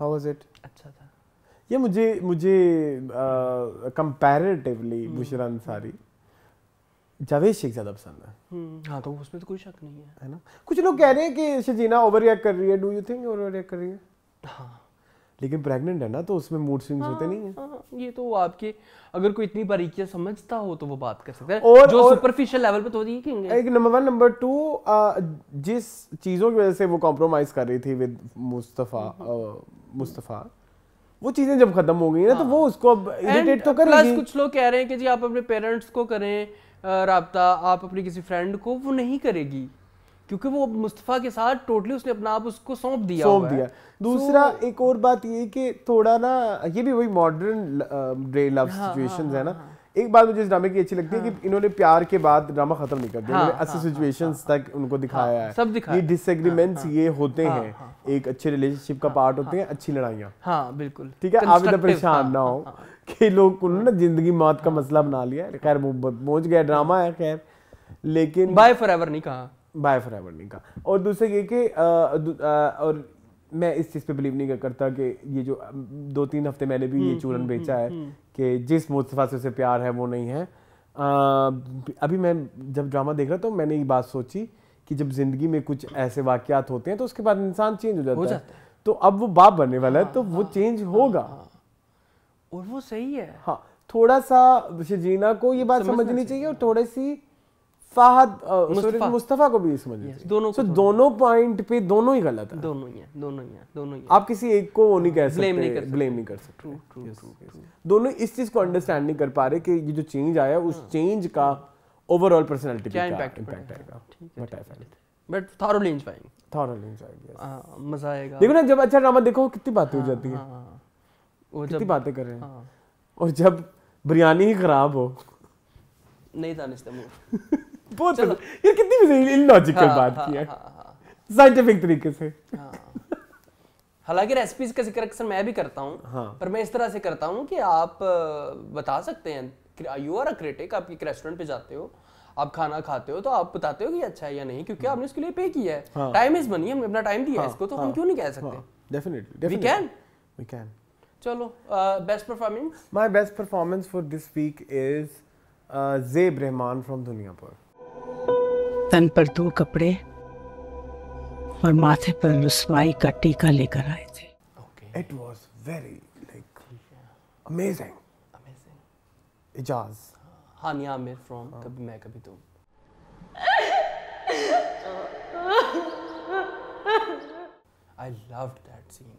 how was it अच्छा था ये मुझे मुझे कंपैरेटिवली बुशरा अंसारी जावेद शेख ज़्यादा पसंद है हम्म, हाँ तो उसमें तो कोई शक नहीं है है ना कुछ लोग कह रहे हैं कि शजीना ओवर रिएक्ट कर रही है do you think overreact कर रही है हाँ लेकिन प्रेग्नेंट है ना तो उसमें मूड स्विंग्स हाँ, होते नहीं है हाँ, हाँ, ये तो आपके अगर कोई इतनी बारीकियां समझता हो तो वो बात कर सकता है और जो सुपरफिशियल लेवल पे तो होती कहेंगे एक नंबर वन नंबर टू जिस चीज़ों की वजह से वो कॉम्प्रोमाइज कर रही थी विद मुस्तफ़ा हम्म, हम्म। आ, मुस्तफ़ा वो चीजें जब खत्म हो गई ना तो हाँ। तो वो उसको अब इरिटेट तो कर प्लस कुछ लोग कह रहे हैं कि जी आप अपने पेरेंट्स को करें रहा आप अपने किसी फ्रेंड को वो नहीं करेगी क्योंकि वो मुस्तफ़ा के साथ टोटली उसने अपना आप उसको सौंप दिया सौंप दिया दूसरा so, एक और बात ये कि थोड़ा ना ये भी वही मॉडर्न ड्रे लव सिचुएशंस है ना हाँ। एक बात मुझे इस ड्रामे की अच्छी लगती हाँ। है कि हाँ। इन्होंने प्यार के बाद ड्रामा खत्म नहीं कर दिया हाँ, हाँ ऐसे सिचुएशंस हाँ, तक उनको दिखाया हाँ, है सब दिखाया ये डिसएग्रीमेंट्स हाँ, ये होते हाँ, हैं हाँ, एक अच्छे रिलेशनशिप हाँ, का पार्ट होते हैं अच्छी लड़ाइयाँ हाँ बिल्कुल ठीक है आप इतना तो परेशान ना हो कि लोग उन्होंने ना जिंदगी मौत का मसला बना लिया खैर मोज गया ड्रामा है खैर लेकिन बाय फॉर नहीं कहा बाय फॉर नहीं का और दूसरे ये कि और मैं इस चीज़ पे बिलीव नहीं करता कि ये जो दो तीन हफ्ते मैंने भी ये हम्म, चूरन हम्म, बेचा हम्म, है कि जिस मुस्तफ़ा से उसे प्यार है वो नहीं है आ, अभी मैं जब ड्रामा देख रहा था तो मैंने ये बात सोची कि जब ज़िंदगी में कुछ ऐसे वाक़ात होते हैं तो उसके बाद इंसान चेंज हो जाता, हो जाता है तो अब वो बाप बनने वाला है हाँ, तो वो चेंज हाँ, हाँ, होगा और वो सही है हाँ थोड़ा सा शजीना को ये बात समझनी चाहिए और थोड़ी सी फाहद मुस्तफा, मुस्तफा को भी समझ yes, दोनों so, दोनों पॉइंट पे दोनों ही गलत है दोनों ही है दोनों ही है दोनों ही है। आप किसी एक को वो नहीं कह सकते ब्लेम नहीं कर सकते ब्लेम नहीं कर सकते ट्रू ट्रू दोनों इस चीज को अंडरस्टैंड नहीं कर पा रहे कि ये जो चेंज आया उस चेंज हाँ। का ओवरऑल पर्सनालिटी पे क्या इंपैक्ट इंपैक्ट आएगा what I feel but thoroughly enjoying thoroughly enjoying मजा आएगा देखो ना जब अच्छा ड्रामा देखो कितनी बातें हो हाँ, जाती है हाँ, वो कितनी बातें कर रहे हैं और जब बिरयानी ही खराब हो नहीं था इस्तेमाल (laughs) बहुत ये कितनी इलॉजिकल हाँ, बात हाँ, की है साइंटिफिक हाँ, हाँ। तरीके से हालांकि रेसिपीज का जिक्र अक्सर मैं भी करता हूँ हाँ. पर मैं इस तरह से करता हूँ कि आप बता सकते हैं यू आर अ क्रिटिक आप एक रेस्टोरेंट पे जाते हो आप खाना खाते हो तो आप बताते हो कि अच्छा है या नहीं क्योंकि आपने उसके लिए पे किया है टाइम इज मनी हमने अपना टाइम दिया है इसको तो हम क्यों नहीं कह सकते definitely we can we can चलो best performance my best performance for this week is Zeb Rehman from Duniyapur तन पर दो कपड़े और माथे पर रसवाई का टीका लेकर आए थे it was very like amazing amazing Ijaz Aamir from कभी मैं कभी तुम तो। I loved that scene.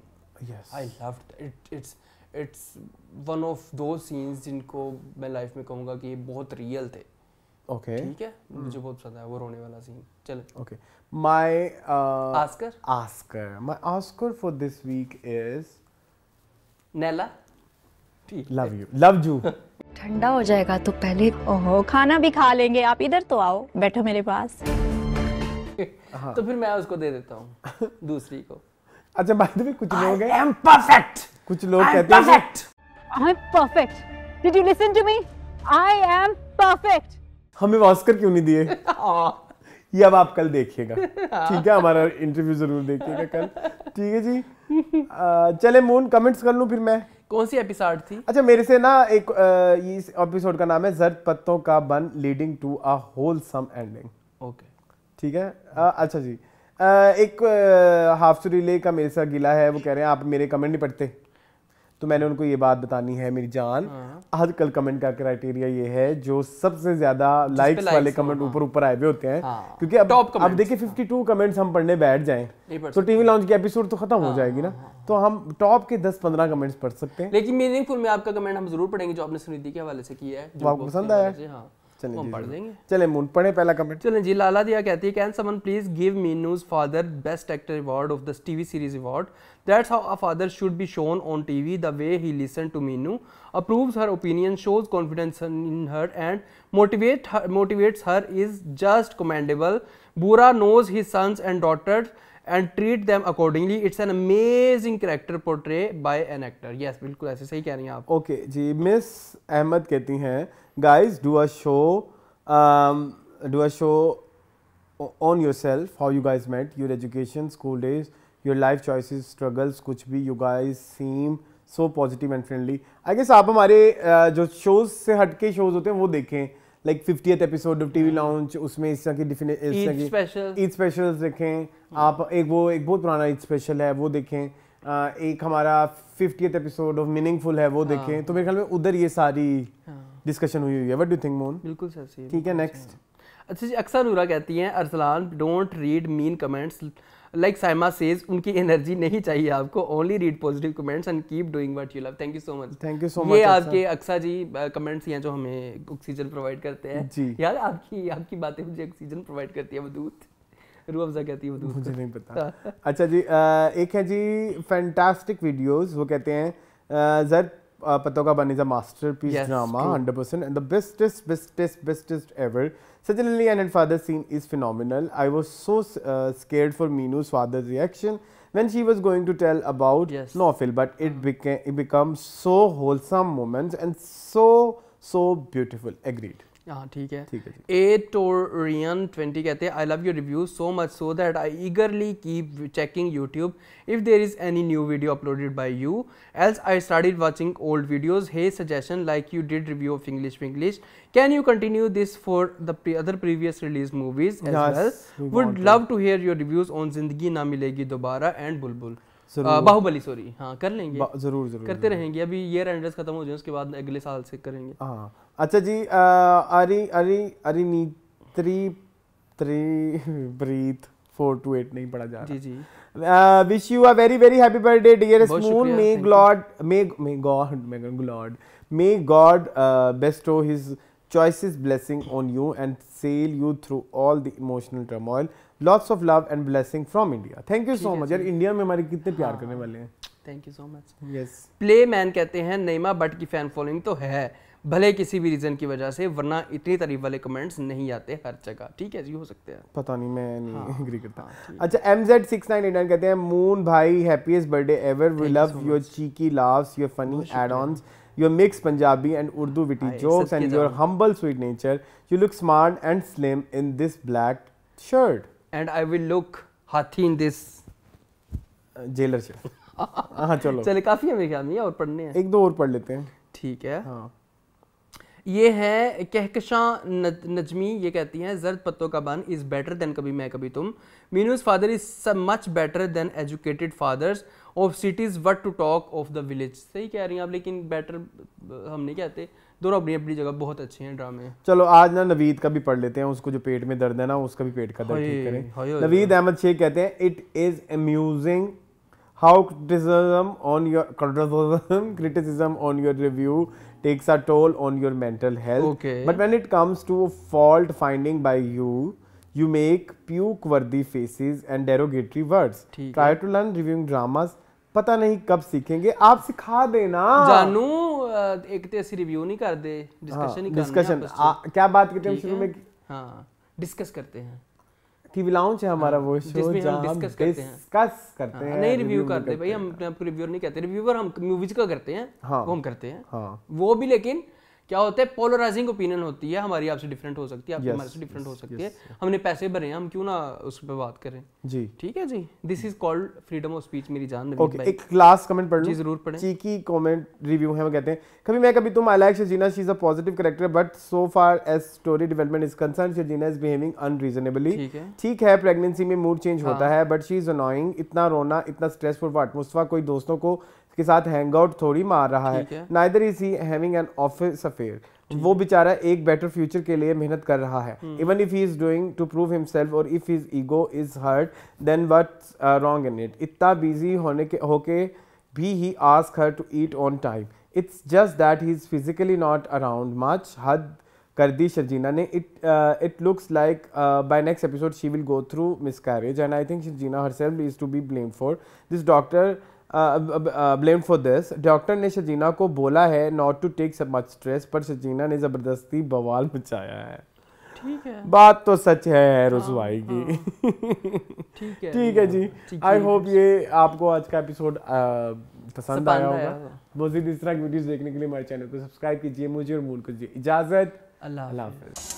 Yes. I loved it. It's it's one of those scenes जिनको मैं लाइफ में कहूँगा कि बहुत रियल थे. ओके ठीक है मुझे hmm. बहुत पसंद है वो रोने वाला सीन चलो okay my Oscar Oscar my Oscar for this week is Nela love you love you ठंडा हो जाएगा तो पहले ओहो खाना भी खा लेंगे आप इधर तो आओ बैठो मेरे पास हाँ. हाँ। तो फिर मैं उसको दे देता हूँ दूसरी को अच्छा बाद में कुछ लोग हैं एम परफेक्ट कुछ लोग कहते हैं perfect I am perfect did you listen to me I am perfect हमें ऑस्कर क्यों नहीं दिए (laughs) हाँ। ये अब आप कल देखिएगा हाँ। ठीक है हमारा इंटरव्यू जरूर देखिएगा कल ठीक है जी चले मून कमेंट्स कर लूँ फिर मैं कौन सी एपिसोड थी अच्छा मेरे से ना एक इस एपिसोड का नाम है जर्द Patton ka Bunn leading to a wholesome ending okay ठीक है आ, अच्छा जी आ, एक हाफ सुरीले का मेरे से गिला है वो कह रहे हैं आप मेरे कमेंट नहीं पढ़ते तो मैंने उनको ये बात बतानी है मेरी जान हाँ। आजकल कमेंट का क्राइटेरिया ये है जो सबसे ज्यादा लाइक्स वाले कमेंट हाँ। ऊपर ऊपर आए हुए होते हैं हाँ। क्योंकि अब अब देखिए 52 कमेंट्स हम पढ़ने बैठ जाएं तो टीवी लॉन्च की एपिसोड तो खत्म हो जाएगी ना तो हम टॉप के 10-15 कमेंट्स पढ़ सकते हैं लेकिन मीनिंगफुल में आपका कमेंट हम जरूर पढ़ेंगे जो आपने सुनिधि के हवाले से किया है जो आपको पसंद आया चलें हम पढ़ देंगे चलें मुन पढ़े पहला कमेंट चलें जी लाला दिया कहती है can someone please give Meenu's father best actor award of the TV series award that's how a father should be shown on TV the way he listen to Meenu approves her opinion shows confidence in her and motivate motivates her is just commendable बुरा knows he sons and daughter and treat them accordingly it's an amazing character portray by an actor yes बिल्कुल ऐसे सही कह रही हैं आप okay okay, जी Miss Ahmed कहती हैं guys do a show um, do a show on yourself how you guys met your education school days your life choices struggles kuch bhi you guys seem so positive and friendly I guess aap hamare uh, jo shows se hatke shows होते हैं वो देखें like fiftieth episode of TV launch उसमें इस तरह की definition Eid special देखें आप एक वो एक बहुत पुराना ईद स्पेशल है वो देखें आ, एक हमारा फिफ्टियथ एपिसोड ऑफ मीनिंगफुल है वो देखें तो मेरे ख्याल में उधर ये सारी डिस्कशन हुई हुई है व्हाट डू थिंक मोहन बिल्कुल सर सही ठीक है नेक्स्ट अच्छा जी अक्सर नूरा कहती हैं Arsalan don't read mean comments like Saima says उनकी एनर्जी नहीं चाहिए आपको only read positive comments and keep doing what you love thank you so much thank you so much ये आपके अक्सा जी कमेंट्स uh, हैं जो हमें ऑक्सीजन प्रोवाइड करते हैं जी यार आपकी आपकी बातें मुझे ऑक्सीजन प्रोवाइड करती है वदूत रूह अफजा कहती है वदूत मुझे नहीं पता (laughs) अच्छा जी uh, एक है जी फैंटास्टिक वीडियोस वो कहते हैं जर uh, uh, Patoka Ban is a masterpiece yes, drama, hundred percent, and the bestest, bestest, bestest ever. Sachin and father scene is phenomenal. I was so uh, scared for Minu's father's reaction when she was going to tell about yes. Nofil, but it mm. became it becomes so wholesome moments and so so beautiful. Agreed. हाँ ठीक है ठीक है ए टोरियन twenty कहते हैं I love you review so much so that I eagerly keep checking YouTube if there is any new video uploaded by you else I started watching old videos hey suggestion like you did review of English English can you continue this for the other previous release movies would love to hear your reviews on Zindagi Na मिलेगी दोबारा and बुलबुल Baahubali sorry हाँ कर लेंगे जरूर जरूर करते रहेंगे अभी ईयर एंडर्स खत्म हो जाए उसके बाद अगले साल से करेंगे हाँ अच्छा जी अरी अरी अरी नी त्री त्री ब्रीथ फोर टू एट नहीं पढ़ा जा रहा जी जी wish you a very very happy birthday dear स्मून may God may may God may God may God bestow his choices blessing on you and sail you through all the emotional turmoil lots of love and blessing from india thank you so much यार India में हमारे कितने प्यार हाँ। करने वाले हैं thank you so much yes play man कहते हैं नेमा बट की फैन फॉलोइंग तो है भले किसी भी रीज़न की वजह से वरना इतनी तारीफ वाले कमेंट्स नहीं आते हर जगह ठीक है जी हो सकते हैं पता नहीं मैं नहीं हाँ, एग्री करता हाँ, अच्छा M Z six nine eight कहते हैं मून भाई happiest birthday ever we love your cheeky loves your funny ad on your mix Punjabi and Urdu witty jokes and your humble sweet nature you look smart and slim in this black shirt and I will look हाथी in this jailer shirt हाँ चलो चले काफ़ी हमें क्या और पढ़ने हैं एक दो और पढ़ लेते हैं ठीक है हाँ ये है कहकशां नजमी ये कहती हैं जर्द पत्तों का बन इज़ बेटर देन कभी मैं कभी तुम Meenu's father is so much better than educated fathers of cities what to talk of the village सही कह रही हैं आप लेकिन बेटर हम नहीं कहते दोनों अपनी अपनी जगह बहुत अच्छे हैं ड्रामे चलो आज ना नवीद का भी पढ़ लेते हैं उसको जो पेट में दर्द है ना उसका भी पेट का दर्द ठीक करें नवीद अहमद शेख कहते हैं it is amusing how criticism on your criticism on your review takes a toll on your mental health. Okay. But when it comes to fault finding by you, you make puke-worthy faces and derogatory words. Try to learn reviewing dramas. ਪਤਾ ਨਹੀਂ ਕਬ ਸਿੱਖेंगे ਆਪ ਸਿਖਾ ਦੇਣਾ ਜਾਨੂ ਇੱਕ ਤੇ ਅਸੀਂ review ਨਹੀਂ ਕਰਦੇ ਡਿਸਕਸ਼ਨ ਹੀ ਕਰਦੇ ਡਿਸਕਸ਼ਨ ਕੀ ਬਾਤ ਕਰਦੇ ਹਾਂ ਸ਼ੁਰੂ ਮੇਂ हाँ डिस्कस करते हैं टीवी लाउंज है हमारा हाँ, वो शो जहां हम डिस्कस करते हैं डिस्कस हाँ, करते हैं नहीं रिव्यू करते भाई हम अपने आप को रिव्यूअर नहीं कहते रिव्यूअर हम मूवीज का करते हैं हाँ। वो हम करते हैं वो भी लेकिन क्या होता है पोलराइजिंग ओपिनियन होती है हमारी आपसे डिफरेंट हो सकती है आपकी yes, हमारे से डिफरेंट yes, हो सकती yes, है हमने पैसे भरे हैं हम क्यों ना उस पर बात करें जी ठीक है जी this is called freedom of speech मेरी जान ओके भाई। एक लास्ट कमेंट पढ़ जी जरूर पढ़ें चीकी कमेंट रिव्यू है वो कहते हैं कभी मैं कभी तुम I like Shajina she is a positive character but so far as story development is concern Shajina is behaving unreasonably ठीक है प्रेगनेंसी में मूड चेंज हाँ। होता है बट शी इज अनोइंग इतना रोना इतना स्ट्रेसफुल एटमोसफा कोई दोस्तों को के साथ हैंग आउट थोड़ी मार रहा है neither is he having an office affair वो बेचारा एक बेटर फ्यूचर के लिए मेहनत कर रहा है even if he is doing to prove himself और if his ego is hurt then what's wrong in it इतना बिजी होने के होके भी he ask her to eat on time it's just that he is physically not around much हद कर दी शर्जीना ने it it looks like by next episode she will go through miscarriage and I think Sharjeena herself is to be blame for this doctor blame for this doctor ने शजीना को बोला है not to take much stress पर शजीना ने ज़बरदस्ती बवाल मचाया है ठीक है बात तो सच है रसवाई की हाँ, हाँ। ठीक है ठीक है जी आई होप ये आपको आज का एपिसोड uh, पसंद आया होगा मजीद इस तरह की वीडियोस देखने के लिए हमारे चैनल को सब्सक्राइब कीजिए मुझे और मूल को दीजिए इजाज़त अल्लाह हाफिज़